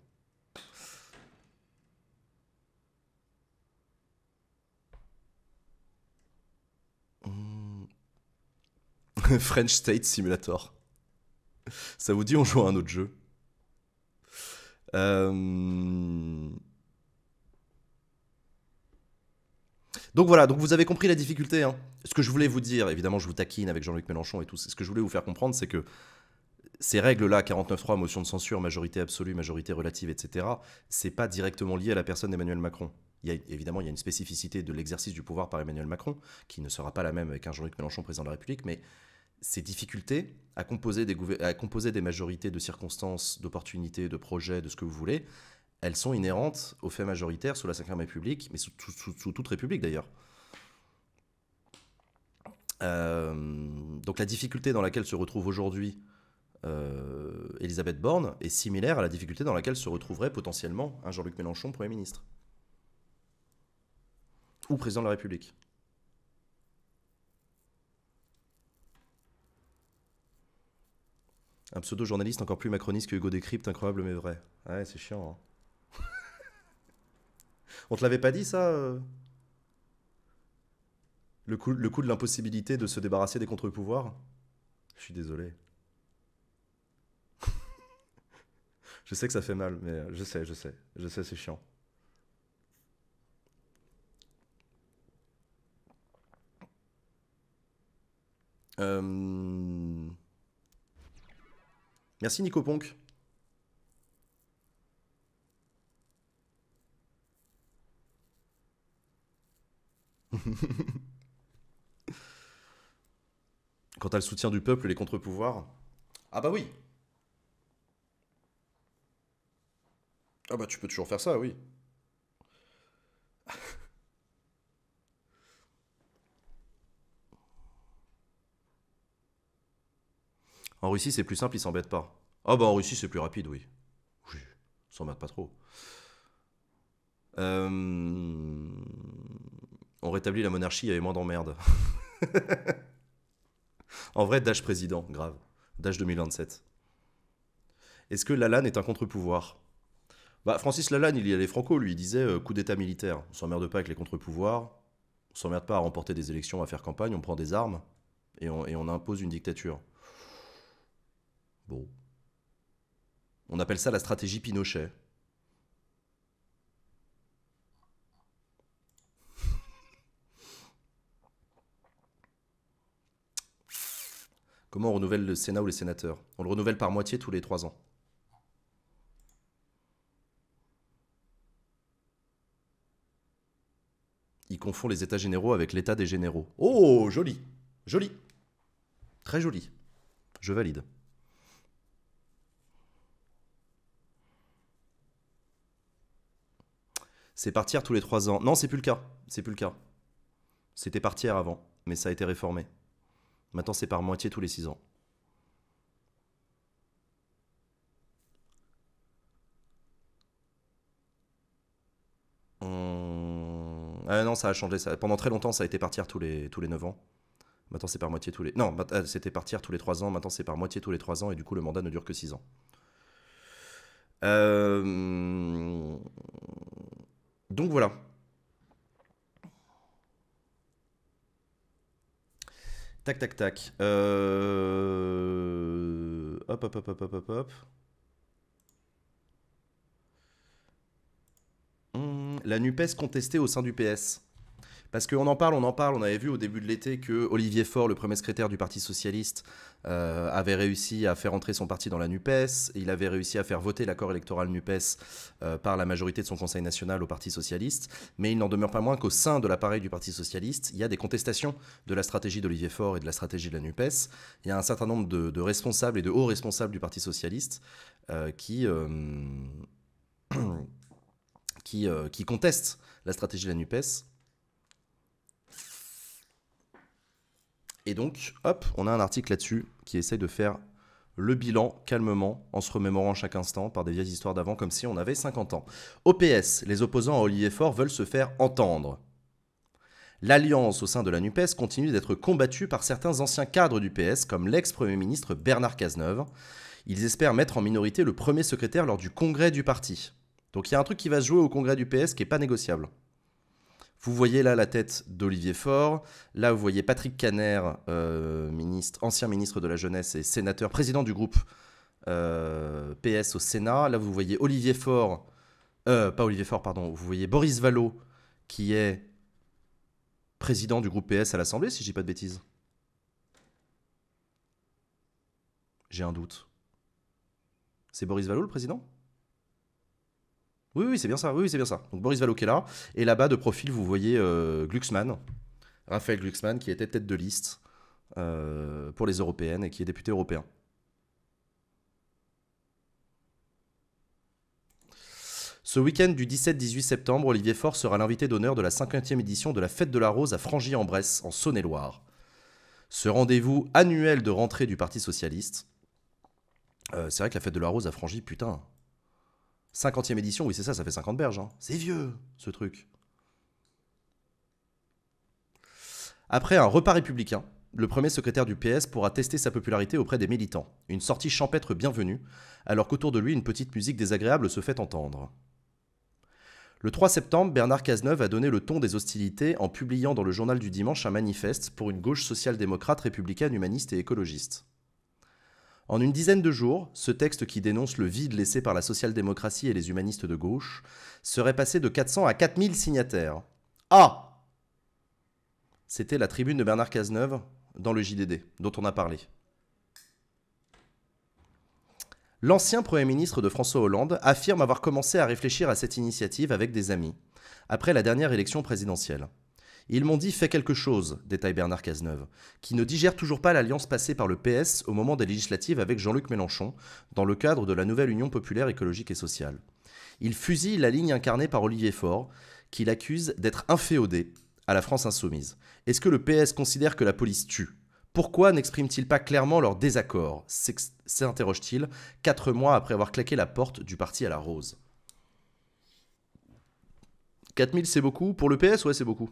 French State Simulator. Ça vous dit, on joue à un autre jeu euh, Donc voilà, donc vous avez compris la difficulté. Hein. Ce que je voulais vous dire, évidemment, je vous taquine avec Jean-Luc Mélenchon et tout. Ce que je voulais vous faire comprendre, c'est que ces règles-là, 49.3, motion de censure, majorité absolue, majorité relative, etc., c'est pas directement lié à la personne d'Emmanuel Macron. Il y a, évidemment, il y a une spécificité de l'exercice du pouvoir par Emmanuel Macron, qui ne sera pas la même avec un Jean-Luc Mélenchon président de la République, mais ces difficultés à composer des, majorités de circonstances, d'opportunités, de projets, de ce que vous voulez, elles sont inhérentes aux faits majoritaires sous la Vème République, mais sous, toute République d'ailleurs. Euh, donc la difficulté dans laquelle se retrouve aujourd'hui euh, Elisabeth Borne est similaire à la difficulté dans laquelle se retrouverait potentiellement Jean-Luc Mélenchon Premier ministre ou président de la République. Un pseudo-journaliste encore plus macroniste que Hugo Décrypte, incroyable mais vrai. Ouais, c'est chiant. Hein. On te l'avait pas dit ça euh le, coup, le coup de l'impossibilité de se débarrasser des contre-pouvoirs Je suis désolé. je sais que ça fait mal, mais euh, je sais, je sais. Je sais, c'est chiant. Euh, Merci Nico Ponk. Quant à le soutien du peuple, les contre-pouvoirs. Ah bah oui Ah bah tu peux toujours faire ça, oui. En Russie, c'est plus simple, ils s'embêtent pas. Ah bah en Russie, c'est plus rapide, oui. Oui, ne s'embêtent pas trop. Euh, on rétablit la monarchie, il y avait moins d'emmerdes. en vrai, Dash président, grave. Dash 2027. Est-ce que Lalanne est un contre-pouvoir bah, Francis Lalanne, il y les franco, lui, il disait euh, coup d'état militaire. On s'emmerde pas avec les contre-pouvoirs, on s'emmerde pas à remporter des élections, à faire campagne, on prend des armes et on impose une dictature. Bon. On appelle ça la stratégie Pinochet. Comment on renouvelle le Sénat ou les sénateurs On le renouvelle par moitié tous les trois ans. Il confond les états généraux avec l'état des généraux. Oh, joli Joli Très joli. Je valide. c'est partir tous les trois ans. Non, c'est plus le cas. C'est plus le cas. C'était partir avant, mais ça a été réformé. Maintenant, c'est par moitié tous les six ans. Ah non, ça a changé. Ça... Pendant très longtemps, ça a été partir tous les, tous les 9 ans. Maintenant, c'est par moitié tous les. Non, ah, c'était partir tous les 3 ans. Maintenant, c'est par moitié tous les 3 ans. Et du coup, le mandat ne dure que 6 ans. Euh... Donc voilà. Tac, tac, tac. Euh... Hop, hop, hop, hop, hop, hop, hop. Hmm, la NUPES contestée au sein du PS. Parce qu'on en parle, on en parle, on avait vu au début de l'été que Olivier Faure, le premier secrétaire du Parti Socialiste, euh, avait réussi à faire entrer son parti dans la NUPES, il avait réussi à faire voter l'accord électoral NUPES euh, par la majorité de son Conseil national au Parti Socialiste, mais il n'en demeure pas moins qu'au sein de l'appareil du Parti Socialiste, il y a des contestations de la stratégie d'Olivier Faure et de la stratégie de la NUPES. Il y a un certain nombre de, responsables et de hauts responsables du Parti Socialiste euh, qui, qui, qui contestent la stratégie de la NUPES Et donc, hop, on a un article là-dessus qui essaye de faire le bilan calmement, en se remémorant chaque instant par des vieilles histoires d'avant comme si on avait 50 ans. PS, les opposants à Olivier Faure veulent se faire entendre. L'alliance au sein de la NUPES continue d'être combattue par certains anciens cadres du PS, comme l'ex-premier ministre Bernard Cazeneuve. Ils espèrent mettre en minorité le premier secrétaire lors du congrès du parti. Donc il y a un truc qui va se jouer au congrès du PS qui n'est pas négociable. Vous voyez là la tête d'Olivier Faure. Là, vous voyez Patrick Caner, euh, ministre, ancien ministre de la jeunesse et sénateur, président du groupe euh, PS au Sénat. Là, vous voyez Olivier Faure, euh, pas Olivier Faure, pardon, vous voyez Boris Vallot, qui est président du groupe PS à l'Assemblée, si je dis pas de bêtises. J'ai un doute. C'est Boris Vallot le président oui, oui, c'est bien ça. Oui, c'est bien ça. Donc Boris Vallot là. Et là-bas, de profil, vous voyez euh, Glucksmann, Raphaël Glucksmann, qui était tête de liste euh, pour les européennes et qui est député européen. Ce week-end du 17-18 septembre, Olivier Faure sera l'invité d'honneur de la 50e édition de la Fête de la Rose à Frangy-en-Bresse, en, Saône-et-Loire. Ce rendez-vous annuel de rentrée du Parti Socialiste. Euh, c'est vrai que la Fête de la Rose à Frangy, putain, 50e édition, oui, c'est ça, ça fait 50 berges. Hein. C'est vieux, ce truc. Après un repas républicain, le premier secrétaire du PS pourra tester sa popularité auprès des militants. Une sortie champêtre bienvenue, alors qu'autour de lui, une petite musique désagréable se fait entendre. Le 3 septembre, Bernard Cazeneuve a donné le ton des hostilités en publiant dans le journal du dimanche un manifeste pour une gauche social-démocrate, républicaine, humaniste et écologiste. En une dizaine de jours, ce texte qui dénonce le vide laissé par la social-démocratie et les humanistes de gauche serait passé de 400 à 4000 signataires. Ah C'était la tribune de Bernard Cazeneuve dans le JDD, dont on a parlé. L'ancien Premier ministre de François Hollande affirme avoir commencé à réfléchir à cette initiative avec des amis, après la dernière élection présidentielle. Ils m'ont dit fais quelque chose, détaille Bernard Cazeneuve, qui ne digère toujours pas l'alliance passée par le PS au moment des législatives avec Jean-Luc Mélenchon, dans le cadre de la nouvelle Union populaire écologique et sociale. Il fusille la ligne incarnée par Olivier Faure, qu'il accuse d'être inféodé à la France insoumise. Est-ce que le PS considère que la police tue pourquoi n'expriment-ils pas clairement leur désaccord s'interroge-t-il, quatre mois après avoir claqué la porte du parti à la rose. 4000 c'est beaucoup Pour le PS, ouais c'est beaucoup.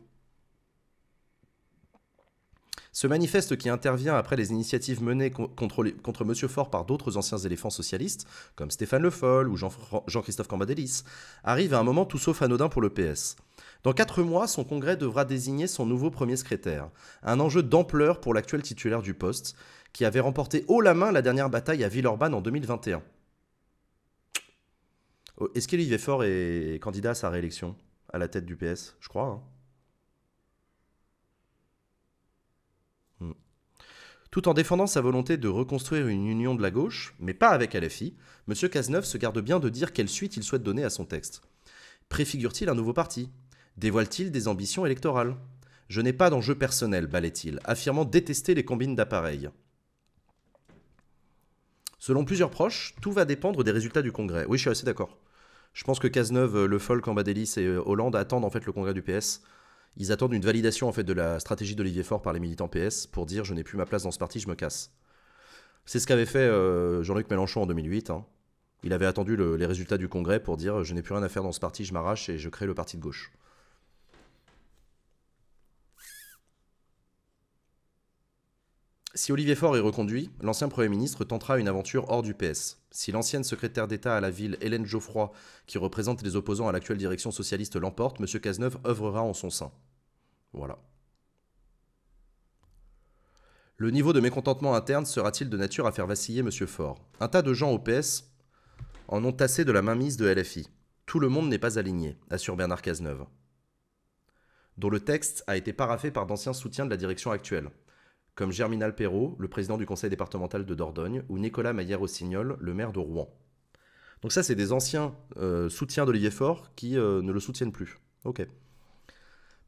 Ce manifeste qui intervient après les initiatives menées contre, Monsieur Faure par d'autres anciens éléphants socialistes, comme Stéphane Le Foll ou Jean-Christophe Cambadélis, arrive à un moment tout sauf anodin pour le PS. Dans quatre mois, son congrès devra désigner son nouveau premier secrétaire, un enjeu d'ampleur pour l'actuel titulaire du poste, qui avait remporté haut la main la dernière bataille à Villeurbanne en 2021. Est-ce qu'Olivier Faure est candidat à sa réélection à la tête du PS Je crois. Hein. Tout en défendant sa volonté de reconstruire une union de la gauche, mais pas avec LFI, M. Cazeneuve se garde bien de dire quelle suite il souhaite donner à son texte. Préfigure-t-il un nouveau parti Dévoile-t-il des ambitions électorales Je n'ai pas d'enjeu personnel, balait-il, affirmant détester les combines d'appareils. Selon plusieurs proches, tout va dépendre des résultats du Congrès. Oui, je suis assez d'accord. Je pense que Cazeneuve, Le Folk en et euh, Hollande attendent en fait le Congrès du PS ils attendent une validation en fait de la stratégie d'Olivier Faure par les militants PS pour dire je n'ai plus ma place dans ce parti, je me casse. C'est ce qu'avait fait euh, Jean-Luc Mélenchon en 2008. Hein. Il avait attendu les résultats du Congrès pour dire je n'ai plus rien à faire dans ce parti, je m'arrache et je crée le parti de gauche. Si Olivier Faure est reconduit, l'ancien Premier ministre tentera une aventure hors du PS. Si l'ancienne secrétaire d'État à la ville Hélène Geoffroy, qui représente les opposants à l'actuelle direction socialiste, l'emporte, M. Cazeneuve œuvrera en son sein. Voilà. Le niveau de mécontentement interne sera-t-il de nature à faire vaciller M. Faure Un tas de gens au PS en ont assez de la mainmise de LFI. Tout le monde n'est pas aligné, assure Bernard Cazeneuve, dont le texte a été paraffé par d'anciens soutiens de la direction actuelle, comme Germinal Perrault, le président du conseil départemental de Dordogne, ou Nicolas Maillère-Rossignol, le maire de Rouen. Donc ça, c'est des anciens euh, soutiens d'Olivier Faure qui euh, ne le soutiennent plus. Ok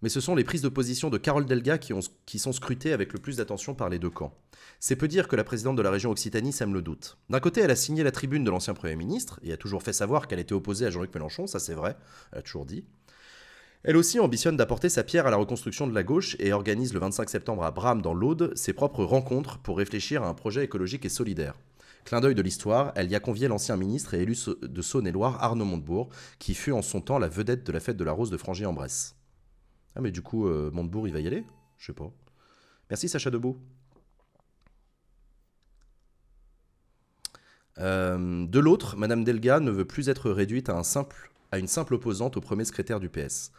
mais ce sont les prises de position de Carole Delga qui, sont scrutées avec le plus d'attention par les deux camps. C'est peu dire que la présidente de la région Occitanie sème le doute. D'un côté, elle a signé la tribune de l'ancien Premier ministre, et a toujours fait savoir qu'elle était opposée à Jean-Luc Mélenchon, ça c'est vrai, elle a toujours dit. Elle aussi ambitionne d'apporter sa pierre à la reconstruction de la gauche et organise le 25 septembre à Bram dans l'Aude ses propres rencontres pour réfléchir à un projet écologique et solidaire. Clin d'œil de l'histoire, elle y a convié l'ancien ministre et élu de Saône-et-Loire Arnaud Montebourg, qui fut en son temps la vedette de la fête de la Rose de Frangy-en-Bresse. Ah, mais du coup, euh, Montebourg, il va y aller Je sais pas. Merci, Sacha Debout. Euh, de l'autre, Madame Delga ne veut plus être réduite à, un simple, à une simple opposante au premier secrétaire du PS,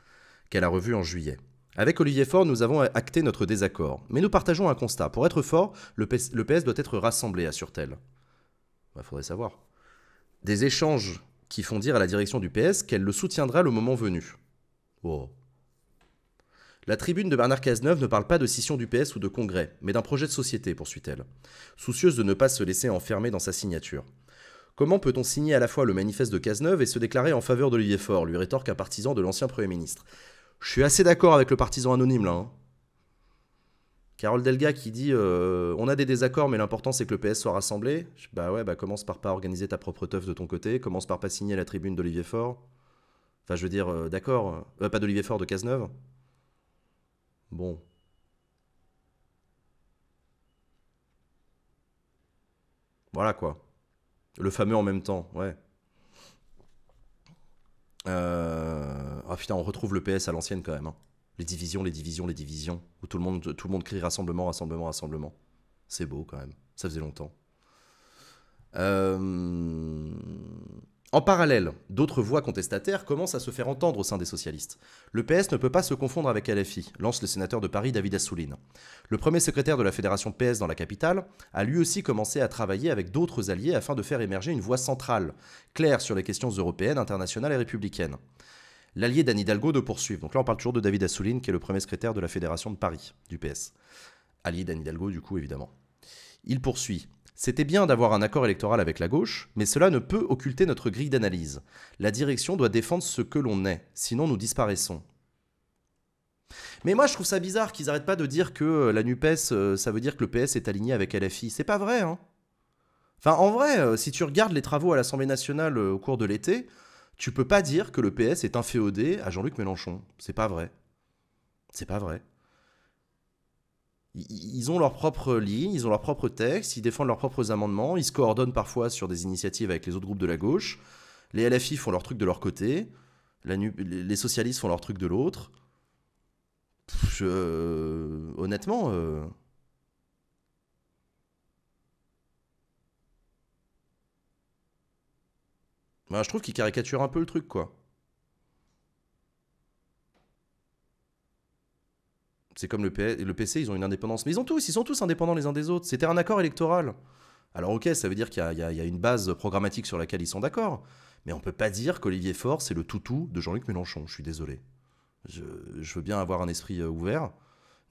qu'elle a revu en juillet. Avec Olivier Faure, nous avons acté notre désaccord. Mais nous partageons un constat. Pour être fort, le PS, doit être rassemblé, assure-t-elle. Il bah, faudrait savoir. Des échanges qui font dire à la direction du PS qu'elle le soutiendra le moment venu. Oh. La tribune de Bernard Cazeneuve ne parle pas de scission du PS ou de congrès, mais d'un projet de société, poursuit-elle, soucieuse de ne pas se laisser enfermer dans sa signature. Comment peut-on signer à la fois le manifeste de Cazeneuve et se déclarer en faveur d'Olivier Faure lui rétorque un partisan de l'ancien Premier ministre. Je suis assez d'accord avec le partisan anonyme là. Hein. Carole Delga qui dit euh, On a des désaccords, mais l'important c'est que le PS soit rassemblé. Bah ouais, bah commence par pas organiser ta propre teuf de ton côté, commence par pas signer la tribune d'Olivier Faure. Enfin, je veux dire, euh, d'accord, euh, pas d'Olivier Faure, de Cazeneuve. Bon. Voilà quoi. Le fameux en même temps, ouais. Euh, ah putain, on retrouve le PS à l'ancienne quand même. Hein. Les divisions, les divisions, les divisions. Où tout le monde, tout le monde crie rassemblement, rassemblement, rassemblement. C'est beau quand même. Ça faisait longtemps. Euh... En parallèle, d'autres voix contestataires commencent à se faire entendre au sein des socialistes. Le PS ne peut pas se confondre avec LFI, lance le sénateur de Paris David Assouline. Le premier secrétaire de la fédération PS dans la capitale a lui aussi commencé à travailler avec d'autres alliés afin de faire émerger une voix centrale, claire sur les questions européennes, internationales et républicaines. L'allié d'Anne Hidalgo de poursuivre. Donc là, on parle toujours de David Assouline, qui est le premier secrétaire de la fédération de Paris, du PS. Allié d'Anne Hidalgo, du coup, évidemment. Il poursuit. C'était bien d'avoir un accord électoral avec la gauche, mais cela ne peut occulter notre grille d'analyse. La direction doit défendre ce que l'on est, sinon nous disparaissons. Mais moi je trouve ça bizarre qu'ils arrêtent pas de dire que euh, la NUPES, euh, ça veut dire que le PS est aligné avec LFI. C'est pas vrai, hein Enfin, en vrai, euh, si tu regardes les travaux à l'Assemblée nationale au cours de l'été, tu peux pas dire que le PS est inféodé à Jean-Luc Mélenchon. C'est pas vrai. C'est pas vrai ils ont leurs propres lignes, ils ont leur propre textes, ils défendent leurs propres amendements, ils se coordonnent parfois sur des initiatives avec les autres groupes de la gauche. Les LFI font leur truc de leur côté, les socialistes font leur truc de l'autre. Euh, honnêtement. Euh, bah, je trouve qu'ils caricaturent un peu le truc, quoi. C'est comme le, le PC, ils ont une indépendance. Mais ils ont tous, ils sont tous indépendants les uns des autres. C'était un accord électoral. Alors ok, ça veut dire qu'il y, a une base programmatique sur laquelle ils sont d'accord. Mais on peut pas dire qu'Olivier Faure, c'est le toutou de Jean-Luc Mélenchon. Je suis désolé. Je, veux bien avoir un esprit euh, ouvert.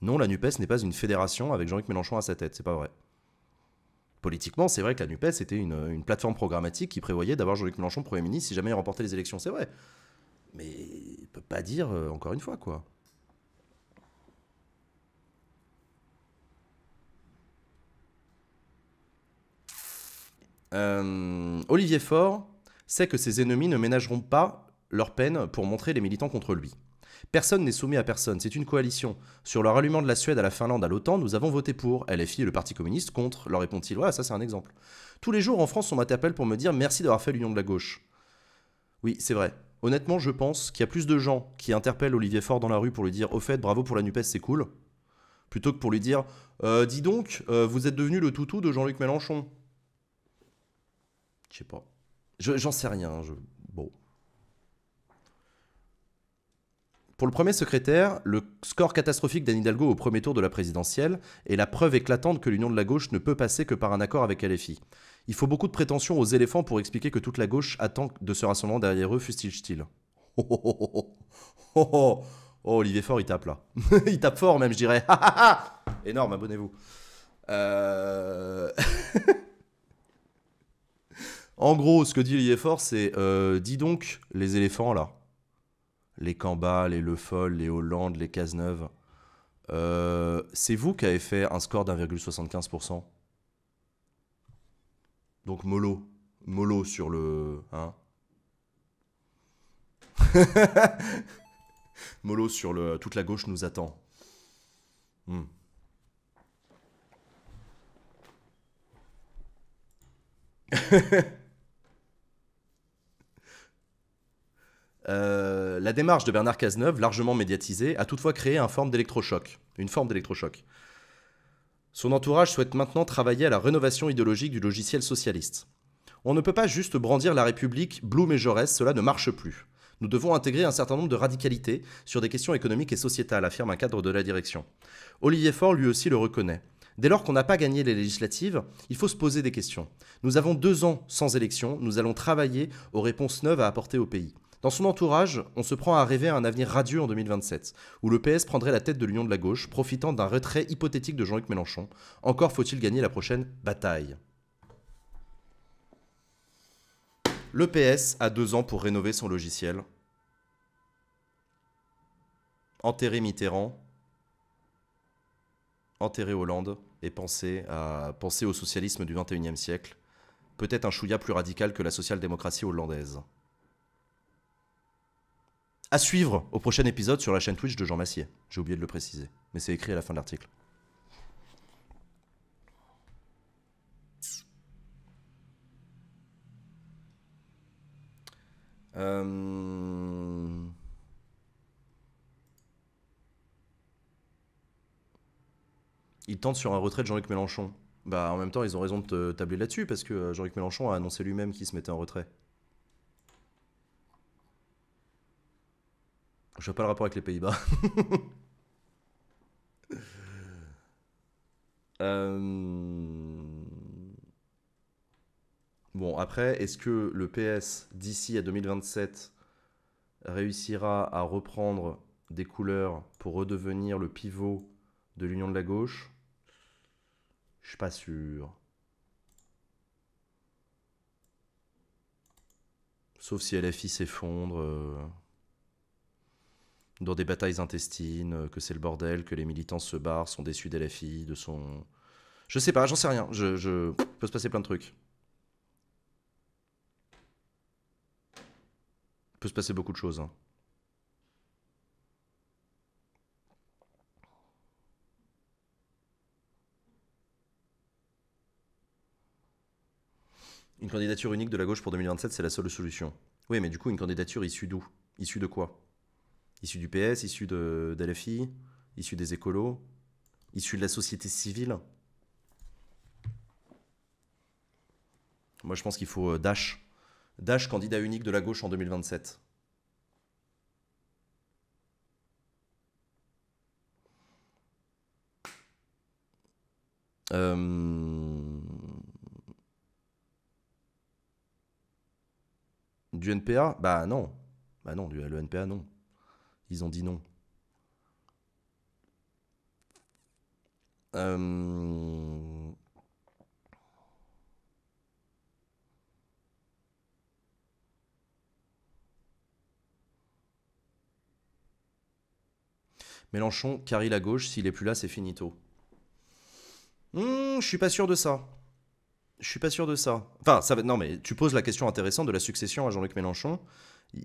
Non, la NUPES n'est pas une fédération avec Jean-Luc Mélenchon à sa tête. C'est pas vrai. Politiquement, c'est vrai que la NUPES était une, plateforme programmatique qui prévoyait d'avoir Jean-Luc Mélenchon Premier ministre si jamais il remportait les élections. C'est vrai. Mais on peut pas dire, euh, encore une fois, quoi. Euh, Olivier Faure sait que ses ennemis ne ménageront pas leur peine pour montrer les militants contre lui. Personne n'est soumis à personne, c'est une coalition. Sur le ralliement de la Suède à la Finlande à l'OTAN, nous avons voté pour. LFI et le Parti communiste contre, leur répond-il. Ouais, ça c'est un exemple. Tous les jours en France, on m'appelle pour me dire merci d'avoir fait l'union de la gauche. Oui, c'est vrai. Honnêtement, je pense qu'il y a plus de gens qui interpellent Olivier Faure dans la rue pour lui dire au fait, bravo pour la NUPES, c'est cool, plutôt que pour lui dire euh, dis donc, euh, vous êtes devenu le toutou de Jean-Luc Mélenchon. Je sais pas. J'en sais rien. Je... Bon. Pour le premier secrétaire, le score catastrophique d'Anne Hidalgo au premier tour de la présidentielle est la preuve éclatante que l'union de la gauche ne peut passer que par un accord avec LFI. Il faut beaucoup de prétention aux éléphants pour expliquer que toute la gauche attend de se rassembler derrière eux, fustige-t-il. Oh, oh, oh, oh, Olivier Faure, il tape là. il tape fort même, je dirais. Énorme, abonnez-vous. Euh... En gros, ce que dit l'IFOR, c'est euh, dis donc, les éléphants là, les Cambas, les Le Foll, les Hollande, les Cazeneuve, euh, c'est vous qui avez fait un score d'1,75%. Donc mollo, mollo sur le. Hein mollo sur le. Toute la gauche nous attend. Hmm. Euh, la démarche de Bernard Cazeneuve, largement médiatisée, a toutefois créé une forme d'électrochoc. Une forme d'électrochoc. Son entourage souhaite maintenant travailler à la rénovation idéologique du logiciel socialiste. On ne peut pas juste brandir la République, Blum et Jaurès, cela ne marche plus. Nous devons intégrer un certain nombre de radicalités sur des questions économiques et sociétales, affirme un cadre de la direction. Olivier Faure lui aussi le reconnaît. Dès lors qu'on n'a pas gagné les législatives, il faut se poser des questions. Nous avons deux ans sans élection, nous allons travailler aux réponses neuves à apporter au pays. Dans son entourage, on se prend à rêver à un avenir radieux en 2027, où le PS prendrait la tête de l'Union de la gauche, profitant d'un retrait hypothétique de Jean-Luc Mélenchon. Encore faut-il gagner la prochaine bataille. Le PS a deux ans pour rénover son logiciel. Enterrer Mitterrand, enterrer Hollande et penser, à, penser au socialisme du XXIe siècle, peut-être un chouïa plus radical que la social-démocratie hollandaise. À suivre au prochain épisode sur la chaîne Twitch de Jean Massier. J'ai oublié de le préciser, mais c'est écrit à la fin de l'article. Il euh, Ils tentent sur un retrait de Jean-Luc Mélenchon. Bah, en même temps, ils ont raison de tabler là-dessus parce que euh, Jean-Luc Mélenchon a annoncé lui-même qu'il se mettait en retrait. Je n'ai pas le rapport avec les Pays-Bas. Euh, bon, après, est-ce que le PS d'ici à 2027 réussira à reprendre des couleurs pour redevenir le pivot de l'union de la gauche Je suis pas sûr. Sauf si LFI s'effondre. Euh dans des batailles intestines, euh, que c'est le bordel, que les militants se barrent, sont déçus la fille, de son... Je sais pas, j'en sais rien. Je, Il peut se passer plein de trucs. Il peut se passer beaucoup de choses. Hein. Une candidature unique de la gauche pour 2027, c'est la seule solution. Oui, mais du coup, une candidature issue d'où Issue de quoi Issu du PS, issu de, la LFI, issus des écolos, issu de la société civile. Moi, je pense qu'il faut euh, Dash. Dash, candidat unique de la gauche en 2027. Euh, du NPA Bah non. Bah non, le NPA non. Ils ont dit non. Euh, Mélenchon, il la gauche, s'il est plus là, c'est finito. Je hmm, je suis pas sûr de ça. Je suis pas sûr de ça. Enfin, ça va... non, mais tu poses la question intéressante de la succession à Jean-Luc Mélenchon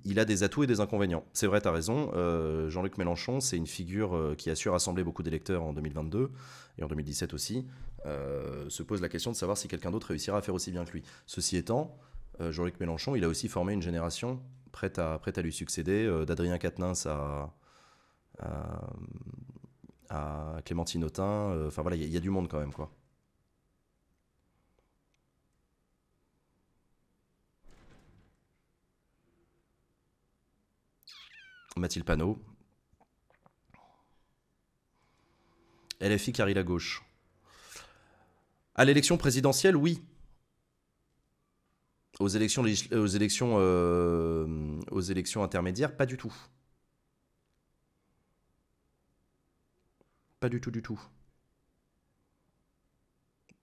il a des atouts et des inconvénients. C'est vrai, tu as raison. Euh, Jean-Luc Mélenchon, c'est une figure euh, qui a su rassembler beaucoup d'électeurs en 2022 et en 2017 aussi. Euh, se pose la question de savoir si quelqu'un d'autre réussira à faire aussi bien que lui. Ceci étant, Jean-Luc Mélenchon, il a aussi formé une génération prête à, prête à lui succéder, d'Adrien Quatennens à, à, Clémentine Autain. Enfin voilà, il y, a du monde quand même, quoi. Mathilde Panot. LFI carry la gauche. À l'élection présidentielle, oui. Aux élections, euh, aux élections, euh, aux élections intermédiaires, pas du tout. Pas du tout, du tout.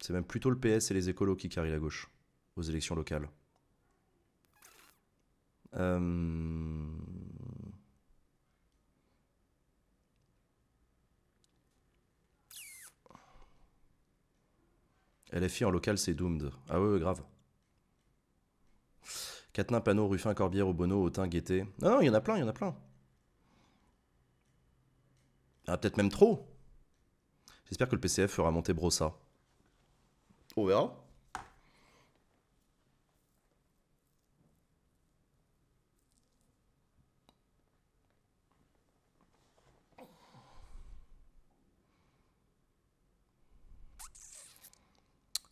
C'est même plutôt le PS et les écolos qui carrient la gauche aux élections locales. Euh, LFI en local, c'est doomed. Ah ouais, grave. Catenin, panneau, Ruffin, Corbière, Obono, Autin, Guetté. Non, non, il y en a plein, il y en a plein. Ah, peut-être même trop. J'espère que le PCF fera monter Brossa. On verra.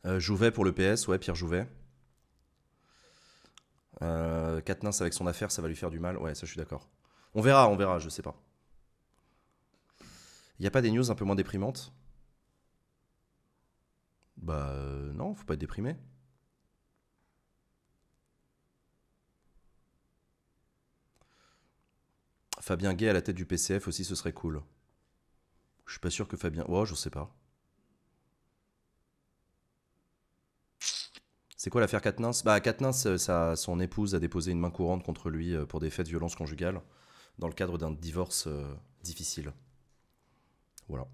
Euh, Jouvet pour le PS, ouais, Pierre Jouvet. Euh, avec son affaire, ça va lui faire du mal. Ouais, ça je suis d'accord. On verra, on verra, je sais pas. Il a pas des news un peu moins déprimantes Bah euh, non, faut pas être déprimé. Fabien Gay à la tête du PCF aussi, ce serait cool. Je suis pas sûr que Fabien. Oh, je sais pas. C'est quoi l'affaire Katnins Bah, Katnins, sa, euh, son épouse a déposé une main courante contre lui euh, pour des faits de violence conjugale dans le cadre d'un divorce euh, difficile. Voilà.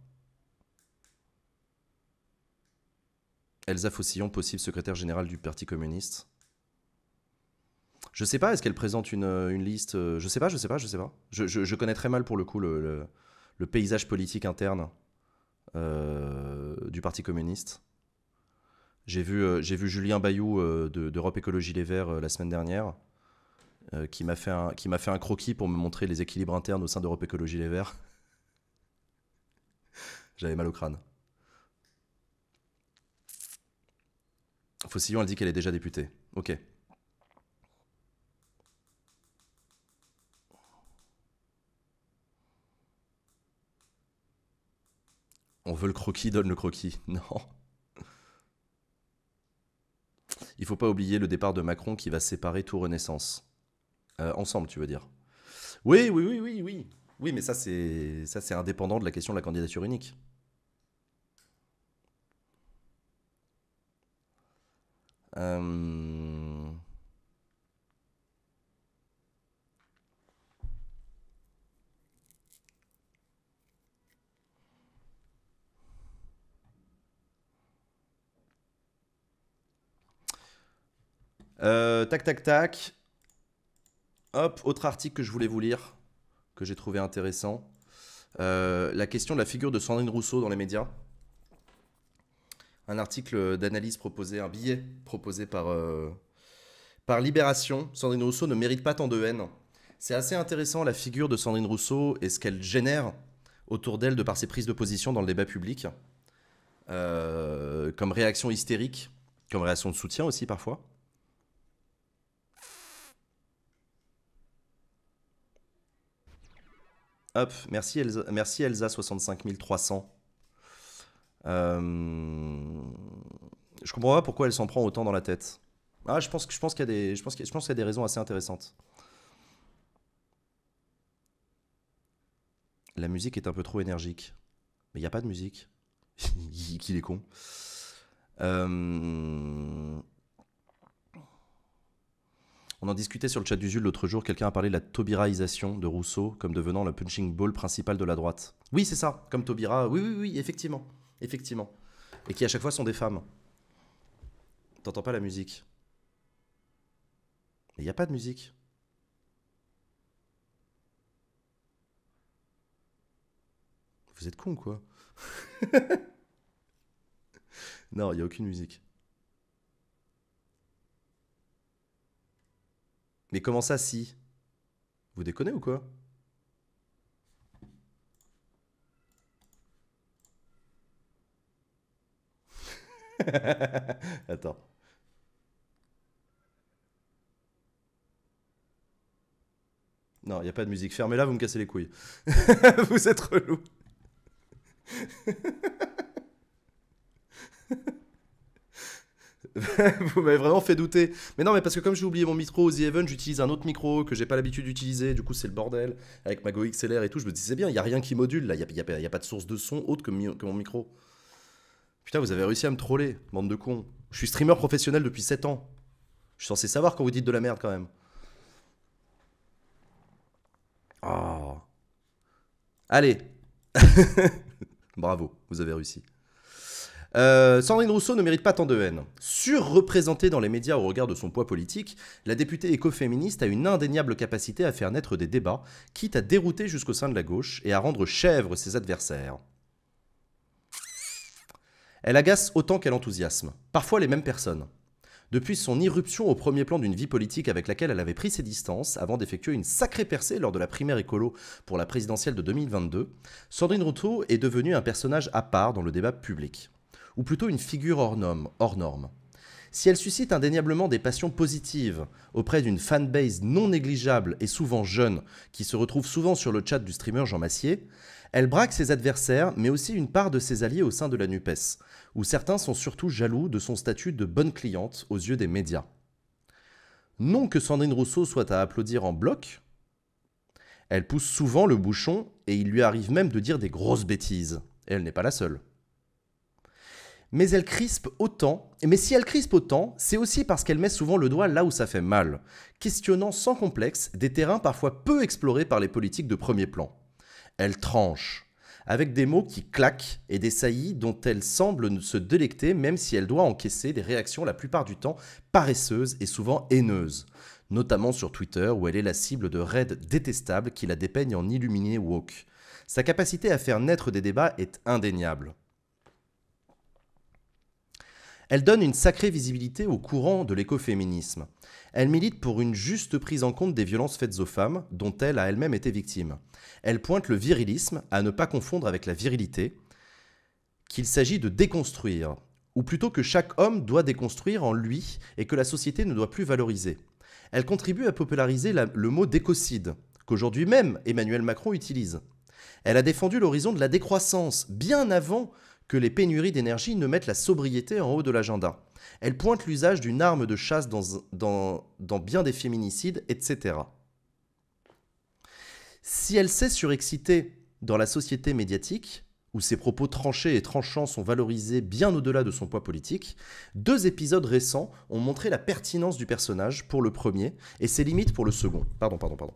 Elsa Faucillon, possible secrétaire générale du Parti communiste. Je sais pas, est-ce qu'elle présente une, liste Je sais pas, je sais pas, je sais pas. Je, connais très mal pour le coup le, paysage politique interne du Parti communiste. J'ai vu, euh, j'ai vu Julien Bayou euh, d'Europe Écologie Les Verts euh, la semaine dernière, qui m'a fait, un, fait un croquis pour me montrer les équilibres internes au sein d'Europe Écologie Les Verts. J'avais mal au crâne. Faucillon, elle dit qu'elle est déjà députée. Ok. On veut le croquis, donne le croquis. Non il faut pas oublier le départ de Macron qui va séparer tout Renaissance. Euh, ensemble, tu veux dire Oui, oui, oui, oui, oui. Oui, mais ça, c'est indépendant de la question de la candidature unique. Euh, Euh, tac, tac, tac. Hop, autre article que je voulais vous lire, que j'ai trouvé intéressant. Euh, la question de la figure de Sandrine Rousseau dans les médias. Un article d'analyse proposé, un billet proposé par, euh, par Libération. Sandrine Rousseau ne mérite pas tant de haine. C'est assez intéressant la figure de Sandrine Rousseau et ce qu'elle génère autour d'elle de par ses prises de position dans le débat public, comme réaction hystérique, comme réaction de soutien aussi parfois. Hop, merci Elsa, merci Elsa 65300. Euh, je comprends pas pourquoi elle s'en prend autant dans la tête. Ah, je pense, je pense qu'il y, a des, je pense y a des raisons assez intéressantes. La musique est un peu trop énergique. Mais il n'y a pas de musique. Qui est con. Euh... On en discutait sur le chat du Jules l'autre jour, quelqu'un a parlé de la taubiraisation de Rousseau comme devenant le punching ball principal de la droite. Oui, c'est ça, comme Taubira, oui, oui, oui, effectivement, effectivement. Et qui à chaque fois sont des femmes. T'entends pas la musique. Mais il n'y a pas de musique. Vous êtes con quoi Non, il n'y a aucune musique. Mais comment ça si Vous déconnez ou quoi Attends. Non, il n'y a pas de musique. Fermez-la, vous me cassez les couilles. vous êtes relou. vous m'avez vraiment fait douter. Mais non, mais parce que comme j'ai oublié mon micro The Event, j'utilise un autre micro que j'ai pas l'habitude d'utiliser. Du coup, c'est le bordel. Avec ma Go XLR et tout, je me disais bien, il y a rien qui module là. Il y a, pas de source de son autre que, que, mon micro. Putain, vous avez réussi à me troller, bande de cons. Je suis streamer professionnel depuis 7 ans. Je suis censé savoir quand vous dites de la merde quand même. Oh. Allez. Bravo, vous avez réussi. Euh, Sandrine Rousseau ne mérite pas tant de haine. Surreprésentée dans les médias au regard de son poids politique, la députée écoféministe a une indéniable capacité à faire naître des débats, quitte à dérouter jusqu'au sein de la gauche et à rendre chèvre ses adversaires. Elle agace autant qu'elle enthousiasme, parfois les mêmes personnes. Depuis son irruption au premier plan d'une vie politique avec laquelle elle avait pris ses distances avant d'effectuer une sacrée percée lors de la primaire écolo pour la présidentielle de 2022, Sandrine Rousseau est devenue un personnage à part dans le débat public ou plutôt une figure hors norme. Hors norme. Si elle suscite indéniablement des passions positives auprès d'une fanbase non négligeable et souvent jeune, qui se retrouve souvent sur le chat du streamer Jean Massier, elle braque ses adversaires, mais aussi une part de ses alliés au sein de la NUPES, où certains sont surtout jaloux de son statut de bonne cliente aux yeux des médias. Non que Sandrine Rousseau soit à applaudir en bloc, elle pousse souvent le bouchon et il lui arrive même de dire des grosses bêtises, et elle n'est pas la seule mais elle crispe autant. Mais si elle crispe autant, c'est aussi parce qu'elle met souvent le doigt là où ça fait mal, questionnant sans complexe des terrains parfois peu explorés par les politiques de premier plan. Elle tranche, avec des mots qui claquent et des saillies dont elle semble se délecter même si elle doit encaisser des réactions la plupart du temps paresseuses et souvent haineuses, notamment sur Twitter où elle est la cible de raids détestables qui la dépeignent en illuminé woke. Sa capacité à faire naître des débats est indéniable. Elle donne une sacrée visibilité au courant de l'écoféminisme. Elle milite pour une juste prise en compte des violences faites aux femmes, dont elle a elle-même été victime. Elle pointe le virilisme à ne pas confondre avec la virilité, qu'il s'agit de déconstruire, ou plutôt que chaque homme doit déconstruire en lui et que la société ne doit plus valoriser. Elle contribue à populariser le mot d'écocide, qu'aujourd'hui même Emmanuel Macron utilise. Elle a défendu l'horizon de la décroissance, bien avant que les pénuries d'énergie ne mettent la sobriété en haut de l'agenda. Elle pointe l'usage d'une arme de chasse dans, bien des féminicides, etc. Si elle s'est surexcitée dans la société médiatique, où ses propos tranchés et tranchants sont valorisés bien au-delà de son poids politique, deux épisodes récents ont montré la pertinence du personnage pour le premier et ses limites pour le second. Pardon, pardon, pardon.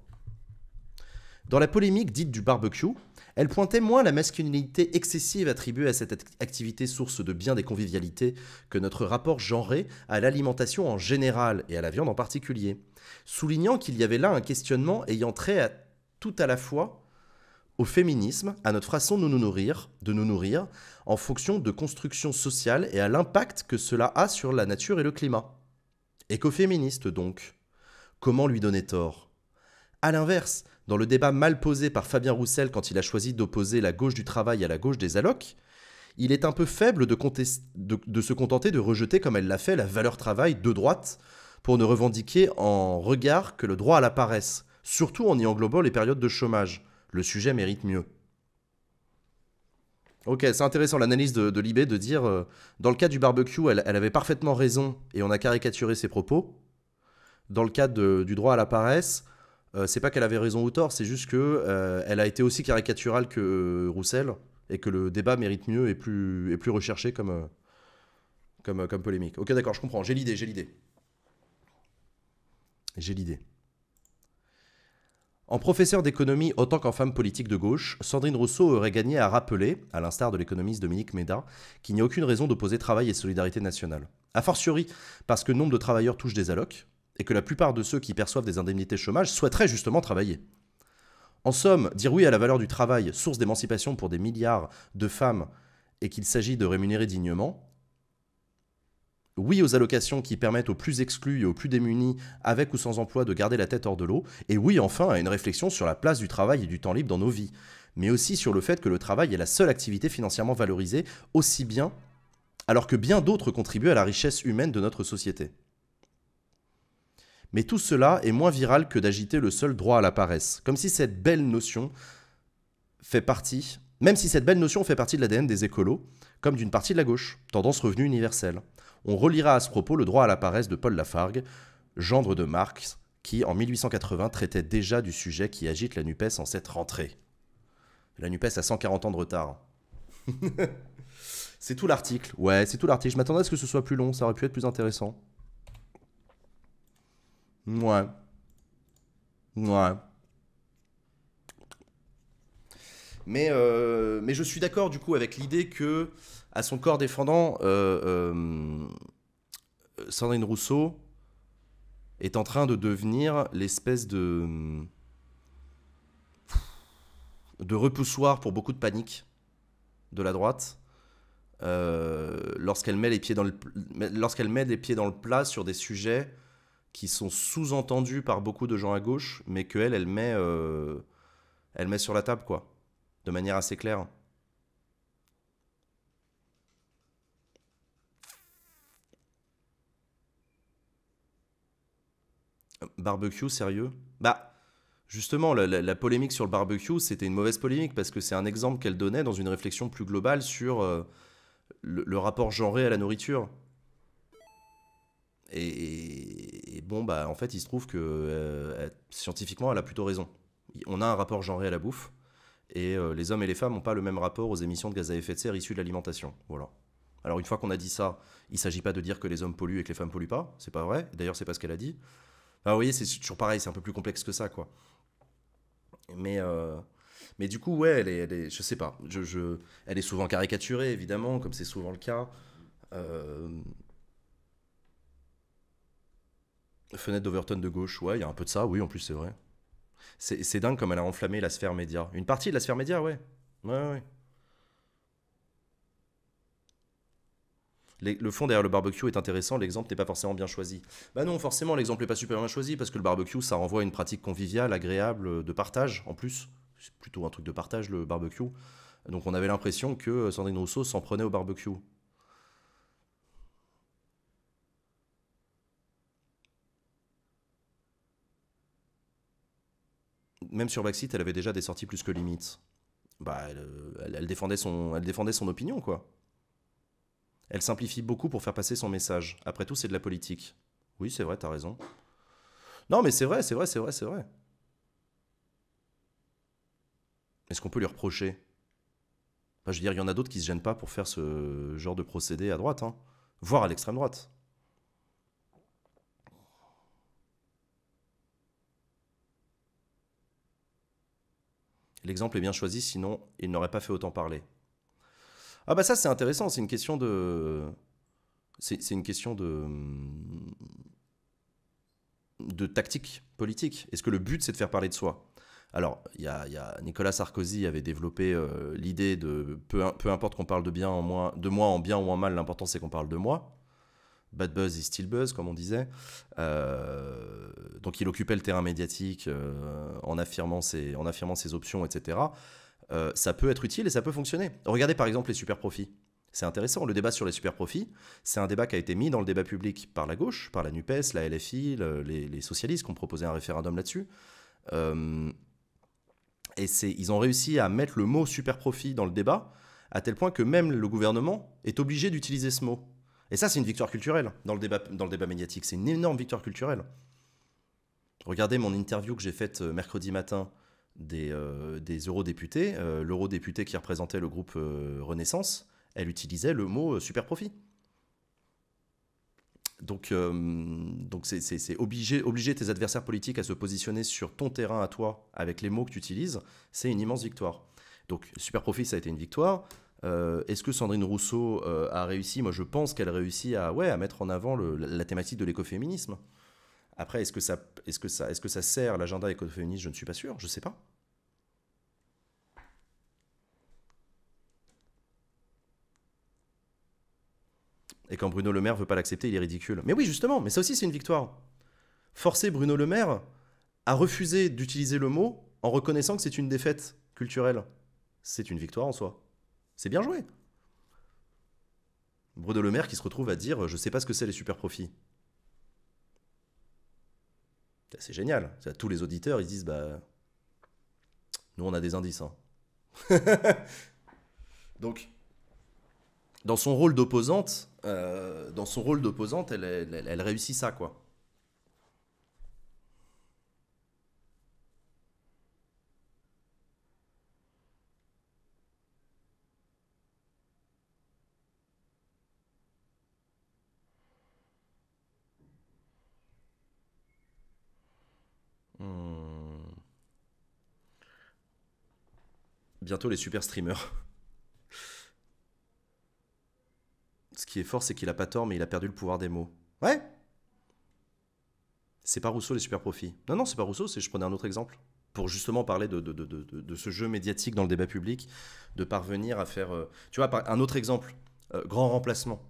Dans la polémique dite du barbecue, elle pointait moins la masculinité excessive attribuée à cette activité source de bien des convivialités que notre rapport genré à l'alimentation en général et à la viande en particulier, soulignant qu'il y avait là un questionnement ayant trait à tout à la fois au féminisme, à notre façon de nous nourrir, de nous nourrir, en fonction de constructions sociales et à l'impact que cela a sur la nature et le climat. Écoféministe donc. Comment lui donner tort À l'inverse, dans le débat mal posé par Fabien Roussel quand il a choisi d'opposer la gauche du travail à la gauche des allocs, il est un peu faible de, se contenter de rejeter, comme elle l'a fait, la valeur travail de droite pour ne revendiquer en regard que le droit à la paresse, surtout en y englobant les périodes de chômage. Le sujet mérite mieux. Ok, c'est intéressant l'analyse de, Libé de dire, euh, dans le cas du barbecue, elle, avait parfaitement raison et on a caricaturé ses propos. Dans le cas du droit à la paresse, euh, c'est pas qu'elle avait raison ou tort, c'est juste que euh, elle a été aussi caricaturale que euh, Roussel et que le débat mérite mieux et plus, plus recherché comme, comme, comme polémique. Ok, d'accord, je comprends. J'ai l'idée, j'ai l'idée. J'ai l'idée. En professeur d'économie autant qu'en femme politique de gauche, Sandrine Rousseau aurait gagné à rappeler, à l'instar de l'économiste Dominique Méda, qu'il n'y a aucune raison d'opposer travail et solidarité nationale. A fortiori, parce que nombre de travailleurs touchent des allocs, et que la plupart de ceux qui perçoivent des indemnités chômage souhaiteraient justement travailler. En somme, dire oui à la valeur du travail, source d'émancipation pour des milliards de femmes, et qu'il s'agit de rémunérer dignement, oui aux allocations qui permettent aux plus exclus et aux plus démunis, avec ou sans emploi, de garder la tête hors de l'eau, et oui enfin à une réflexion sur la place du travail et du temps libre dans nos vies, mais aussi sur le fait que le travail est la seule activité financièrement valorisée, aussi bien, alors que bien d'autres contribuent à la richesse humaine de notre société. Mais tout cela est moins viral que d'agiter le seul droit à la paresse, comme si cette belle notion fait partie, même si cette belle notion fait partie de l'ADN des écolos, comme d'une partie de la gauche, tendance revenue universelle. On relira à ce propos le droit à la paresse de Paul Lafargue, gendre de Marx, qui en 1880 traitait déjà du sujet qui agite la NUPES en cette rentrée. La NUPES a 140 ans de retard. c'est tout l'article. Ouais, c'est tout l'article. Je m'attendais à ce que ce soit plus long, ça aurait pu être plus intéressant. Ouais. Ouais. Euh, mais, je suis d'accord du coup avec l'idée que, à son corps défendant, euh, euh, Sandrine Rousseau est en train de devenir l'espèce de, de repoussoir pour beaucoup de panique de la droite. lorsqu'elle met les pieds dans le, lorsqu'elle met les pieds dans le plat sur des sujets qui sont sous-entendus par beaucoup de gens à gauche, mais que elle, elle met, euh, elle met sur la table, quoi, de manière assez claire. Barbecue, sérieux Bah, justement, la, polémique sur le barbecue, c'était une mauvaise polémique parce que c'est un exemple qu'elle donnait dans une réflexion plus globale sur euh, le, le, rapport genré à la nourriture. Et, bon, bah, en fait, il se trouve que euh, scientifiquement, elle a plutôt raison. On a un rapport genré à la bouffe, et euh, les hommes et les femmes n'ont pas le même rapport aux émissions de gaz à effet de serre issues de l'alimentation. Voilà. Alors, une fois qu'on a dit ça, il ne s'agit pas de dire que les hommes polluent et que les femmes polluent pas, c'est pas vrai. D'ailleurs, c'est pas ce qu'elle a dit. Bah, vous voyez, c'est toujours pareil, c'est un peu plus complexe que ça, quoi. Mais. Euh, mais du coup, ouais, elle est, je sais pas, je, elle est souvent caricaturée, évidemment, comme c'est souvent le cas. Fenêtre d'Overton de gauche, ouais, il y a un peu de ça, oui, en plus, c'est vrai. C'est dingue comme elle a enflammé la sphère média. Une partie de la sphère média, ouais. le fond derrière le barbecue est intéressant, l'exemple n'est pas forcément bien choisi. Bah non, forcément, l'exemple n'est pas super bien choisi parce que le barbecue, ça renvoie à une pratique conviviale, agréable, de partage en plus. C'est plutôt un truc de partage, le barbecue. Donc on avait l'impression que Sandrine Rousseau s'en prenait au barbecue. même sur Vaxit, elle avait déjà des sorties plus que limites. Bah, euh, elle, défendait son, elle défendait son opinion, quoi. Elle simplifie beaucoup pour faire passer son message. Après tout, c'est de la politique. Oui, c'est vrai, t'as raison. Non, mais c'est vrai, c'est vrai, c'est vrai, c'est vrai. Est-ce qu'on peut lui reprocher Je veux dire, il y en a d'autres qui se gênent pas pour faire ce genre de procédé à droite, hein. voire à l'extrême droite. L'exemple est bien choisi, sinon il n'aurait pas fait autant parler. Ah bah ça c'est intéressant, c'est une question de... C'est une question de... de tactique politique. Est-ce que le but c'est de faire parler de soi alors, y, Nicolas Sarkozy avait développé euh, l'idée de peu, importe qu'on parle de bien en de moi en bien ou en mal, l'important c'est qu'on parle de moi. Bad Buzz et Still Buzz, comme on disait. Euh, donc il occupait le terrain médiatique euh, en, affirmant ses, en affirmant ses options, etc. Euh, ça peut être utile et ça peut fonctionner. Regardez par exemple les super profits. C'est intéressant, le débat sur les super profits, c'est un débat qui a été mis dans le débat public par la gauche, par la NUPES, la LFI, les, les, socialistes qui ont proposé un référendum là-dessus. et ils ont réussi à mettre le mot super profit dans le débat, à tel point que même le gouvernement est obligé d'utiliser ce mot et ça, c'est une victoire culturelle dans le débat, dans le débat médiatique. C'est une énorme victoire culturelle. Regardez mon interview que j'ai faite euh, mercredi matin des, euh, des eurodéputés. Euh, l'eurodéputée L'eurodéputé qui représentait le groupe Renaissance, elle utilisait le mot super profit. Donc, donc c'est obliger, obliger tes adversaires politiques à se positionner sur ton terrain à toi avec les mots que tu utilises, c'est une immense victoire. Donc, super profit, ça a été une victoire. Euh, est-ce que Sandrine Rousseau euh, a réussi Moi, je pense qu'elle réussit à, ouais, à mettre en avant la, thématique de l'écoféminisme. Après, est-ce que, ça, est -ce que, ça, est -ce que ça sert l'agenda écoféministe Je ne suis pas sûr, je ne sais pas. Et quand Bruno Le Maire veut pas l'accepter, il est ridicule. Mais oui, justement, mais ça aussi, c'est une victoire. Forcer Bruno Le Maire à refuser d'utiliser le mot en reconnaissant que c'est une défaite culturelle, c'est une victoire en soi. C'est bien joué. Bruno qui se retrouve à dire Je sais pas ce que c'est les super profits. C'est génial. Tous les auditeurs, ils disent Bah. Nous, on a des indices. Hein. Donc, dans son rôle d'opposante, euh, dans son rôle d'opposante, elle, elle réussit ça, quoi. Bientôt les super streamers. Ce qui est fort, c'est qu'il a pas tort, mais il a perdu le pouvoir des mots. Ouais C'est pas Rousseau les super profits. Non, non, c'est pas Rousseau, c'est je prenais un autre exemple. Pour justement parler de, de, ce jeu médiatique dans le débat public, de parvenir à faire. Euh, tu vois, un autre exemple, euh, grand remplacement.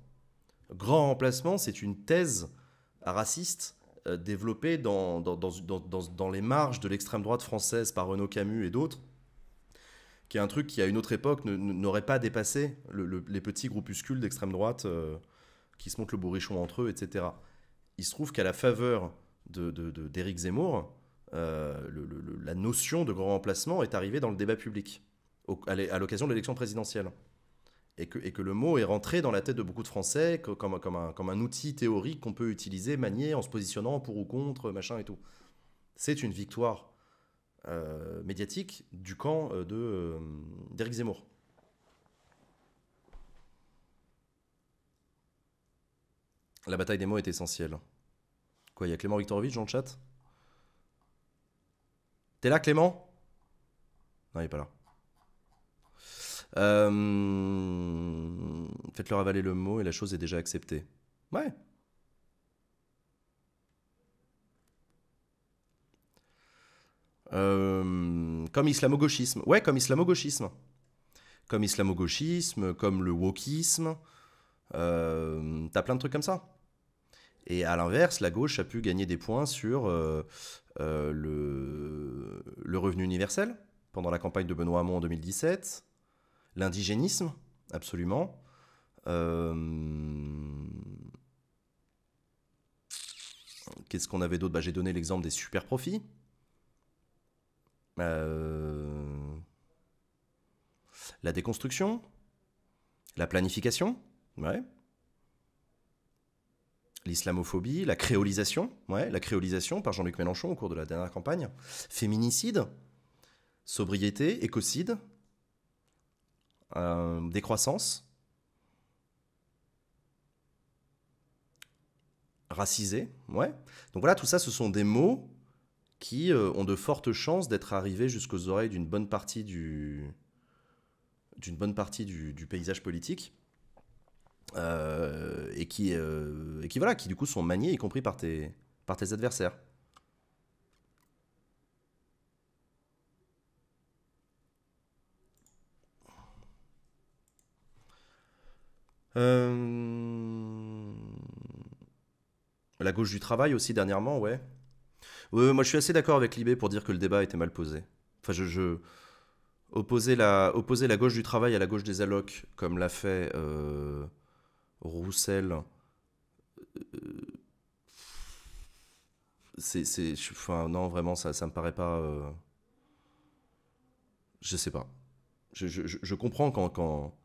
Grand remplacement, c'est une thèse raciste euh, développée dans, dans, dans les marges de l'extrême droite française par Renaud Camus et d'autres qui est un truc qui, à une autre époque, n'aurait pas dépassé les petits groupuscules d'extrême droite euh, qui se montent le bourrichon entre eux, etc. Il se trouve qu'à la faveur d'Éric de, Zemmour, euh, la notion de grand remplacement est arrivée dans le débat public, à l'occasion de l'élection présidentielle. Et que, et que, le mot est rentré dans la tête de beaucoup de Français comme, comme, comme un outil théorique qu'on peut utiliser, manier, en se positionnant pour ou contre, machin et tout. C'est une victoire euh, médiatique du camp euh, de euh, d'Éric Zemmour. La bataille des mots est essentielle. Quoi, il y a Clément Victorovitch dans le chat T'es là, Clément Non, il n'est pas là. Faites-leur avaler le mot et la chose est déjà acceptée. Ouais, Euh, comme islamo-gauchisme. Ouais, comme islamo-gauchisme. Comme islamo-gauchisme, comme le wokisme. Euh, T'as plein de trucs comme ça. Et à l'inverse, la gauche a pu gagner des points sur euh, euh, le, le, revenu universel pendant la campagne de Benoît Hamon en 2017, l'indigénisme, absolument. Qu'est-ce qu'on avait d'autre bah, J'ai donné l'exemple des super profits. Euh, la déconstruction, la planification, ouais. l'islamophobie, la créolisation, ouais, la créolisation par Jean-Luc Mélenchon au cours de la dernière campagne, féminicide, sobriété, écocide, euh, décroissance, racisé, ouais. Donc voilà, tout ça, ce sont des mots qui euh, ont de fortes chances d'être arrivés jusqu'aux oreilles d'une bonne partie du, d'une bonne partie du, paysage politique. Euh, et, qui, euh, qui, voilà, qui du coup sont maniés, y compris par tes, par tes adversaires. La gauche du travail aussi dernièrement, ouais. Oui, moi je suis assez d'accord avec Libé pour dire que le débat était mal posé. Enfin, je, Opposer, la... la gauche du travail à la gauche des allocs, comme l'a fait euh, Roussel, euh, c'est, Enfin, non, vraiment, ça, ça me paraît pas... Euh... Je sais pas. Je, comprends quand... quand...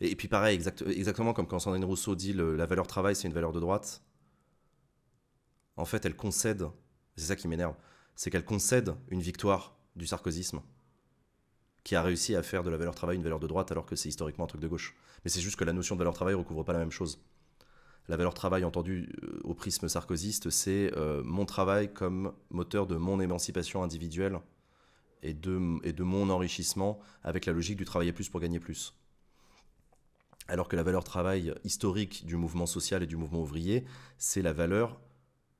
Et, puis pareil, exactement comme quand Sandrine Rousseau dit le... la valeur travail, c'est une valeur de droite. En fait, elle concède c'est ça qui m'énerve. C'est qu'elle concède une victoire du sarkozisme qui a réussi à faire de la valeur travail une valeur de droite alors que c'est historiquement un truc de gauche. Mais c'est juste que la notion de valeur travail ne recouvre pas la même chose. La valeur travail entendue euh, au prisme sarkoziste, c'est euh, mon travail comme moteur de mon émancipation individuelle et de mon enrichissement avec la logique du travailler plus pour gagner plus. Alors que la valeur travail historique du mouvement social et du mouvement ouvrier, c'est la valeur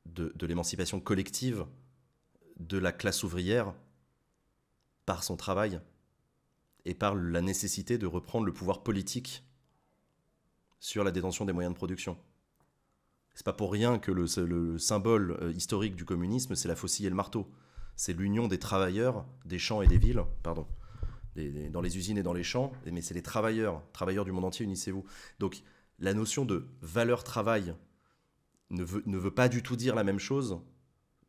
de, l'émancipation collective de la classe ouvrière par son travail et par la nécessité de reprendre le pouvoir politique sur la détention des moyens de production. C'est pas pour rien que le, symbole euh, historique du communisme, c'est la faucille et le marteau. C'est l'union des travailleurs des champs et des villes, pardon, dans les usines et dans les champs, mais c'est les travailleurs, travailleurs du monde entier, unissez-vous. Donc la notion de valeur travail ne veut, pas du tout dire la même chose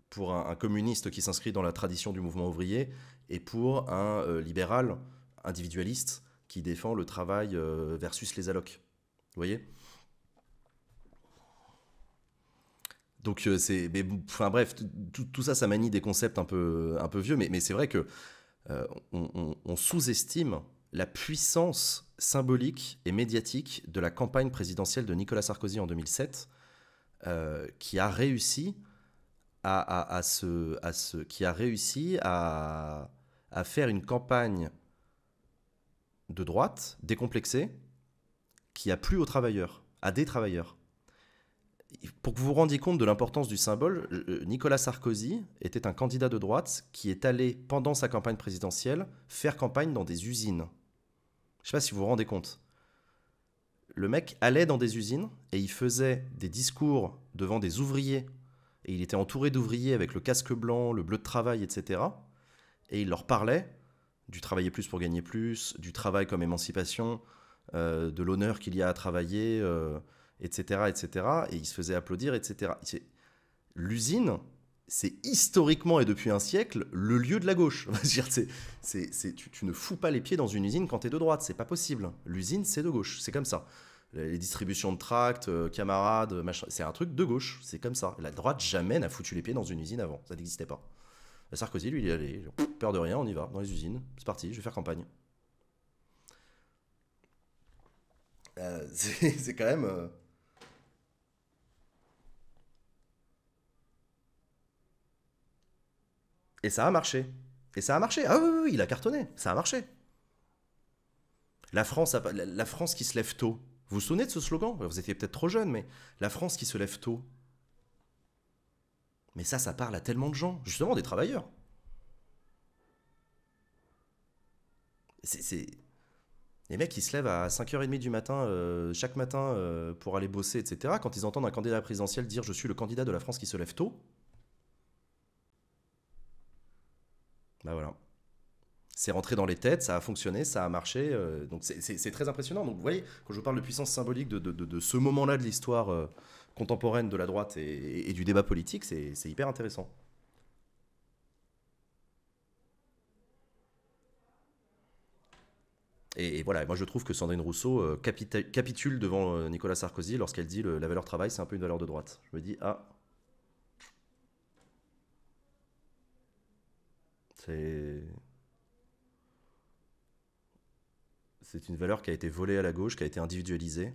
pour un, communiste qui s'inscrit dans la tradition du mouvement ouvrier et pour un euh, libéral individualiste qui défend le travail euh, versus les allocs. Vous voyez Donc euh, c'est, enfin bref, tout ça, ça manie des concepts un peu, un peu vieux, mais, c'est vrai que on sous-estime la puissance symbolique et médiatique de la campagne présidentielle de Nicolas Sarkozy en 2007, euh, qui a réussi à, ce, qui a réussi à faire une campagne de droite décomplexée qui a plu aux travailleurs, à des travailleurs. Pour que vous vous rendiez compte de l'importance du symbole, euh, euh, Nicolas Sarkozy était un candidat de droite qui est allé, pendant sa campagne présidentielle, faire campagne dans des usines. Je ne sais pas si vous vous rendez compte le mec allait dans des usines et il faisait des discours devant des ouvriers. Et il était entouré d'ouvriers avec le casque blanc, le bleu de travail, etc. Et il leur parlait du travailler plus pour gagner plus, du travail comme émancipation, euh, de l'honneur qu'il y a à travailler, etc., euh, etc. Et il se faisait applaudir, etc. L'usine, c'est historiquement et depuis un siècle le lieu de la gauche. tu, ne fous pas les pieds dans une usine quand tu es de droite, c'est pas possible. L'usine, c'est de gauche, c'est comme ça. Les distributions de tracts, euh, camarades, c'est un truc de gauche, c'est comme ça. La droite jamais n'a foutu les pieds dans une usine avant, ça n'existait pas. Sarkozy, lui, il est allé, peur de rien, on y va, dans les usines, c'est parti, je vais faire campagne. Euh, c'est, quand même. Euh, Et ça a marché. Et ça a marché. Ah oui, oui, il a cartonné. Ça a marché. La France, la France qui se lève tôt. Vous vous souvenez de ce slogan Vous étiez peut-être trop jeune, mais la France qui se lève tôt. Mais ça, ça parle à tellement de gens, justement des travailleurs. C'est. Les mecs, ils se lèvent à 5h30 du matin, euh, chaque matin, euh, pour aller bosser, etc. Quand ils entendent un candidat présidentiel dire Je suis le candidat de la France qui se lève tôt, Bah, voilà. C'est rentré dans les têtes, ça a fonctionné, ça a marché. Euh, donc c'est- très impressionnant. Donc vous voyez, quand je parle de puissance symbolique de, ce moment-là de l'histoire euh, contemporaine de la droite et, du débat politique, c'est hyper intéressant. Et, voilà, moi je trouve que Sandrine Rousseau euh, capitule devant Nicolas Sarkozy lorsqu'elle dit la valeur travail, c'est un peu une valeur de droite. Je me dis, ah, C'est. C'est une valeur qui a été volée à la gauche, qui a été individualisée.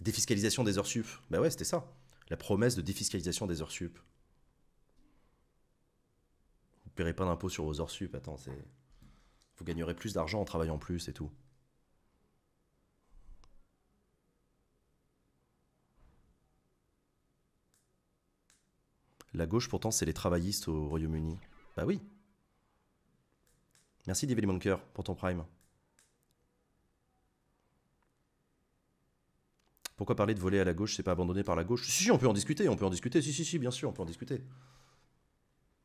Défiscalisation des heures sup. Bah ouais, c'était ça. La promesse de défiscalisation des heures sup. Vous ne paierez pas d'impôt sur vos heures sup. Attends, c'est. Vous gagnerez plus d'argent en travaillant plus et tout. La gauche, pourtant, c'est les travaillistes au Royaume-Uni. Bah oui. Merci, David Monker, pour ton prime. Pourquoi parler de voler à la gauche, c'est pas abandonné par la gauche Si, si, on peut en discuter, on peut en discuter. Si, si, si, bien sûr, on peut en discuter.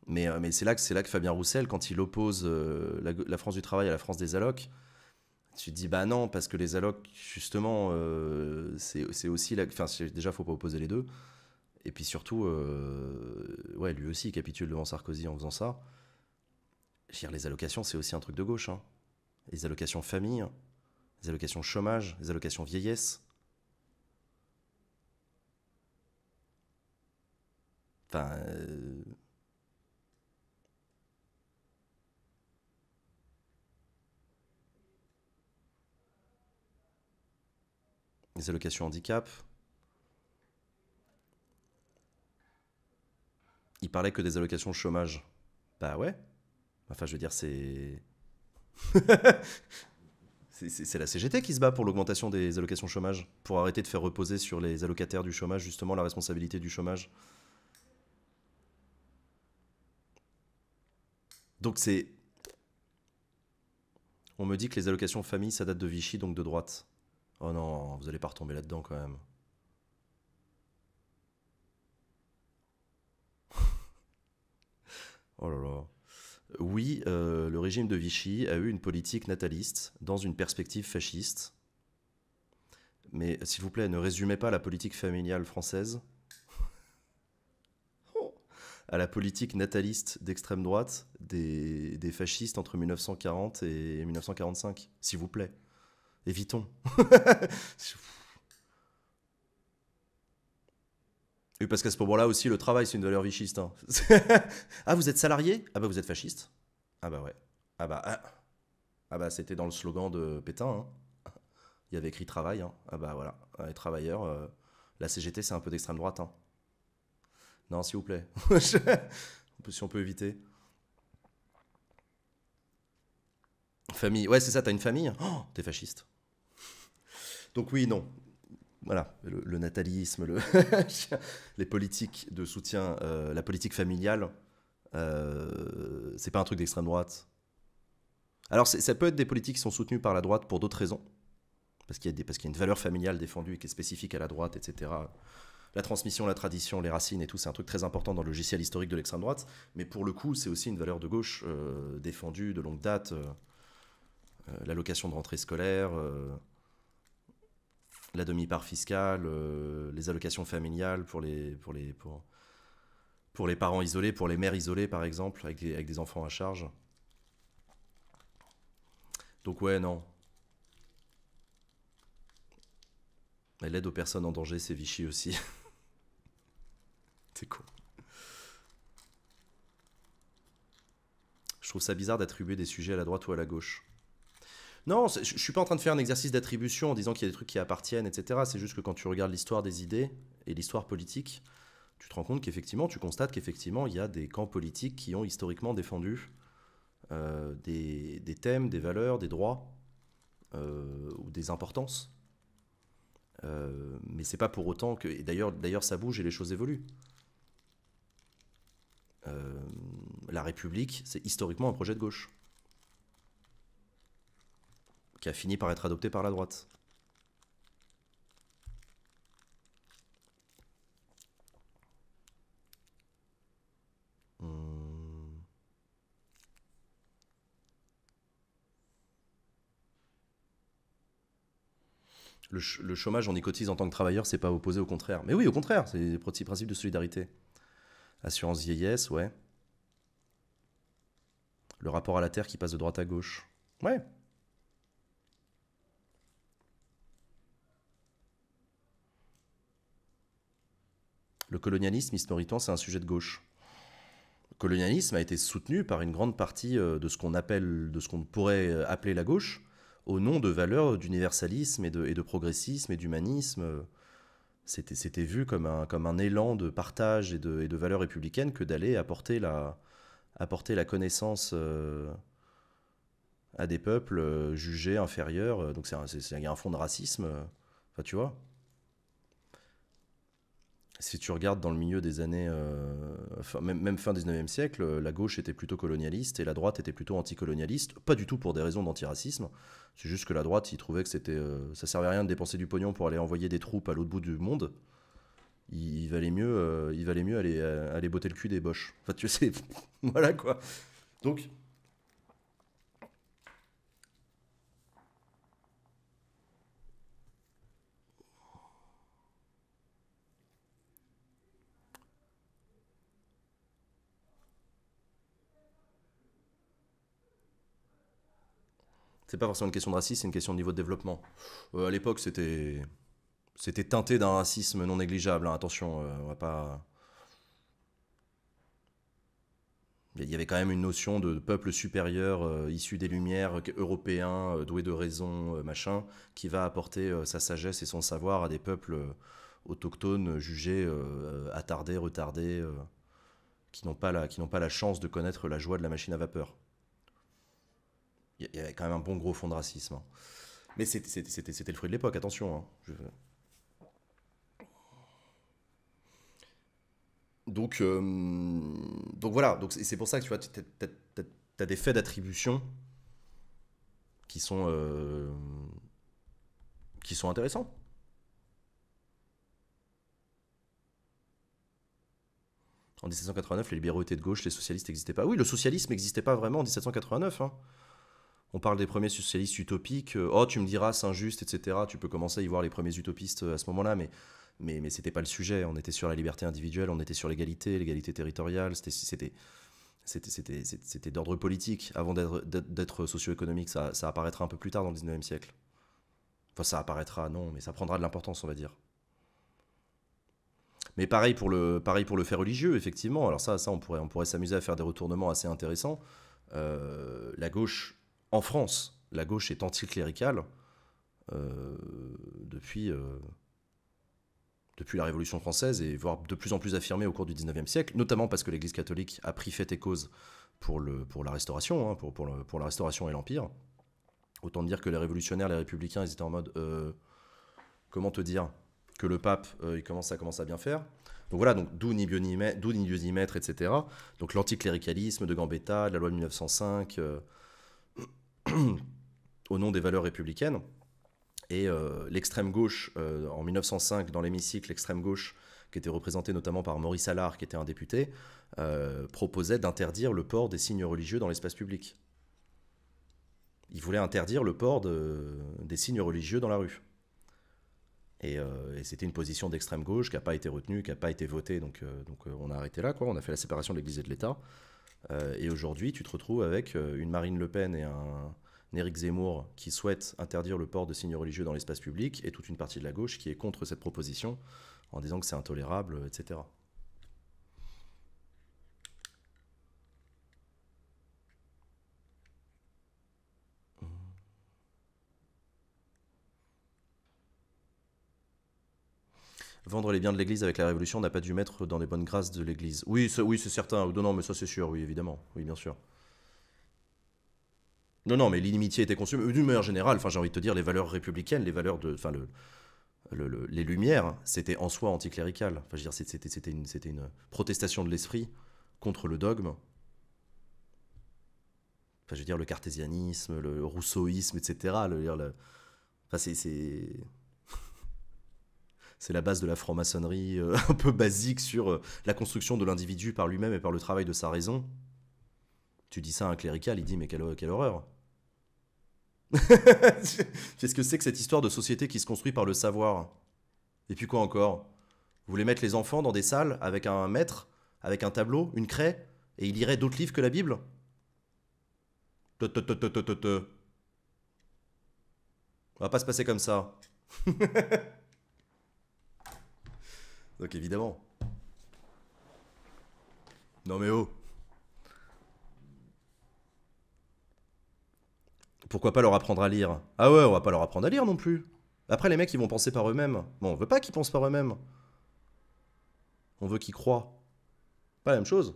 Mais, euh, mais c'est là, que, là que Fabien Roussel, quand il oppose euh, la, France du travail à la France des allocs, tu dis bah non, parce que les allocs, justement, euh, c'est aussi la. Enfin, déjà, faut pas opposer les deux. Et puis surtout, euh, ouais, lui aussi, il capitule devant Sarkozy en faisant ça. Dire, les allocations, c'est aussi un truc de gauche. Hein. Les allocations famille, les allocations chômage, les allocations vieillesse. Enfin. Euh, les allocations handicap, il parlait que des allocations chômage. Bah ouais. Enfin, je veux dire, c'est. c'est la CGT qui se bat pour l'augmentation des allocations chômage, pour arrêter de faire reposer sur les allocataires du chômage justement la responsabilité du chômage. Donc c'est... On me dit que les allocations famille, ça date de Vichy, donc de droite. Oh non, vous allez pas retomber là-dedans quand même. Oh là là. Oui, euh, le régime de Vichy a eu une politique nataliste dans une perspective fasciste. Mais s'il vous plaît, ne résumez pas la politique familiale française oh. à la politique nataliste d'extrême droite des, des, fascistes entre 1940 et 1945. S'il vous plaît, évitons. Oui, parce qu'à ce moment-là aussi, le travail, c'est une valeur vichiste. Hein. ah, vous êtes salarié Ah bah vous êtes fasciste Ah bah ouais. Ah bah, ah. ah. bah c'était dans le slogan de Pétain. Hein. Il y avait écrit travail. Hein. Ah bah voilà, les euh, travailleurs, euh, la CGT, c'est un peu d'extrême droite. Non, s'il vous plaît. si on peut éviter. Famille. Ouais, c'est ça, t'as une famille. Oh, t'es fasciste. Donc oui, non voilà, le, natalisme, le les politiques de soutien, euh, la politique familiale, euh, c'est pas un truc d'extrême droite. Alors ça peut être des politiques qui sont soutenues par la droite pour d'autres raisons, parce qu'il y, a une valeur familiale défendue qui est spécifique à la droite, etc. La transmission, la tradition, les racines et tout, c'est un truc très important dans le logiciel historique de l'extrême droite, mais pour le coup, c'est aussi une valeur de gauche euh, défendue de longue date, euh, l'allocation de rentrée scolaire la demi-part fiscale, euh, les allocations familiales pour les, parents isolés, pour les mères isolées par exemple, avec, des enfants à charge. Donc ouais, non. l'aide aux personnes en danger, c'est Vichy aussi. c'est con. Je trouve ça bizarre d'attribuer des sujets à la droite ou à la gauche. Non, je ne suis pas en train de faire un exercice d'attribution en disant qu'il y a des trucs qui appartiennent, etc. C'est juste que quand tu regardes l'histoire des idées et l'histoire politique, tu te rends compte qu'effectivement, tu constates qu'effectivement, il y a des camps politiques qui ont historiquement défendu euh, des, thèmes, des valeurs, des droits euh, ou des importances. Euh, mais c'est pas pour autant que. Et d'ailleurs, d'ailleurs, ça bouge et les choses évoluent. Euh, la République, c'est historiquement un projet de gauche qui a fini par être adopté par la droite. Hmm. Le, chômage, on y cotise en tant que travailleur, c'est pas opposé au contraire. Mais oui, au contraire, c'est des principes de solidarité. Assurance vieillesse, ouais. Le rapport à la terre qui passe de droite à gauche. Ouais, le colonialisme, historiquement, c'est un sujet de gauche. Le colonialisme a été soutenu par une grande partie euh, de ce qu'on appelle, de ce qu'on pourrait euh, appeler la gauche, au nom de valeurs d'universalisme et de, et de, progressisme et d'humanisme. C'était vu comme un, comme un élan de partage et de, valeurs républicaines que d'aller apporter la, apporter la connaissance euh, à des peuples jugés inférieurs. Donc il y a un fond de racisme. Enfin, tu vois si tu regardes dans le milieu des années, euh, même, fin 19e siècle, euh, la gauche était plutôt colonialiste et la droite était plutôt anticolonialiste, pas du tout pour des raisons d'antiracisme, c'est juste que la droite, ils trouvait que c'était, euh, ça servait à rien de dépenser du pognon pour aller envoyer des troupes à l'autre bout du monde, il, valait mieux, il valait mieux aller, aller botter le cul des boches. Enfin, tu sais, voilà quoi. Donc, c'est pas forcément une question de racisme, c'est une question de niveau de développement. Euh, à l'époque, c'était c'était teinté d'un racisme non négligeable. Hein, attention, euh, on va pas. Il y avait quand même une notion de peuple supérieur euh, issu des Lumières, européen, euh, doué de raison, machin, qui va apporter sa sagesse et son savoir à des peuples autochtones jugés attardés, retardés, qui n'ont pas, pas la chance de connaître la joie de la machine à vapeur il y avait quand même un bon gros fond de racisme. Hein. Mais c'était le fruit de l'époque, attention. Hein. Donc, euh, donc voilà, donc c'est pour ça que tu vois, tu as, des faits d'attribution qui sont euh, qui sont intéressants. En 1789, les libéraux étaient de gauche, les socialistes n'existaient pas. Oui, le socialisme n'existait pas vraiment en 1789 on parle des premiers socialistes utopiques. Euh, oh, tu me diras, c'est injuste, etc. Tu peux commencer à y voir les premiers utopistes euh, à ce moment-là, mais, mais, mais c'était pas le sujet. On était sur la liberté individuelle, on était sur l'égalité, l'égalité territoriale. C'était, c'était, d'ordre politique avant d'être, d'être socio-économique. Ça, apparaîtra un peu plus tard dans le 19e siècle. Enfin, ça apparaîtra, non, mais ça prendra de l'importance, on va dire. Mais pareil pour le, pareil pour le fait religieux, effectivement. Alors ça, ça on pourrait, on pourrait s'amuser à faire des retournements assez intéressants. Euh, la gauche en France, la gauche est anticléricale euh, euh, depuis, la Révolution française et voire de plus en plus affirmée au cours du XIXe siècle, notamment parce que l'Église catholique a pris fait et cause pour, la Restauration, hein, pour, la Restauration et l'Empire. Autant dire que les révolutionnaires, les républicains, ils étaient en mode euh, comment te dire que le pape, il commence à, commence à bien faire. Donc voilà, donc d'où ni Dieu ni, ni maître, etc. Donc l'anticléricalisme de Gambetta, de la loi de 1905, au nom des valeurs républicaines. Et euh, l'extrême gauche, euh, en 1905, dans l'hémicycle, l'extrême gauche, qui était représentée notamment par Maurice Allard, qui était un député, euh, proposait d'interdire le port des signes religieux dans l'espace public. Il voulait interdire le port des signes religieux dans la rue. Et, c'était une position d'extrême gauche qui n'a pas été retenue, qui n'a pas été votée, donc, donc on a arrêté là, on a fait la séparation de l'Église et de l'État. Euh, et aujourd'hui, tu te retrouves avec euh, une Marine Le Pen et un, Éric Zemmour qui souhaitent interdire le port de signes religieux dans l'espace public et toute une partie de la gauche qui est contre cette proposition en disant que c'est intolérable, etc. vendre les biens de l'Église avec la Révolution n'a pas dû mettre dans les bonnes grâces de l'Église. Oui, c'est, oui, c'est certain. Non, non, mais ça c'est sûr, oui, évidemment. Oui, bien sûr. Non, non, mais l'inimitié était conçue D'une manière générale, enfin, j'ai envie de te dire, les valeurs républicaines, les valeurs de. Enfin, les Lumières, c'était en soi anticlérical. Enfin, je veux dire, c'était, une, protestation de l'esprit contre le dogme. Enfin, je veux dire, le cartésianisme, le rousseauisme, etc. Enfin, c'est c'est la base de la franc-maçonnerie euh, un peu basique sur euh, la construction de l'individu par lui-même et par le travail de sa raison. Tu dis ça à un clérical, il dit mais quelle, horreur. Qu'est-ce que c'est que cette histoire de société qui se construit par le savoir Et puis quoi encore Vous voulez mettre les enfants dans des salles avec un maître, avec un tableau, une craie, et il lirait d'autres livres que la Bible On va pas se passer comme ça. Donc évidemment. Non mais oh Pourquoi pas leur apprendre à lire Ah ouais, on va pas leur apprendre à lire non plus. Après les mecs ils vont penser par eux-mêmes. Bon, on veut pas qu'ils pensent par eux-mêmes. On veut qu'ils croient. Pas la même chose.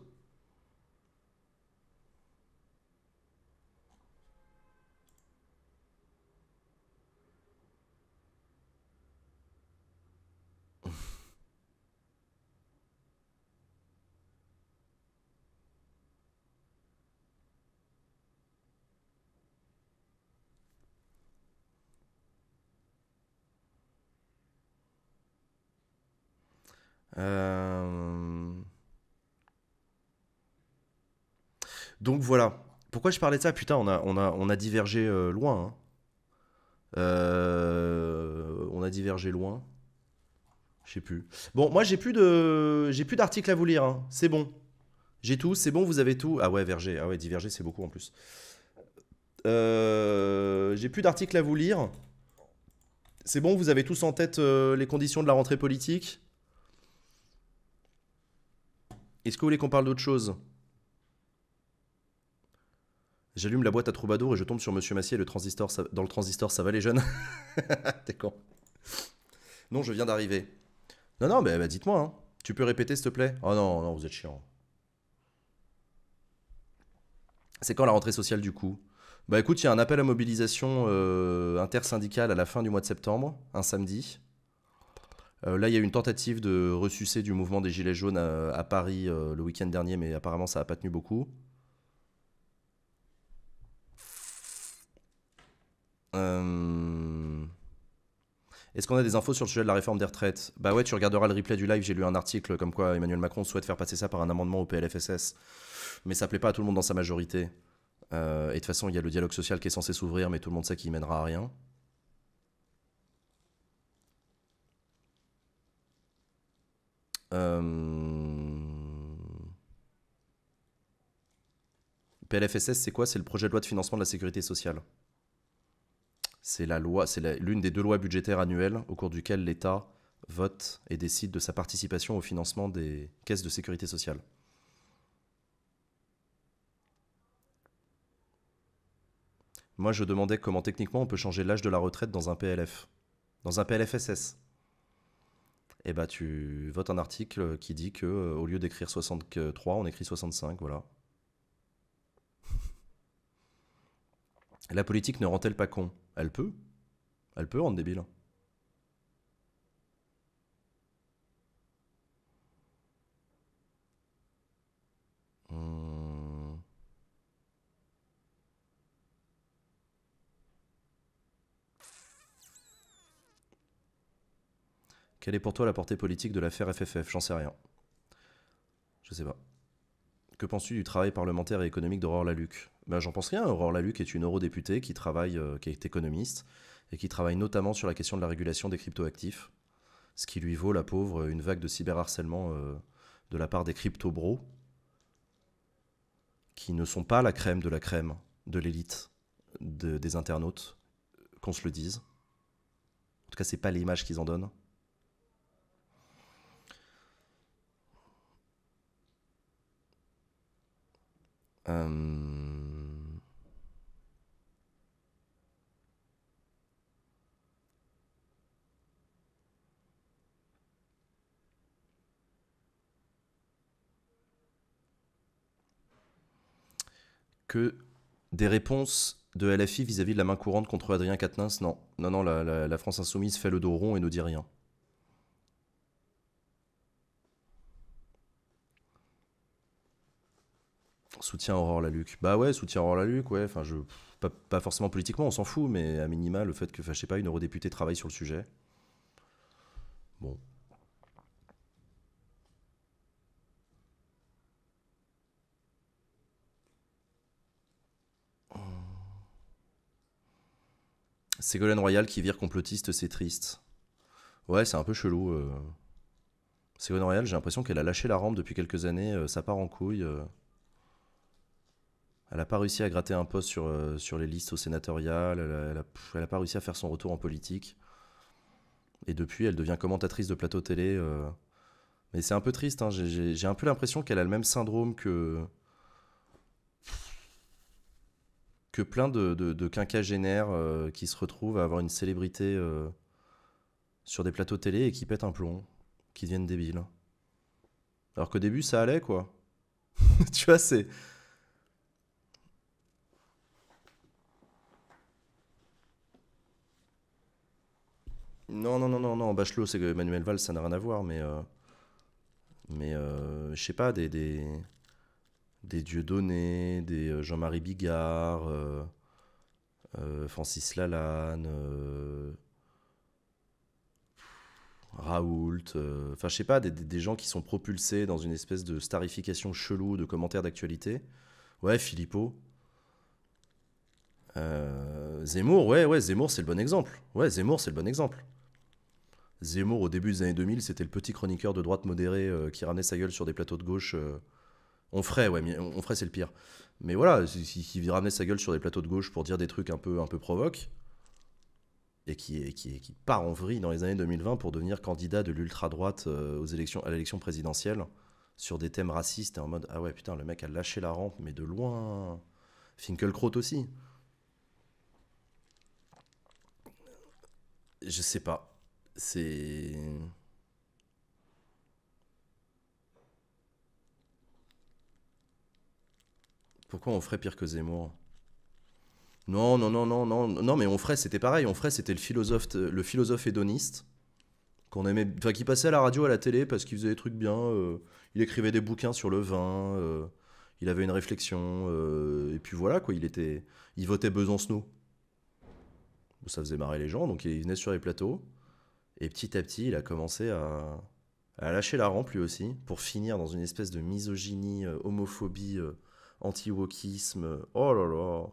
Euh, donc voilà. Pourquoi je parlais de ça Putain, on a, on a, on a divergé euh, loin. Hein. Euh, on a divergé loin. Je sais plus. Bon, moi j'ai plus de, j'ai plus d'articles à vous lire. Hein. C'est bon. J'ai tout. C'est bon. Vous avez tout. Ah ouais, verger. Ah ouais, diverger, c'est beaucoup en plus. j'ai plus d'articles à vous lire. C'est bon, vous avez tous en tête les conditions de la rentrée politique. Est-ce que vous voulez qu'on parle d'autre chose J'allume la boîte à troubadour et je tombe sur Monsieur Massier le transistor, dans le transistor, ça va les jeunes T'es con. Non, je viens d'arriver. Non, non, mais bah, dites-moi. Hein. Tu peux répéter, s'il te plaît Oh non, non, vous êtes chiant. C'est quand la rentrée sociale du coup Bah écoute, il y a un appel à mobilisation euh, intersyndicale à la fin du mois de septembre, un samedi. Euh, là, il y a eu une tentative de ressucer du mouvement des Gilets jaunes à, Paris euh, le week-end dernier, mais apparemment, ça n'a pas tenu beaucoup. Euh, est-ce qu'on a des infos sur le sujet de la réforme des retraites Bah ouais, tu regarderas le replay du live, j'ai lu un article comme quoi Emmanuel Macron souhaite faire passer ça par un amendement au PLFSS. Mais ça plaît pas à tout le monde dans sa majorité. et de toute façon, il y a le dialogue social qui est censé s'ouvrir, mais tout le monde sait qu'il mènera à rien. Euh, PLFSS, c'est quoi C'est le projet de loi de financement de la sécurité sociale. C'est la loi, c'est l'une des deux lois budgétaires annuelles au cours duquel l'État vote et décide de sa participation au financement des caisses de sécurité sociale. Moi, je demandais comment techniquement on peut changer l'âge de la retraite dans un PLF, dans un PLFSS et eh ben, tu votes un article qui dit que euh, au lieu d'écrire 63, on écrit 65, voilà. La politique ne rend-elle pas con Elle peut. Elle peut rendre débile. Quelle est pour toi la portée politique de l'affaire FFF J'en sais rien. Je sais pas. Que penses-tu du travail parlementaire et économique d'Aurore Laluc ben, J'en pense rien. Aurore Laluc est une eurodéputée qui travaille, euh, qui est économiste, et qui travaille notamment sur la question de la régulation des cryptoactifs, ce qui lui vaut, la pauvre, une vague de cyberharcèlement euh, de la part des crypto-bros, qui ne sont pas la crème de la crème de l'élite des internautes, qu'on se le dise. En tout cas, c'est pas l'image qu'ils en donnent. Que des réponses de LFI vis-à-vis de la main courante contre Adrien Quatennens, non. Non, non, la France insoumise fait le dos rond et ne dit rien. Soutien Aurore Laluc. Bah ouais, soutien Aurore Laluc, ouais. Enfin, je, pas, forcément politiquement, on s'en fout, mais à minima, le fait que, je sais pas, une eurodéputée travaille sur le sujet. Bon. Ségolène Royal qui vire complotiste, c'est triste. Ouais, c'est un peu chelou. Euh. Ségolène Royal, j'ai l'impression qu'elle a lâché la rampe depuis quelques années, euh, ça part en couille. Euh. Elle n'a pas réussi à gratter un poste sur, euh, sur les listes au sénatorial. Elle n'a pas réussi à faire son retour en politique. Et depuis, elle devient commentatrice de plateau télé. Euh. Mais c'est un peu triste. Hein, j'ai un peu l'impression qu'elle a le même syndrome que que plein de, de, quinquagénaires euh, qui se retrouvent à avoir une célébrité sur des plateaux télé et qui pètent un plomb, qui deviennent débiles. Alors qu'au début, ça allait, quoi. tu vois, c'est Non, non, non, non, non. Bachelot, c'est Emmanuel Valls, ça n'a rien à voir, mais. Euh, mais euh, je sais pas, des. Des, des des euh, Jean-Marie Bigard, Francis Lalanne, Raoult. Enfin, je sais pas, des, gens qui sont propulsés dans une espèce de starification chelou de commentaires d'actualité. Ouais, Philippot. Zemmour, ouais, ouais, Zemmour, c'est le bon exemple. Ouais, Zemmour, c'est le bon exemple. Zemmour, au début des années 2000, c'était le petit chroniqueur de droite modérée euh, qui ramenait sa gueule sur des plateaux de gauche. Euh, on ferait, ouais, mais on, ferait, c'est le pire. Mais voilà, qui ramenait sa gueule sur des plateaux de gauche pour dire des trucs un peu, un peu provoques. Et qui, qui, part en vrille dans les années 2020 pour devenir candidat de l'ultra-droite euh, aux élections, à l'élection présidentielle sur des thèmes racistes et en mode Ah ouais, putain, le mec a lâché la rampe, mais de loin. Finkelkraut aussi. Je sais pas c'est. Pourquoi on ferait pire que Zemmour Non, non, non, non, non, non, mais on ferait, c'était pareil. On ferait, c'était le philosophe, le philosophe hédoniste qu'on aimait, qui passait à la radio, à la télé parce qu'il faisait des trucs bien. Euh, il écrivait des bouquins sur le vin. Euh, il avait une réflexion. Euh, et puis voilà quoi, il était, il votait Besancenot. Ça faisait marrer les gens, donc il venait sur les plateaux. Et petit à petit, il a commencé à, lâcher la rampe lui aussi, pour finir dans une espèce de misogynie, euh, homophobie, euh, anti-wokisme. Oh là là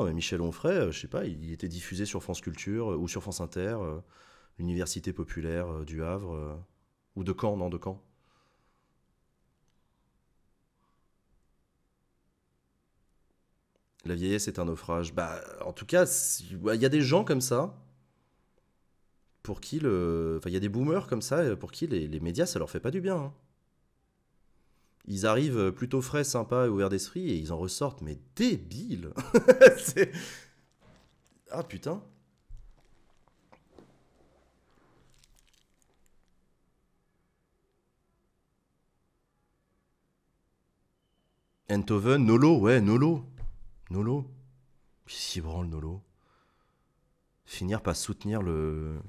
Ah, mais Michel Onfray, euh, je sais pas, il était diffusé sur France Culture ou sur France Inter, Université l'Université populaire du Havre, ou de Caen, non, de Caen. La vieillesse est un naufrage. Bah, en tout cas, il y a des gens comme ça pour qui le. Enfin, il y a des boomers comme ça euh, pour qui les, médias, ça leur fait pas du bien. Hein. Ils arrivent euh, plutôt frais, sympas et ouverts d'esprit et ils en ressortent, mais débiles Ah putain Entoven, Nolo, ouais, Nolo. Nolo Qui s'y le Nolo Finir par soutenir le.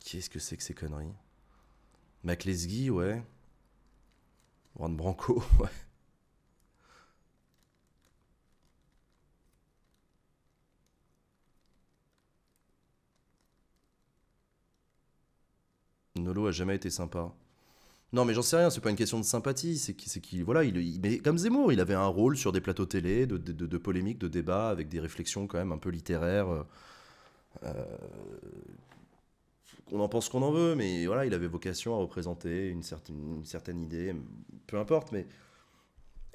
Qu'est-ce que c'est que ces conneries McLesguy, ouais. Ron Branco, ouais. Nolo a jamais été sympa. Non, mais j'en sais rien, c'est pas une question de sympathie, c'est qu'il, voilà, il, mais comme Zemmour, il avait un rôle sur des plateaux télé, de, de, polémiques, de débats, avec des réflexions quand même un peu littéraires. Euh, euh, on en pense qu'on en veut, mais voilà, il avait vocation à représenter une certaine, idée, peu importe, mais.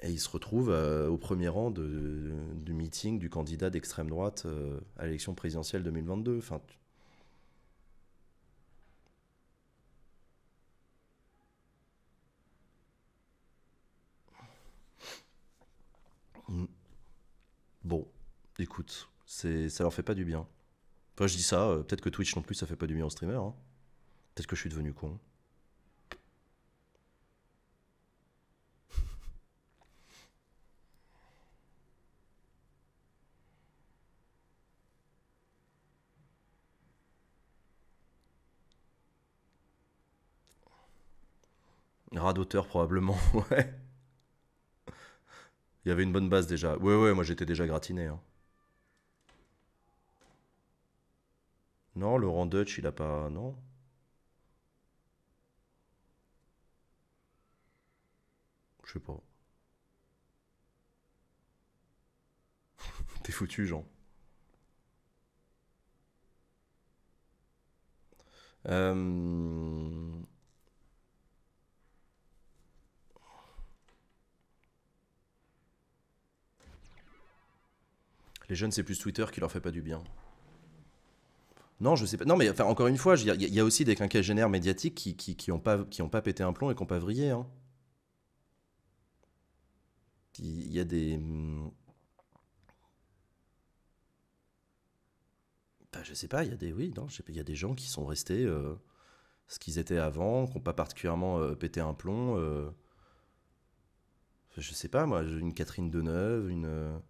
Et il se retrouve euh, au premier rang du meeting du candidat d'extrême droite à l'élection présidentielle 2022. Enfin, Mm. Bon, écoute, c'est, ça leur fait pas du bien. Enfin, je dis ça, euh, peut-être que Twitch non plus, ça fait pas du bien aux streamers. Hein. Peut-être que je suis devenu con. Rat d'auteur probablement, ouais. Il y avait une bonne base déjà. Ouais, ouais, moi j'étais déjà gratiné. Hein. Non, Laurent Dutch, il a pas. Non. Je sais pas. T'es foutu, Jean. Euh... Les jeunes, c'est plus Twitter qui leur fait pas du bien. Non, je sais pas. Non, mais enfin, encore une fois, il y, a aussi des quinquagénaires médiatiques qui n'ont pas, qui ont pas pété un plomb et qui n'ont pas vrillé. Hein. Il y a des. Hmm, bah, je sais pas, il y a des. Oui, non, il y a des gens qui sont restés euh, ce qu'ils étaient avant, qui n'ont pas particulièrement euh, pété un plomb. Euh. Je sais pas, moi, une Catherine Deneuve, une.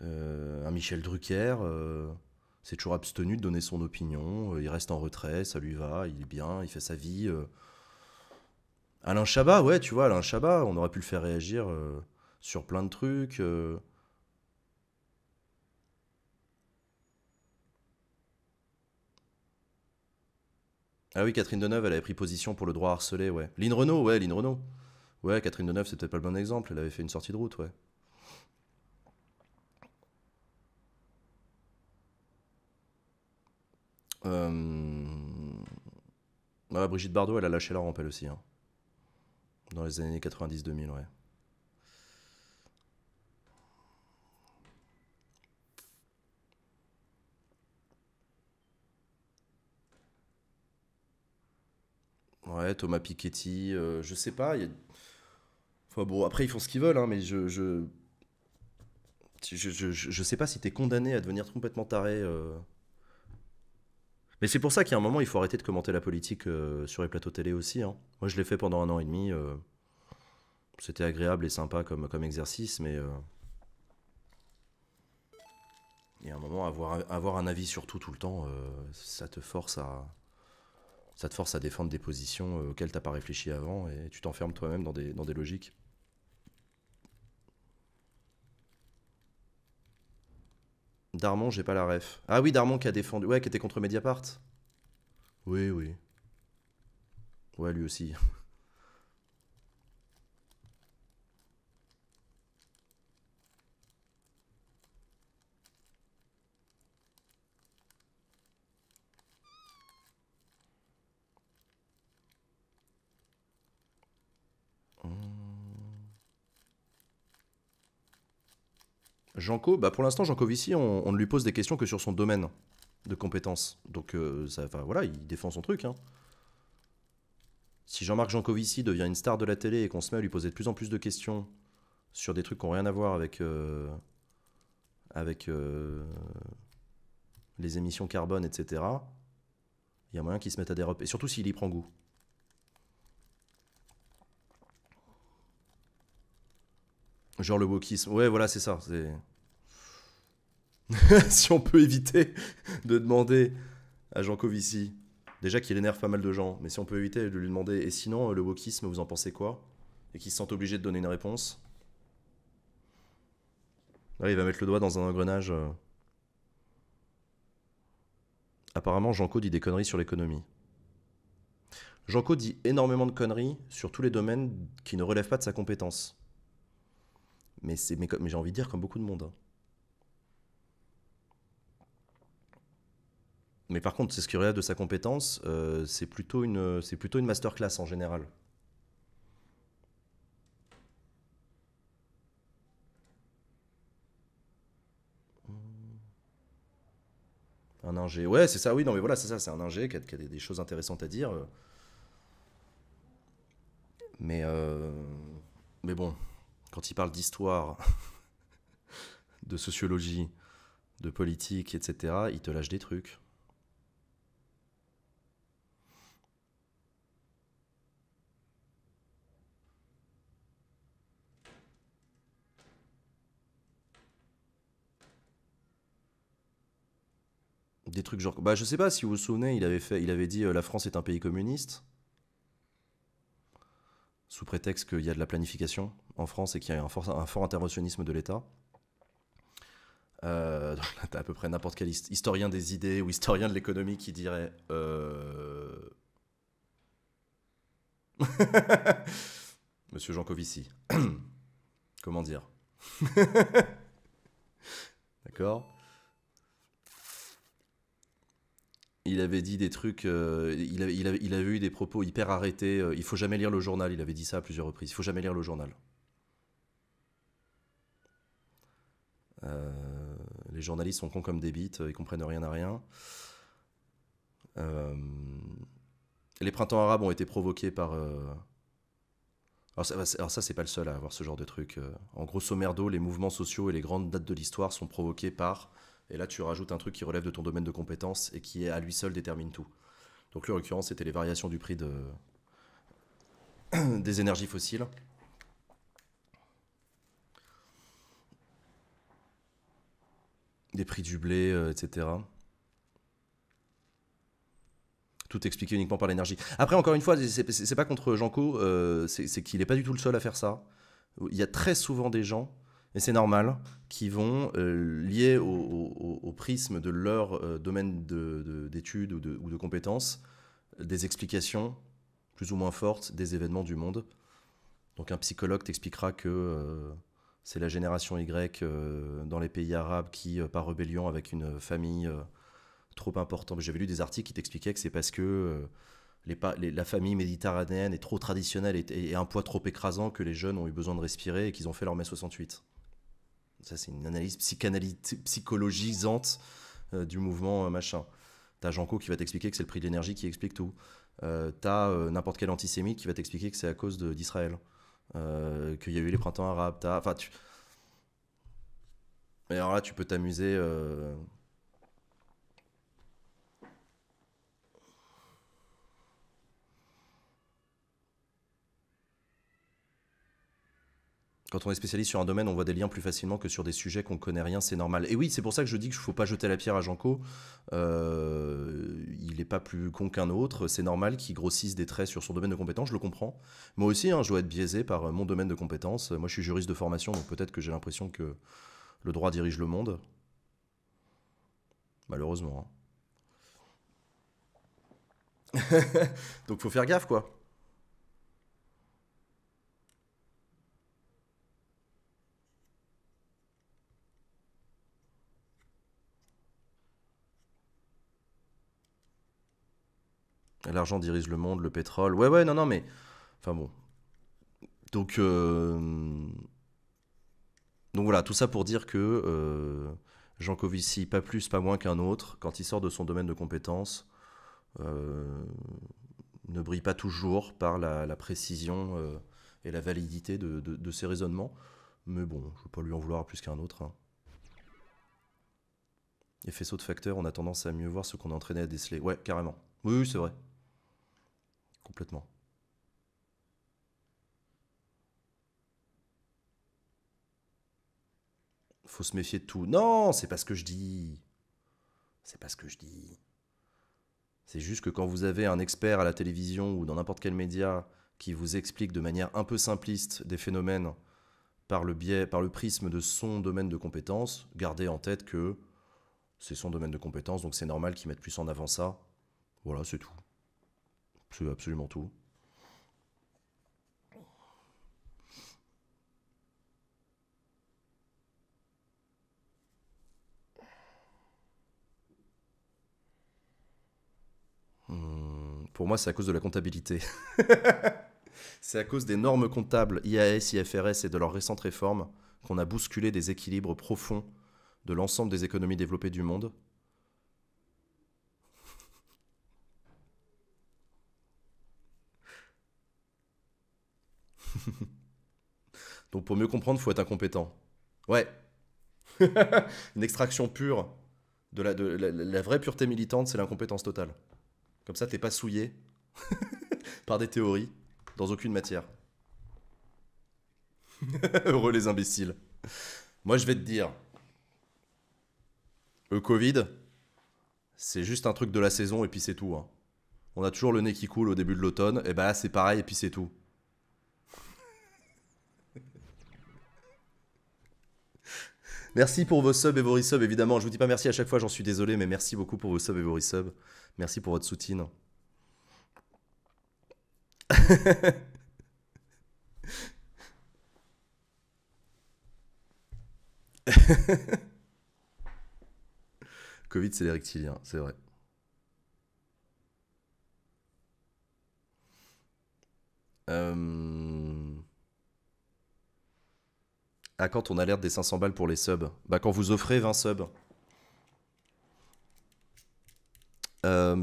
Euh, un Michel Drucker euh, c'est toujours abstenu de donner son opinion, euh, il reste en retrait, ça lui va, il est bien, il fait sa vie. Alain Chabat, ouais, tu vois, Alain Chabat, on aurait pu le faire réagir sur plein de trucs. Ah oui, Catherine Deneuve, elle avait pris position pour le droit à harceler, ouais. Lynn Renault, ouais, Lynn Renault. Ouais, Catherine Deneuve, c'était pas le bon exemple, elle avait fait une sortie de route, ouais. Euh, Brigitte Bardot, elle a lâché la rampe, elle aussi. Hein. Dans les années 90-2000, ouais. Ouais, Thomas Piketty, euh, je sais pas. enfin, bon, après, ils font ce qu'ils veulent, hein, mais je je... sais pas si t'es condamné à devenir complètement taré. Euh. Mais c'est pour ça qu'il y a un moment, il faut arrêter de commenter la politique euh, sur les plateaux télé aussi. Hein. Moi, je l'ai fait pendant un an et demi. Euh, c'était agréable et sympa comme, comme exercice, mais. Euh, il y a un moment, avoir, avoir un avis sur tout, tout le temps, ça te force à. Ça force à défendre des positions auxquelles tu t'as pas réfléchi avant et tu t'enfermes toi-même dans des logiques. Darmon, j'ai pas la ref. Ah oui, Darmon qui a défendu. Ouais, qui était contre Mediapart. Oui, oui. Ouais, lui aussi. Janko, bah pour l'instant, jean on, on ne lui pose des questions que sur son domaine de compétences. Donc, euh, ça, voilà, il défend son truc. Hein. Si Jean-Marc Jancovici devient une star de la télé et qu'on se met à lui poser de plus en plus de questions sur des trucs qui n'ont rien à voir avec, euh, avec euh, les émissions carbone, etc., il y a moyen qu'il se mette à des Et surtout s'il y prend goût. Genre le wokisme. Ouais, voilà, c'est ça. si on peut éviter de demander à Jean Covici, déjà qu'il énerve pas mal de gens, mais si on peut éviter de lui demander, et sinon, euh, le wokisme, vous en pensez quoi Et qu'il se sentent obligé de donner une réponse. Là, ah, il va mettre le doigt dans un engrenage. Euh. Apparemment, Janko dit des conneries sur l'économie. Janko dit énormément de conneries sur tous les domaines qui ne relèvent pas de sa compétence. Mais, j'ai envie de dire comme beaucoup de monde. Hein. Mais par contre, c'est ce qu'il y a de sa compétence, euh, c'est plutôt, une, plutôt une masterclass en général. Un ingé. Ouais, c'est ça, oui, non, mais voilà, c'est ça, c'est un ingé qui a, des, choses intéressantes à dire. Mais, euh, mais bon quand il parle d'histoire, de sociologie, de politique, etc., il te lâche des trucs. Des trucs genre. Bah, je sais pas si vous vous souvenez, il avait, fait, il avait dit euh, la France est un pays communiste. Sous prétexte qu'il y a de la planification en France et qu'il y a un fort, interventionnisme de l'État. Euh, à peu près n'importe quel historien des idées ou historien de l'économie qui dirait. Euh... Monsieur Covici. Comment dire D'accord Il avait dit des trucs, euh, il, avait, eu des propos hyper arrêtés. Euh, il faut jamais lire le journal, il avait dit ça à plusieurs reprises. Il faut jamais lire le journal. Euh, les journalistes sont cons comme des bites, euh, ils comprennent rien à rien. Euh, les printemps arabes ont été provoqués par. Bah, alors ça, c'est pas le seul à avoir ce genre de truc. En gros, grosso merdo, les mouvements sociaux et les grandes dates de l'histoire sont provoqués par, et là tu rajoutes un truc qui relève de ton domaine de compétence et qui à lui seul détermine tout. Donc le en l'occurrence c'était les variations du prix de... des énergies fossiles. des prix du blé, euh, etc. Tout expliqué uniquement par l'énergie. Après, encore une fois, c'est pas contre jean euh, c'est qu'il n'est pas du tout le seul à faire ça. Il y a très souvent des gens, et c'est normal, qui vont euh, lier au, prisme de leur euh, domaine d'études ou, de, ou de compétences des explications plus ou moins fortes des événements du monde. Donc un psychologue t'expliquera que c'est la génération Y euh, dans les pays arabes qui, euh, par rébellion avec une famille euh, trop importante, j'avais lu des articles qui t'expliquaient que c'est parce que la famille méditerranéenne est trop traditionnelle et, un poids trop écrasant que les jeunes ont eu besoin de respirer et qu'ils ont fait leur mai 68. Ça, c'est une analyse psychologisante du mouvement machin. T'as Janko qui va t'expliquer que c'est le prix de l'énergie qui explique tout. T'as n'importe quel antisémite qui va t'expliquer que c'est à cause d'Israël. Euh, qu'il y a eu les printemps arabes. Enfin, tu... Mais alors là, tu peux t'amuser. Euh, quand on est spécialiste sur un domaine, on voit des liens plus facilement que sur des sujets qu'on connaît rien, c'est normal. Et oui, c'est pour ça que je dis qu'il ne faut pas jeter la pierre à Janko. Euh, il n'est pas plus con qu'un autre. C'est normal qu'il grossisse des traits sur son domaine de compétence, je le comprends. Moi aussi, hein, je dois être biaisé par euh, mon domaine de compétence. Moi, je suis juriste de formation, donc peut-être que j'ai l'impression que le droit dirige le monde. Malheureusement. Donc, hein. donc faut faire gaffe, quoi. L'argent dirige le monde, le pétrole. Ouais, ouais, non, non, mais. Enfin bon. Donc. Euh, donc voilà, tout ça pour dire que euh, Jean Covici, pas plus, pas moins qu'un autre, quand il sort de son domaine de compétences, euh, ne brille pas toujours par la, précision et la validité de, ses raisonnements. Mais bon, je ne veux pas lui en vouloir plus qu'un autre. Et hein. Effet de facteur, on a tendance à mieux voir ce qu'on est entraîné à déceler. Ouais, carrément. Oui, oui c'est vrai complètement. Faut se méfier de tout. Non, c'est pas ce que je dis. C'est pas ce que je dis. C'est juste que quand vous avez un expert à la télévision ou dans n'importe quel média qui vous explique de manière un peu simpliste des phénomènes par le biais, par le prisme de son domaine de compétence, gardez en tête que c'est son domaine de compétence, donc c'est normal qu'il mette plus en avant ça. Voilà, c'est tout. C'est absolument tout. Hmm, pour moi, c'est à cause de la comptabilité. c'est à cause des normes comptables IAS, IFRS et de leurs récentes réformes qu'on a bousculé des équilibres profonds de l'ensemble des économies développées du monde Donc pour mieux comprendre, faut être incompétent. Ouais. Une extraction pure de la, de la, vraie pureté militante, c'est l'incompétence totale. Comme ça, t'es pas souillé par des théories dans aucune matière. Heureux les imbéciles. Moi, je vais te dire, le Covid, c'est juste un truc de la saison et puis c'est tout. Hein. On a toujours le nez qui coule au début de l'automne, et bah là c'est pareil et puis c'est tout. Merci pour vos subs et vos resubs, évidemment. Je vous dis pas merci à chaque fois, j'en suis désolé, mais merci beaucoup pour vos subs et vos resubs. Merci pour votre soutien. Covid, c'est les rectiliens, c'est vrai. Euh, ah, quand on alerte des 500 balles pour les subs Bah, quand vous offrez 20 subs. Euh,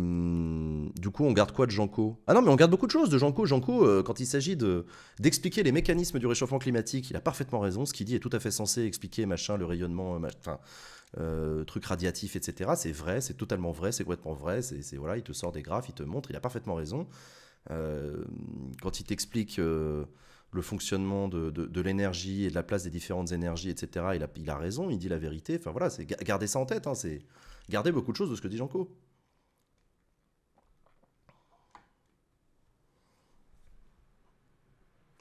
du coup, on garde quoi de Janko Ah non, mais on garde beaucoup de choses de Janko. Janko, euh, quand il s'agit d'expliquer les mécanismes du réchauffement climatique, il a parfaitement raison. Ce qu'il dit est tout à fait censé expliquer machin, le rayonnement, le euh, truc radiatif, etc. C'est vrai, c'est totalement vrai, c'est complètement vrai. C'est voilà, il te sort des graphes, il te montre, il a parfaitement raison. quand il t'explique le fonctionnement de, l'énergie et de la place des différentes énergies, etc. Il a, il a raison, il dit la vérité. Enfin voilà, c'est garder ça en tête. Hein, c'est garder beaucoup de choses de ce que dit Janko.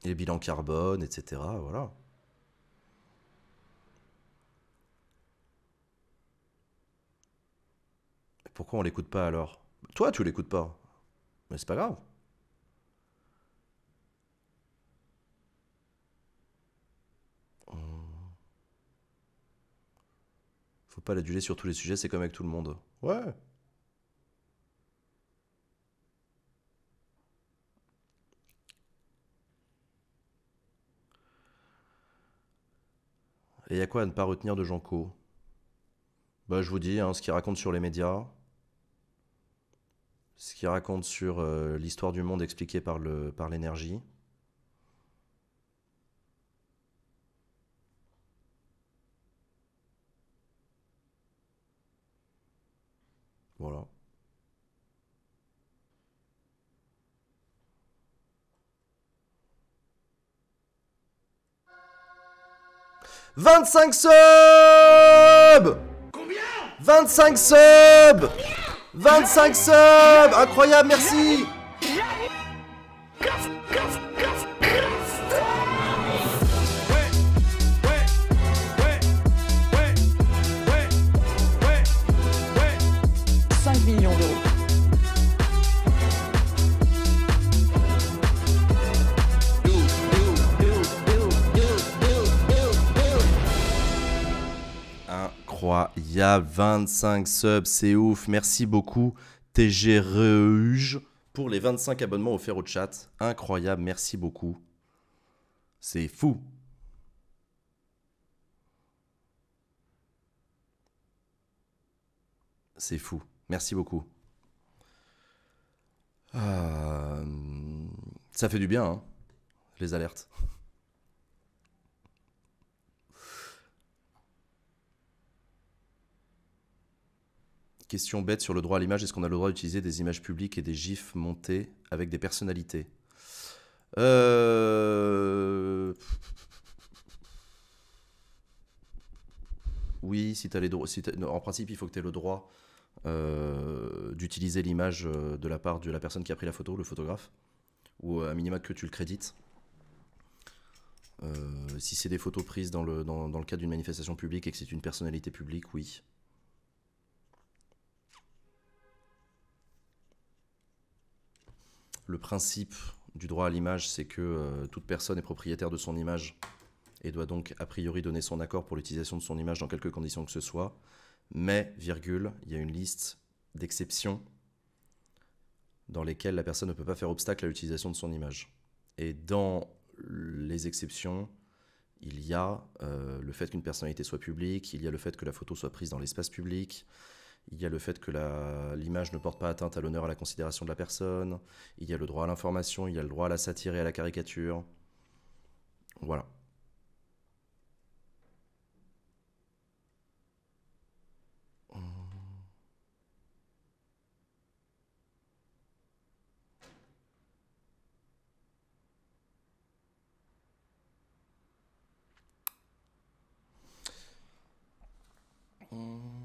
Les bilans carbone, etc. Voilà. Pourquoi on l'écoute pas alors Toi, tu l'écoutes pas. Mais c'est pas grave. pas sur tous les sujets, c'est comme avec tout le monde. Ouais. Et il y a quoi à ne pas retenir de Janko Bah je vous dis, hein, ce qu'il raconte sur les médias, ce qu'il raconte sur euh, l'histoire du monde expliqué par le Par l'énergie 25 subs Combien 25 subs 25 subs Incroyable, merci Il y a 25 subs, c'est ouf. Merci beaucoup, Reuge, pour les 25 abonnements offerts au chat. Incroyable, merci beaucoup. C'est fou. C'est fou. Merci beaucoup. Euh, ça fait du bien, hein, les alertes. Question bête sur le droit à l'image. Est-ce qu'on a le droit d'utiliser des images publiques et des gifs montés avec des personnalités euh, Oui, si as les droits. en principe, il faut que tu aies le droit euh, d'utiliser l'image euh, de la part de la personne qui a pris la photo, le photographe, ou à minima que tu le crédites. si c'est des photos prises dans le cadre d'une manifestation publique et que c'est une personnalité publique, oui. Le principe du droit à l'image, c'est que euh, toute personne est propriétaire de son image et doit donc a priori donner son accord pour l'utilisation de son image dans quelques conditions que ce soit. Mais, virgule, il y a une liste d'exceptions dans lesquelles la personne ne peut pas faire obstacle à l'utilisation de son image. Et dans les exceptions, il y a euh, le fait qu'une personnalité soit publique, il y a le fait que la photo soit prise dans l'espace public, il y a le fait que l'image ne porte pas atteinte à l'honneur et à la considération de la personne, il y a le droit à l'information, il y a le droit à la satire et à la caricature. Voilà. Hmm.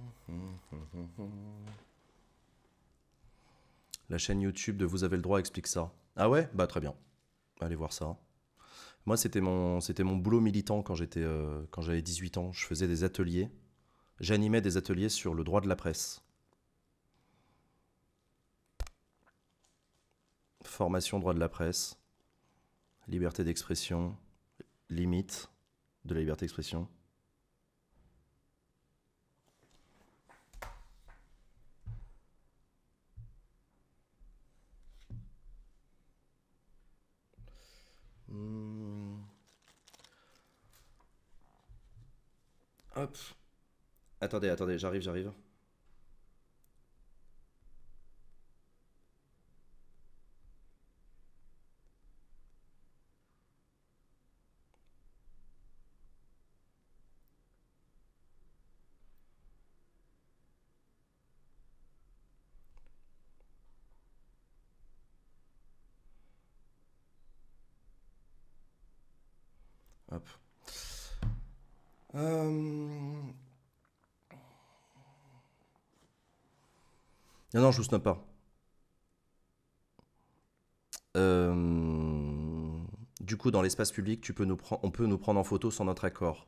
La chaîne YouTube de Vous avez le droit explique ça. Ah ouais Bah très bien. Allez voir ça. Moi, c'était mon, c'était mon boulot militant quand j'étais, euh, quand j'avais 18 ans. Je faisais des ateliers. J'animais des ateliers sur le droit de la presse. Formation droit de la presse, liberté d'expression, limite de la liberté d'expression. Hmm. Hop. Attendez, attendez, j'arrive, j'arrive. Non, non, je vous snap pas. Euh, du coup, dans l'espace public, tu peux nous on peut nous prendre en photo sans notre accord.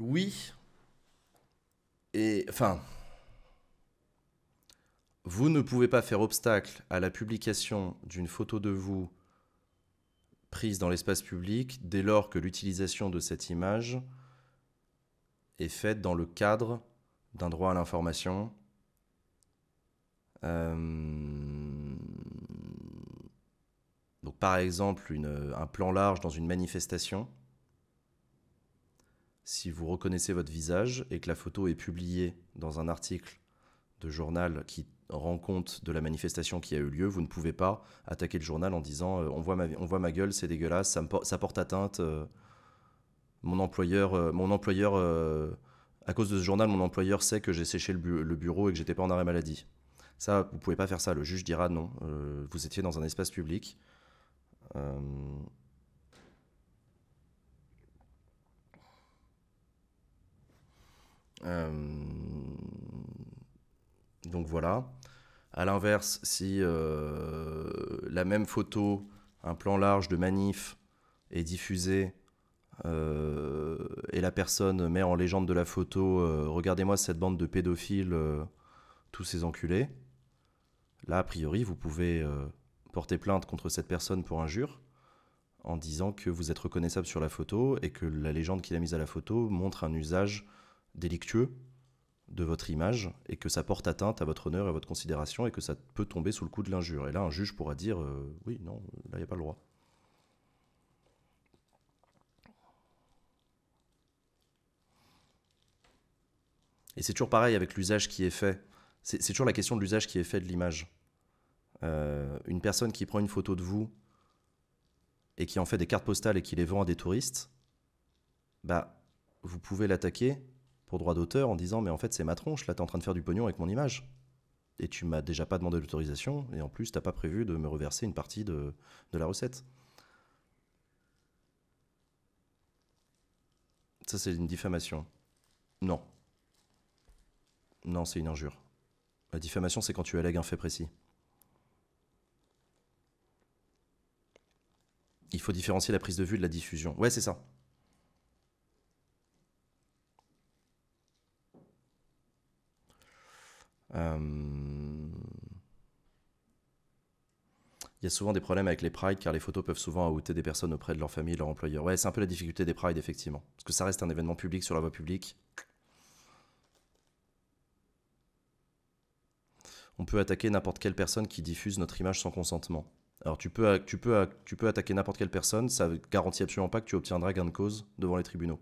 Oui. Et enfin, vous ne pouvez pas faire obstacle à la publication d'une photo de vous prise dans l'espace public dès lors que l'utilisation de cette image est faite dans le cadre d'un droit à l'information euh, donc par exemple un plan large dans une manifestation, si vous reconnaissez votre visage et que la photo est publiée dans un article de journal qui rend compte de la manifestation qui a eu lieu, vous ne pouvez pas attaquer le journal en disant euh, on, voit ma, gueule, c'est dégueulasse, ça, porte atteinte. Euh, mon employeur, mon employeur à cause de ce journal, mon employeur sait que j'ai séché le, le bureau et que j'étais pas en arrêt maladie. Ça, vous pouvez pas faire ça. Le juge dira non. Euh, vous étiez dans un espace public. Euh, euh, donc voilà. À l'inverse, si la même photo, un plan large de manif, est diffusée et la personne met en légende de la photo Regardez-moi cette bande de pédophiles, tous ces enculés. Là, a priori, vous pouvez euh, porter plainte contre cette personne pour injure en disant que vous êtes reconnaissable sur la photo et que la légende qu'il a mise à la photo montre un usage délictueux de votre image et que ça porte atteinte à votre honneur et à votre considération et que ça peut tomber sous le coup de l'injure. Et là, un juge pourra dire euh, oui, non, là, il n'y a pas le droit. Et c'est toujours pareil avec l'usage qui est fait. C'est toujours la question de l'usage qui est fait de l'image. Euh, une personne qui prend une photo de vous et qui en fait des cartes postales et qui les vend à des touristes, bah, vous pouvez l'attaquer pour droit d'auteur en disant mais en fait c'est ma tronche, là t'es en train de faire du pognon avec mon image. Et tu m'as déjà pas demandé l'autorisation, et en plus t'as pas prévu de me reverser une partie de, de la recette. Ça c'est une diffamation. Non. Non, c'est une injure. La diffamation c'est quand tu allègues un fait précis. Il faut différencier la prise de vue de la diffusion. Ouais, c'est ça. Il euh, y a souvent des problèmes avec les prides car les photos peuvent souvent outer des personnes auprès de leur famille leur employeur. Ouais, c'est un peu la difficulté des prides, effectivement. Parce que ça reste un événement public sur la voie publique. On peut attaquer n'importe quelle personne qui diffuse notre image sans consentement. Alors tu peux, tu peux, tu peux attaquer n'importe quelle personne, ça garantit absolument pas que tu obtiendras gain de cause devant les tribunaux.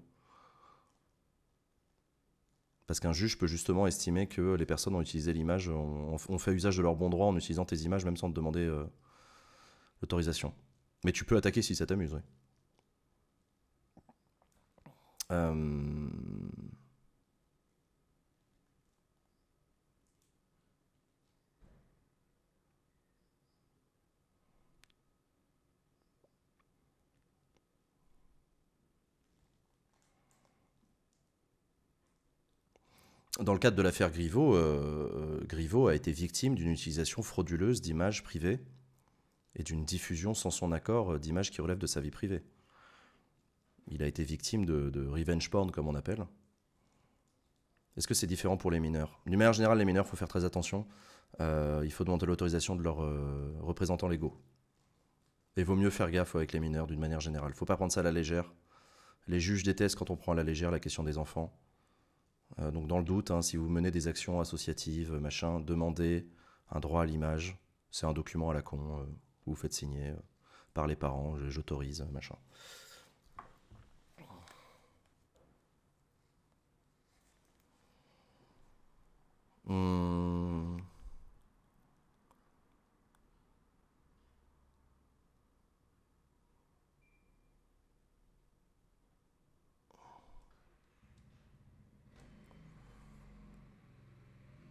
Parce qu'un juge peut justement estimer que les personnes ont utilisé l'image, ont, fait usage de leur bon droit en utilisant tes images même sans te demander euh, l'autorisation. Mais tu peux attaquer si ça t'amuse, oui. Euh... dans le cadre de l'affaire Griveaux, euh, euh, Griveaux a été victime d'une utilisation frauduleuse d'images privées et d'une diffusion sans son accord euh, d'images qui relèvent de sa vie privée. Il a été victime de, revenge porn, comme on appelle. Est-ce que c'est différent pour les mineurs D'une manière générale, les mineurs, il faut faire très attention. il faut demander l'autorisation de leurs représentants légaux. Et vaut mieux faire gaffe avec les mineurs d'une manière générale. Il ne faut pas prendre ça à la légère. Les juges détestent quand on prend à la légère la question des enfants. Euh, donc dans le doute, hein, si vous menez des actions associatives, euh, machin, demandez un droit à l'image. C'est un document à la con, euh, vous faites signer par les parents, j'autorise, machin. Hmm.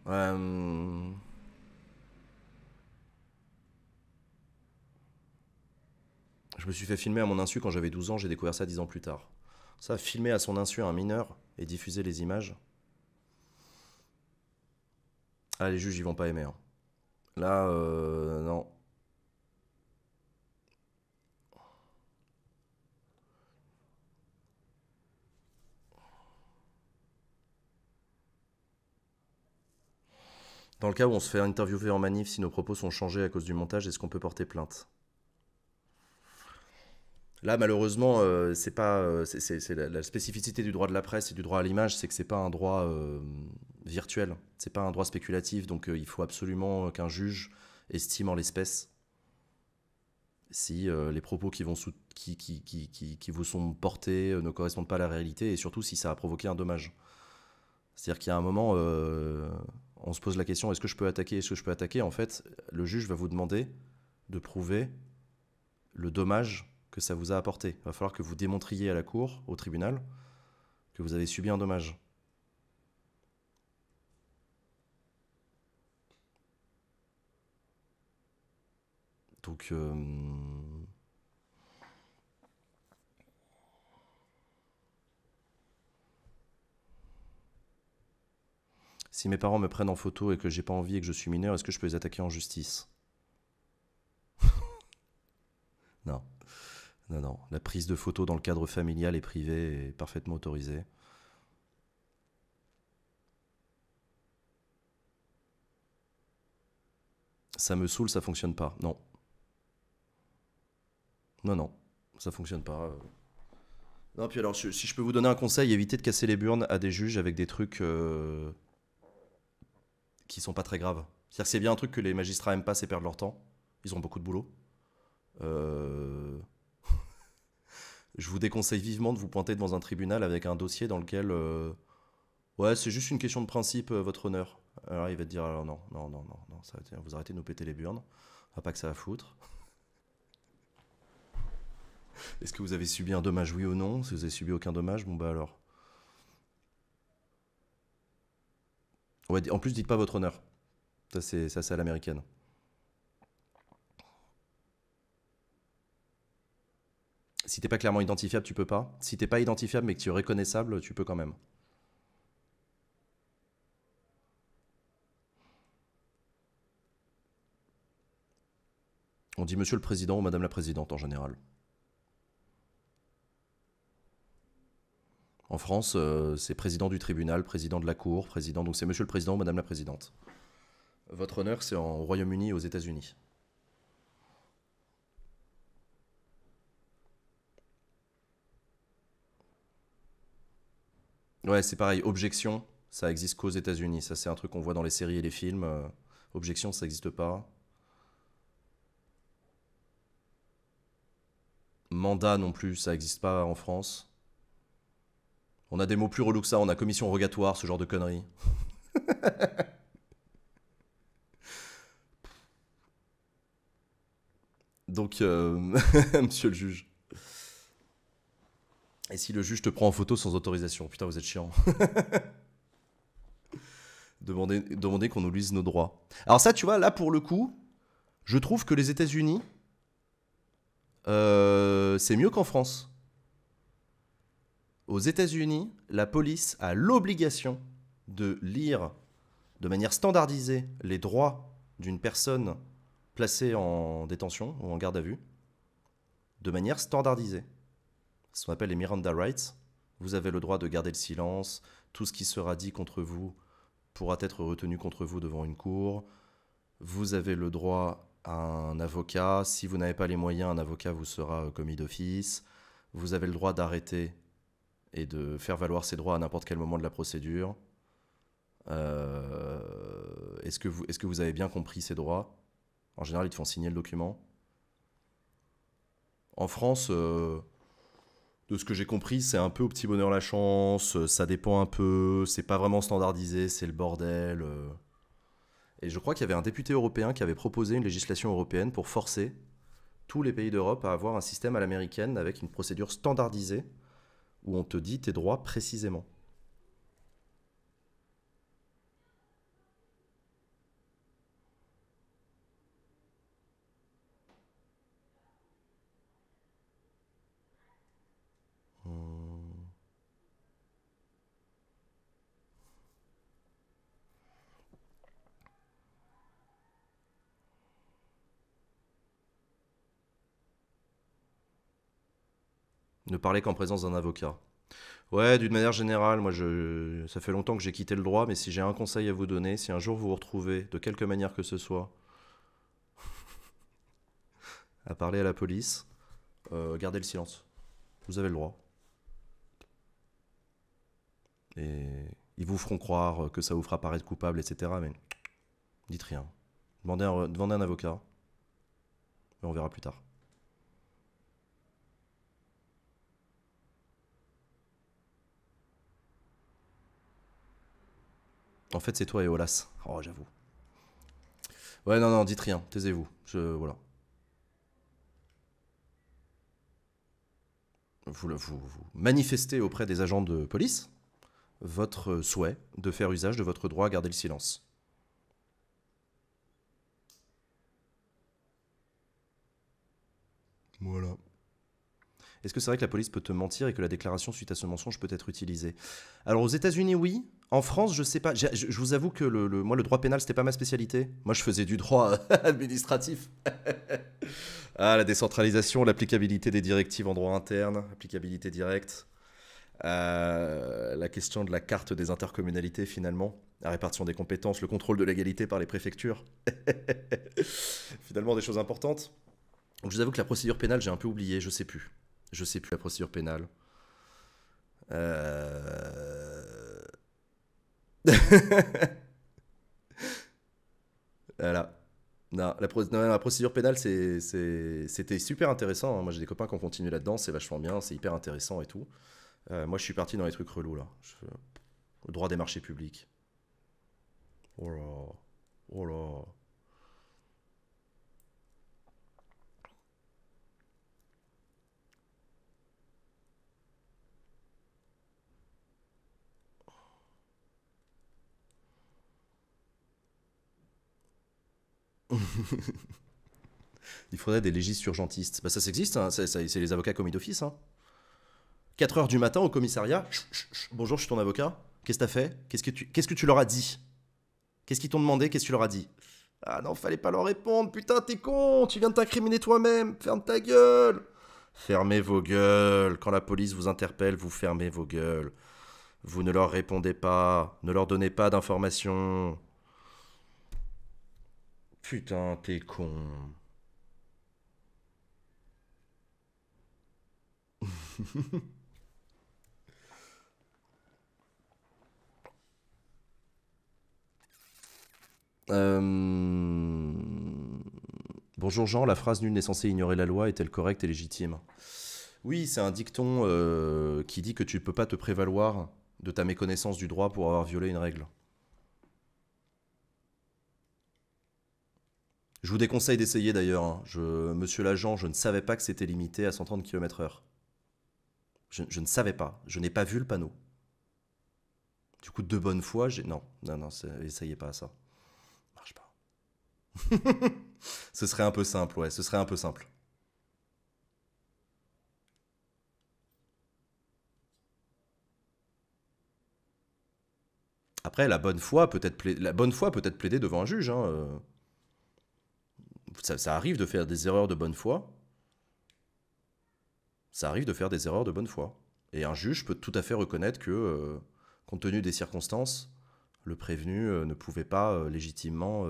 Euh, je me suis fait filmer à mon insu quand j'avais 12 ans, j'ai découvert ça 10 ans plus tard. Ça, filmer à son insu un mineur et diffuser les images. Ah, les juges, ils vont pas aimer. Hein. Là, euh, non. Dans le cas où on se fait interviewer en manif si nos propos sont changés à cause du montage, est-ce qu'on peut porter plainte Là, malheureusement, euh, c'est pas euh, la, spécificité du droit de la presse et du droit à l'image, c'est que c'est pas un droit euh, virtuel, c'est pas un droit spéculatif, donc euh, il faut absolument qu'un juge estime en l'espèce si les propos qui, vont sous qui, qui, vous sont portés ne correspondent pas à la réalité et surtout si ça a provoqué un dommage. C'est-à-dire qu'il y a un moment, on se pose la question est-ce que je peux attaquer, est-ce que je peux attaquer En fait, le juge va vous demander de prouver le dommage que ça vous a apporté. Il va falloir que vous démontriez à la cour, au tribunal, que vous avez subi un dommage. Donc, euh, si mes parents me prennent en photo et que j'ai pas envie et que je suis mineur, est-ce que je peux les attaquer en justice Non. Non, non. La prise de photo dans le cadre familial et privé est parfaitement autorisée. Ça me saoule, ça fonctionne pas. Non. Non, non. Ça fonctionne pas. Non, puis alors, si je peux vous donner un conseil, évitez de casser les burnes à des juges avec des trucs. Euh, qui sont pas très graves. C'est-à-dire que c'est bien un truc que les magistrats aiment pas, c'est perdre leur temps. Ils ont beaucoup de boulot. Euh, je vous déconseille vivement de vous pointer devant un tribunal avec un dossier dans lequel. Euh, ouais, c'est juste une question de principe, euh, votre honneur. Alors il va te dire non, non, non, non, non, vous arrêtez de nous péter les burnes. On pas que ça va foutre. Est-ce que vous avez subi un dommage, oui ou non Si vous avez subi aucun dommage, bon bah alors. en plus, dites pas votre honneur. Ça, c'est ça, c'est à l'américaine. Si t'es pas clairement identifiable, tu peux pas. Si t'es pas identifiable mais que tu es reconnaissable, tu peux quand même. On dit Monsieur le Président ou Madame la Présidente en général. En France, euh, c'est président du tribunal, président de la cour, président. Donc c'est monsieur le président madame la présidente. Votre honneur, c'est en Royaume-Uni et aux États-Unis. Ouais, c'est pareil. Objection, ça existe qu'aux États-Unis. Ça, c'est un truc qu'on voit dans les séries et les films. Euh, objection, ça n'existe pas. Mandat non plus, ça n'existe pas en France. On a des mots plus relous que ça, on a commission rogatoire, ce genre de conneries. Donc, euh, monsieur le juge. Et si le juge te prend en photo sans autorisation Putain, vous êtes chiant. demandez demandez qu'on nous lise nos droits. Alors ça, tu vois, là, pour le coup, je trouve que les États-Unis, euh, c'est mieux qu'en France. Aux États-Unis, la police a l'obligation de lire de manière standardisée les droits d'une personne placée en détention ou en garde à vue, de manière standardisée. Ce qu'on appelle les Miranda Rights. Vous avez le droit de garder le silence, tout ce qui sera dit contre vous pourra être retenu contre vous devant une cour, vous avez le droit à un avocat, si vous n'avez pas les moyens, un avocat vous sera commis d'office, vous avez le droit d'arrêter et de faire valoir ses droits à n'importe quel moment de la procédure. Euh, est-ce, que vous, est que vous avez bien compris ses droits En général, ils te font signer le document. En France, euh, de ce que j'ai compris, c'est un peu au petit bonheur la chance, euh, ça dépend un peu, c'est pas vraiment standardisé, c'est le bordel. Et je crois qu'il y avait un député européen qui avait proposé une législation européenne pour forcer tous les pays d'Europe à avoir un système à l'américaine avec une procédure standardisée où on te dit tes droits précisément. ne parler qu'en présence d'un avocat. Ouais, d'une manière générale, moi, je, ça fait longtemps que j'ai quitté le droit, mais si j'ai un conseil à vous donner, si un jour vous vous retrouvez, de quelque manière que ce soit, à parler à la police, euh, gardez le silence. Vous avez le droit. Et ils vous feront croire que ça vous fera paraître coupable, etc. Mais dites rien. Demandez un, demandez un avocat. Et on verra plus tard. En fait, c'est toi et Olas. Oh, j'avoue. Ouais, non, non, dites rien. Taisez-vous. Je. Voilà. Vous, vous, vous, manifestez auprès des agents de police votre souhait de faire usage de votre droit à garder le silence. Voilà. Est-ce que c'est vrai que la police peut te mentir et que la déclaration suite à ce mensonge peut être utilisée Alors aux États-Unis, oui. En France, je sais pas. Je, vous avoue que le, moi, le droit pénal, c'était pas ma spécialité. Moi, je faisais du droit administratif. ah, la décentralisation, l'applicabilité des directives en droit interne, applicabilité directe. Euh, la question de la carte des intercommunalités finalement, la répartition des compétences, le contrôle de l'égalité par les préfectures. finalement des choses importantes. Donc je vous avoue que la procédure pénale, j'ai un peu oublié, je sais plus. Je sais plus la procédure pénale. Euh. voilà. Non, la, procédure pénale, c'était super intéressant. Hein. Moi, j'ai des copains qui ont continué là-dedans. C'est vachement bien, c'est hyper intéressant et tout. Euh, moi, je suis parti dans les trucs relous, là. Le droit des marchés publics. Oh là. Oh là. Il faudrait des légistes urgentistes. Bah, ça, ça existe, hein. c'est les avocats commis d'office. Hein. 4 heures du matin au commissariat. Bonjour, je suis ton avocat. Qu'est-ce que t'as fait Qu'est-ce que tu leur as dit Qu'est-ce qu'ils t'ont demandé Qu'est-ce que tu leur as dit Ah non, fallait pas leur répondre. Putain, t'es con. Tu viens de t'incriminer toi-même. Ferme ta gueule. Fermez vos gueules. Quand la police vous interpelle, vous fermez vos gueules. Vous ne leur répondez pas. Ne leur donnez pas d'informations. Putain, t'es con. Euh, Bonjour Jean, la phrase nulle n'est censée ignorer la loi est-elle correcte et légitime Oui, c'est un dicton euh, qui dit que tu ne peux pas te prévaloir de ta méconnaissance du droit pour avoir violé une règle. Je vous déconseille d'essayer d'ailleurs. Hein. monsieur l'agent, je ne savais pas que c'était limité à 130 km/h. Je, ne savais pas. Je n'ai pas vu le panneau. Du coup, de bonne foi, j'ai. Non, non, non, essayez pas ça. Marche pas. ce serait un peu simple, ouais, ce serait un peu simple. Après, la bonne foi peut être, plaider peut être devant un juge. Hein. Euh ça, arrive de faire des erreurs de bonne foi. Ça arrive de faire des erreurs de bonne foi. Et un juge peut tout à fait reconnaître que, euh, compte tenu des circonstances, le prévenu euh, ne pouvait pas euh, légitimement.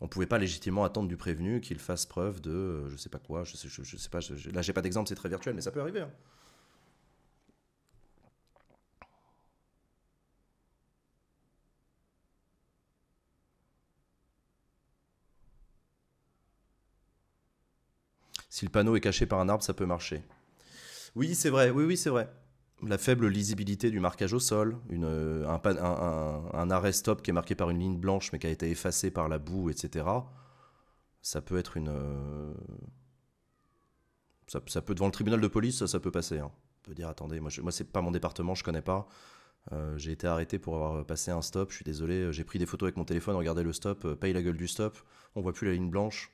on pouvait pas légitimement attendre du prévenu qu'il fasse preuve de je sais pas quoi, je sais, je, n'ai pas, là pas d'exemple, c'est très virtuel, mais ça peut arriver. Hein. Si le panneau est caché par un arbre, ça peut marcher. Oui, c'est vrai, oui, oui, c'est vrai. La faible lisibilité du marquage au sol, euh, un, arrêt stop qui est marqué par une ligne blanche mais qui a été effacé par la boue, etc. Ça peut être une. Euh, ça, peut, devant le tribunal de police, ça, peut passer. Hein. On peut dire attendez, moi, moi c'est pas mon département, je connais pas. Euh, j'ai été arrêté pour avoir passé un stop, je suis désolé, j'ai pris des photos avec mon téléphone, regardez le stop, paye la gueule du stop, on voit plus la ligne blanche.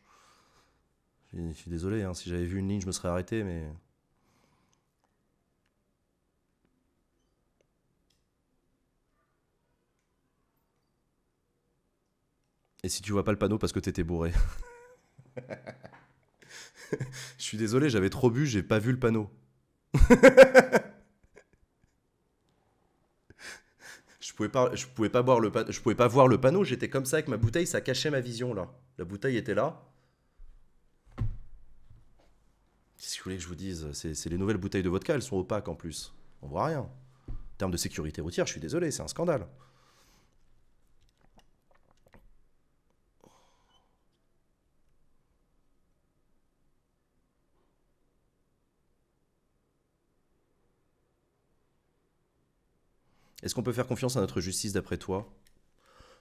Je suis désolé, hein. si j'avais vu une ligne, je me serais arrêté, mais. Et si tu vois pas le panneau parce que t'étais bourré Je suis désolé, j'avais trop bu, j'ai pas vu le panneau. je pouvais pas, je pouvais pas boire le, je pouvais pas voir le panneau. J'étais comme ça avec ma bouteille, ça cachait ma vision là. La bouteille était là, Qu'est-ce que vous voulez que je vous dise C'est les nouvelles bouteilles de vodka, elles sont opaques en plus. On voit rien. En termes de sécurité routière, je suis désolé, c'est un scandale. Est-ce qu'on peut faire confiance à notre justice d'après toi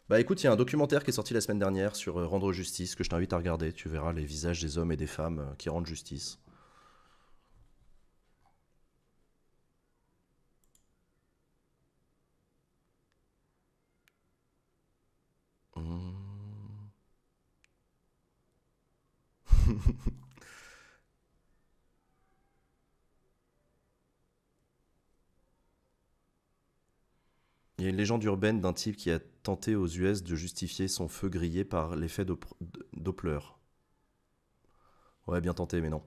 Bah écoute, il y a un documentaire qui est sorti la semaine dernière sur euh, rendre justice que je t'invite à regarder. Tu verras les visages des hommes et des femmes euh, qui rendent justice. Il y a une légende urbaine d'un type qui a tenté aux US de justifier son feu grillé par l'effet Doppler. Ouais, bien tenté, mais non.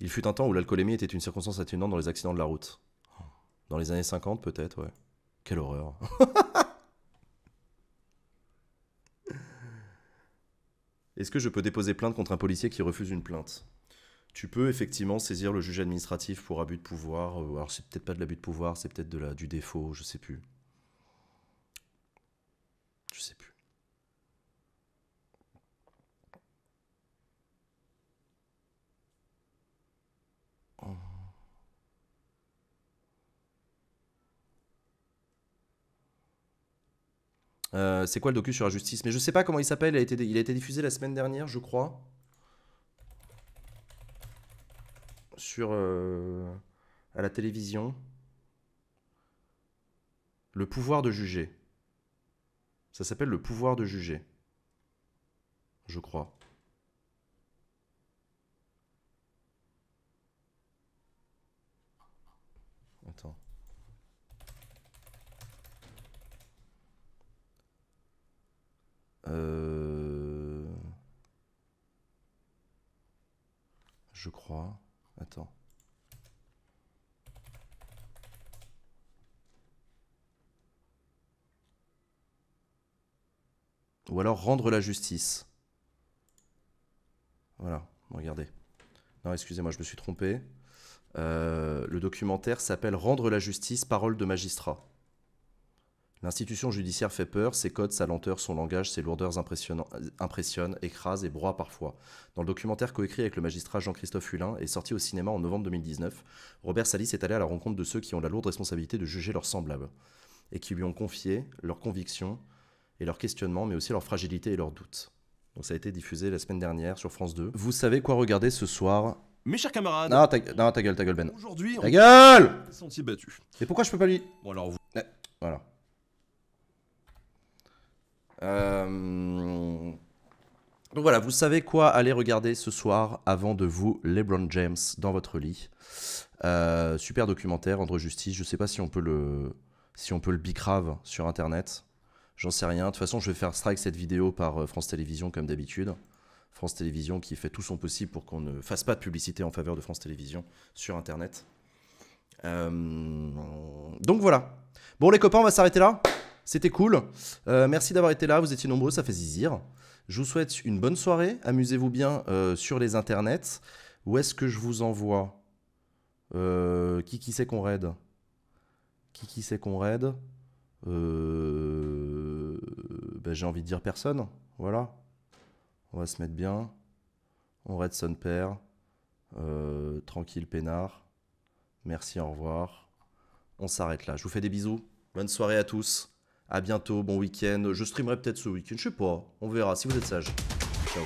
Il fut un temps où l'alcoolémie était une circonstance atténuante dans les accidents de la route. Dans les années 50 peut-être, ouais. Quelle horreur. Est-ce que je peux déposer plainte contre un policier qui refuse une plainte Tu peux effectivement saisir le juge administratif pour abus de pouvoir. Euh, alors c'est peut-être pas de l'abus de pouvoir, c'est peut-être du défaut, je sais plus. Euh, c'est quoi le docu sur la justice Mais je sais pas comment il s'appelle, il, a été, diffusé la semaine dernière, je crois. Sur. Euh, à la télévision. Le pouvoir de juger. Ça s'appelle le pouvoir de juger. Je crois. Euh, je crois. Attends. Ou alors rendre la justice. Voilà, regardez. Non, excusez-moi, je me suis trompé. Euh, le documentaire s'appelle Rendre la justice, parole de magistrat. L'institution judiciaire fait peur, ses codes, sa lenteur, son langage, ses lourdeurs impressionnent, écrasent et broient parfois. Dans le documentaire coécrit avec le magistrat Jean-Christophe Hulin et sorti au cinéma en novembre 2019, Robert Salis est allé à la rencontre de ceux qui ont la lourde responsabilité de juger leurs semblables et qui lui ont confié leurs convictions et leurs questionnements, mais aussi leurs fragilités et leurs doutes. Donc ça a été diffusé la semaine dernière sur France 2. Vous savez quoi regarder ce soir mes chers camarades. Non, ta, gueule, ta gueule, Ben. Aujourd'hui, on. Ta gueule Senti battu. Et pourquoi je peux pas lui. Bon, alors. Vous... Voilà. Euh, donc voilà, vous savez quoi aller regarder ce soir avant de vous LeBron James dans votre lit. Euh, super documentaire, rendre justice. Je sais pas si on peut le, si on peut le bicrave sur internet. J'en sais rien. De toute façon, je vais faire strike cette vidéo par euh, France Télévisions comme d'habitude. France Télévisions qui fait tout son possible pour qu'on ne fasse pas de publicité en faveur de France Télévisions sur internet. donc voilà. Bon les copains, on va s'arrêter là. C'était cool. Euh, merci d'avoir été là. Vous étiez nombreux, ça fait zizir. Je vous souhaite une bonne soirée. Amusez-vous bien euh, sur les internets. Où est-ce que je vous envoie euh, Qui qui sait qu'on raid Qui qui sait qu'on raid ben, J'ai envie de dire personne. Voilà. On va se mettre bien. On raid son père. tranquille, peinard. Merci, au revoir. On s'arrête là. Je vous fais des bisous. Bonne soirée à tous. À bientôt, bon week-end. Je streamerai peut-être ce week-end, je sais pas. On verra si vous êtes sage. Ciao.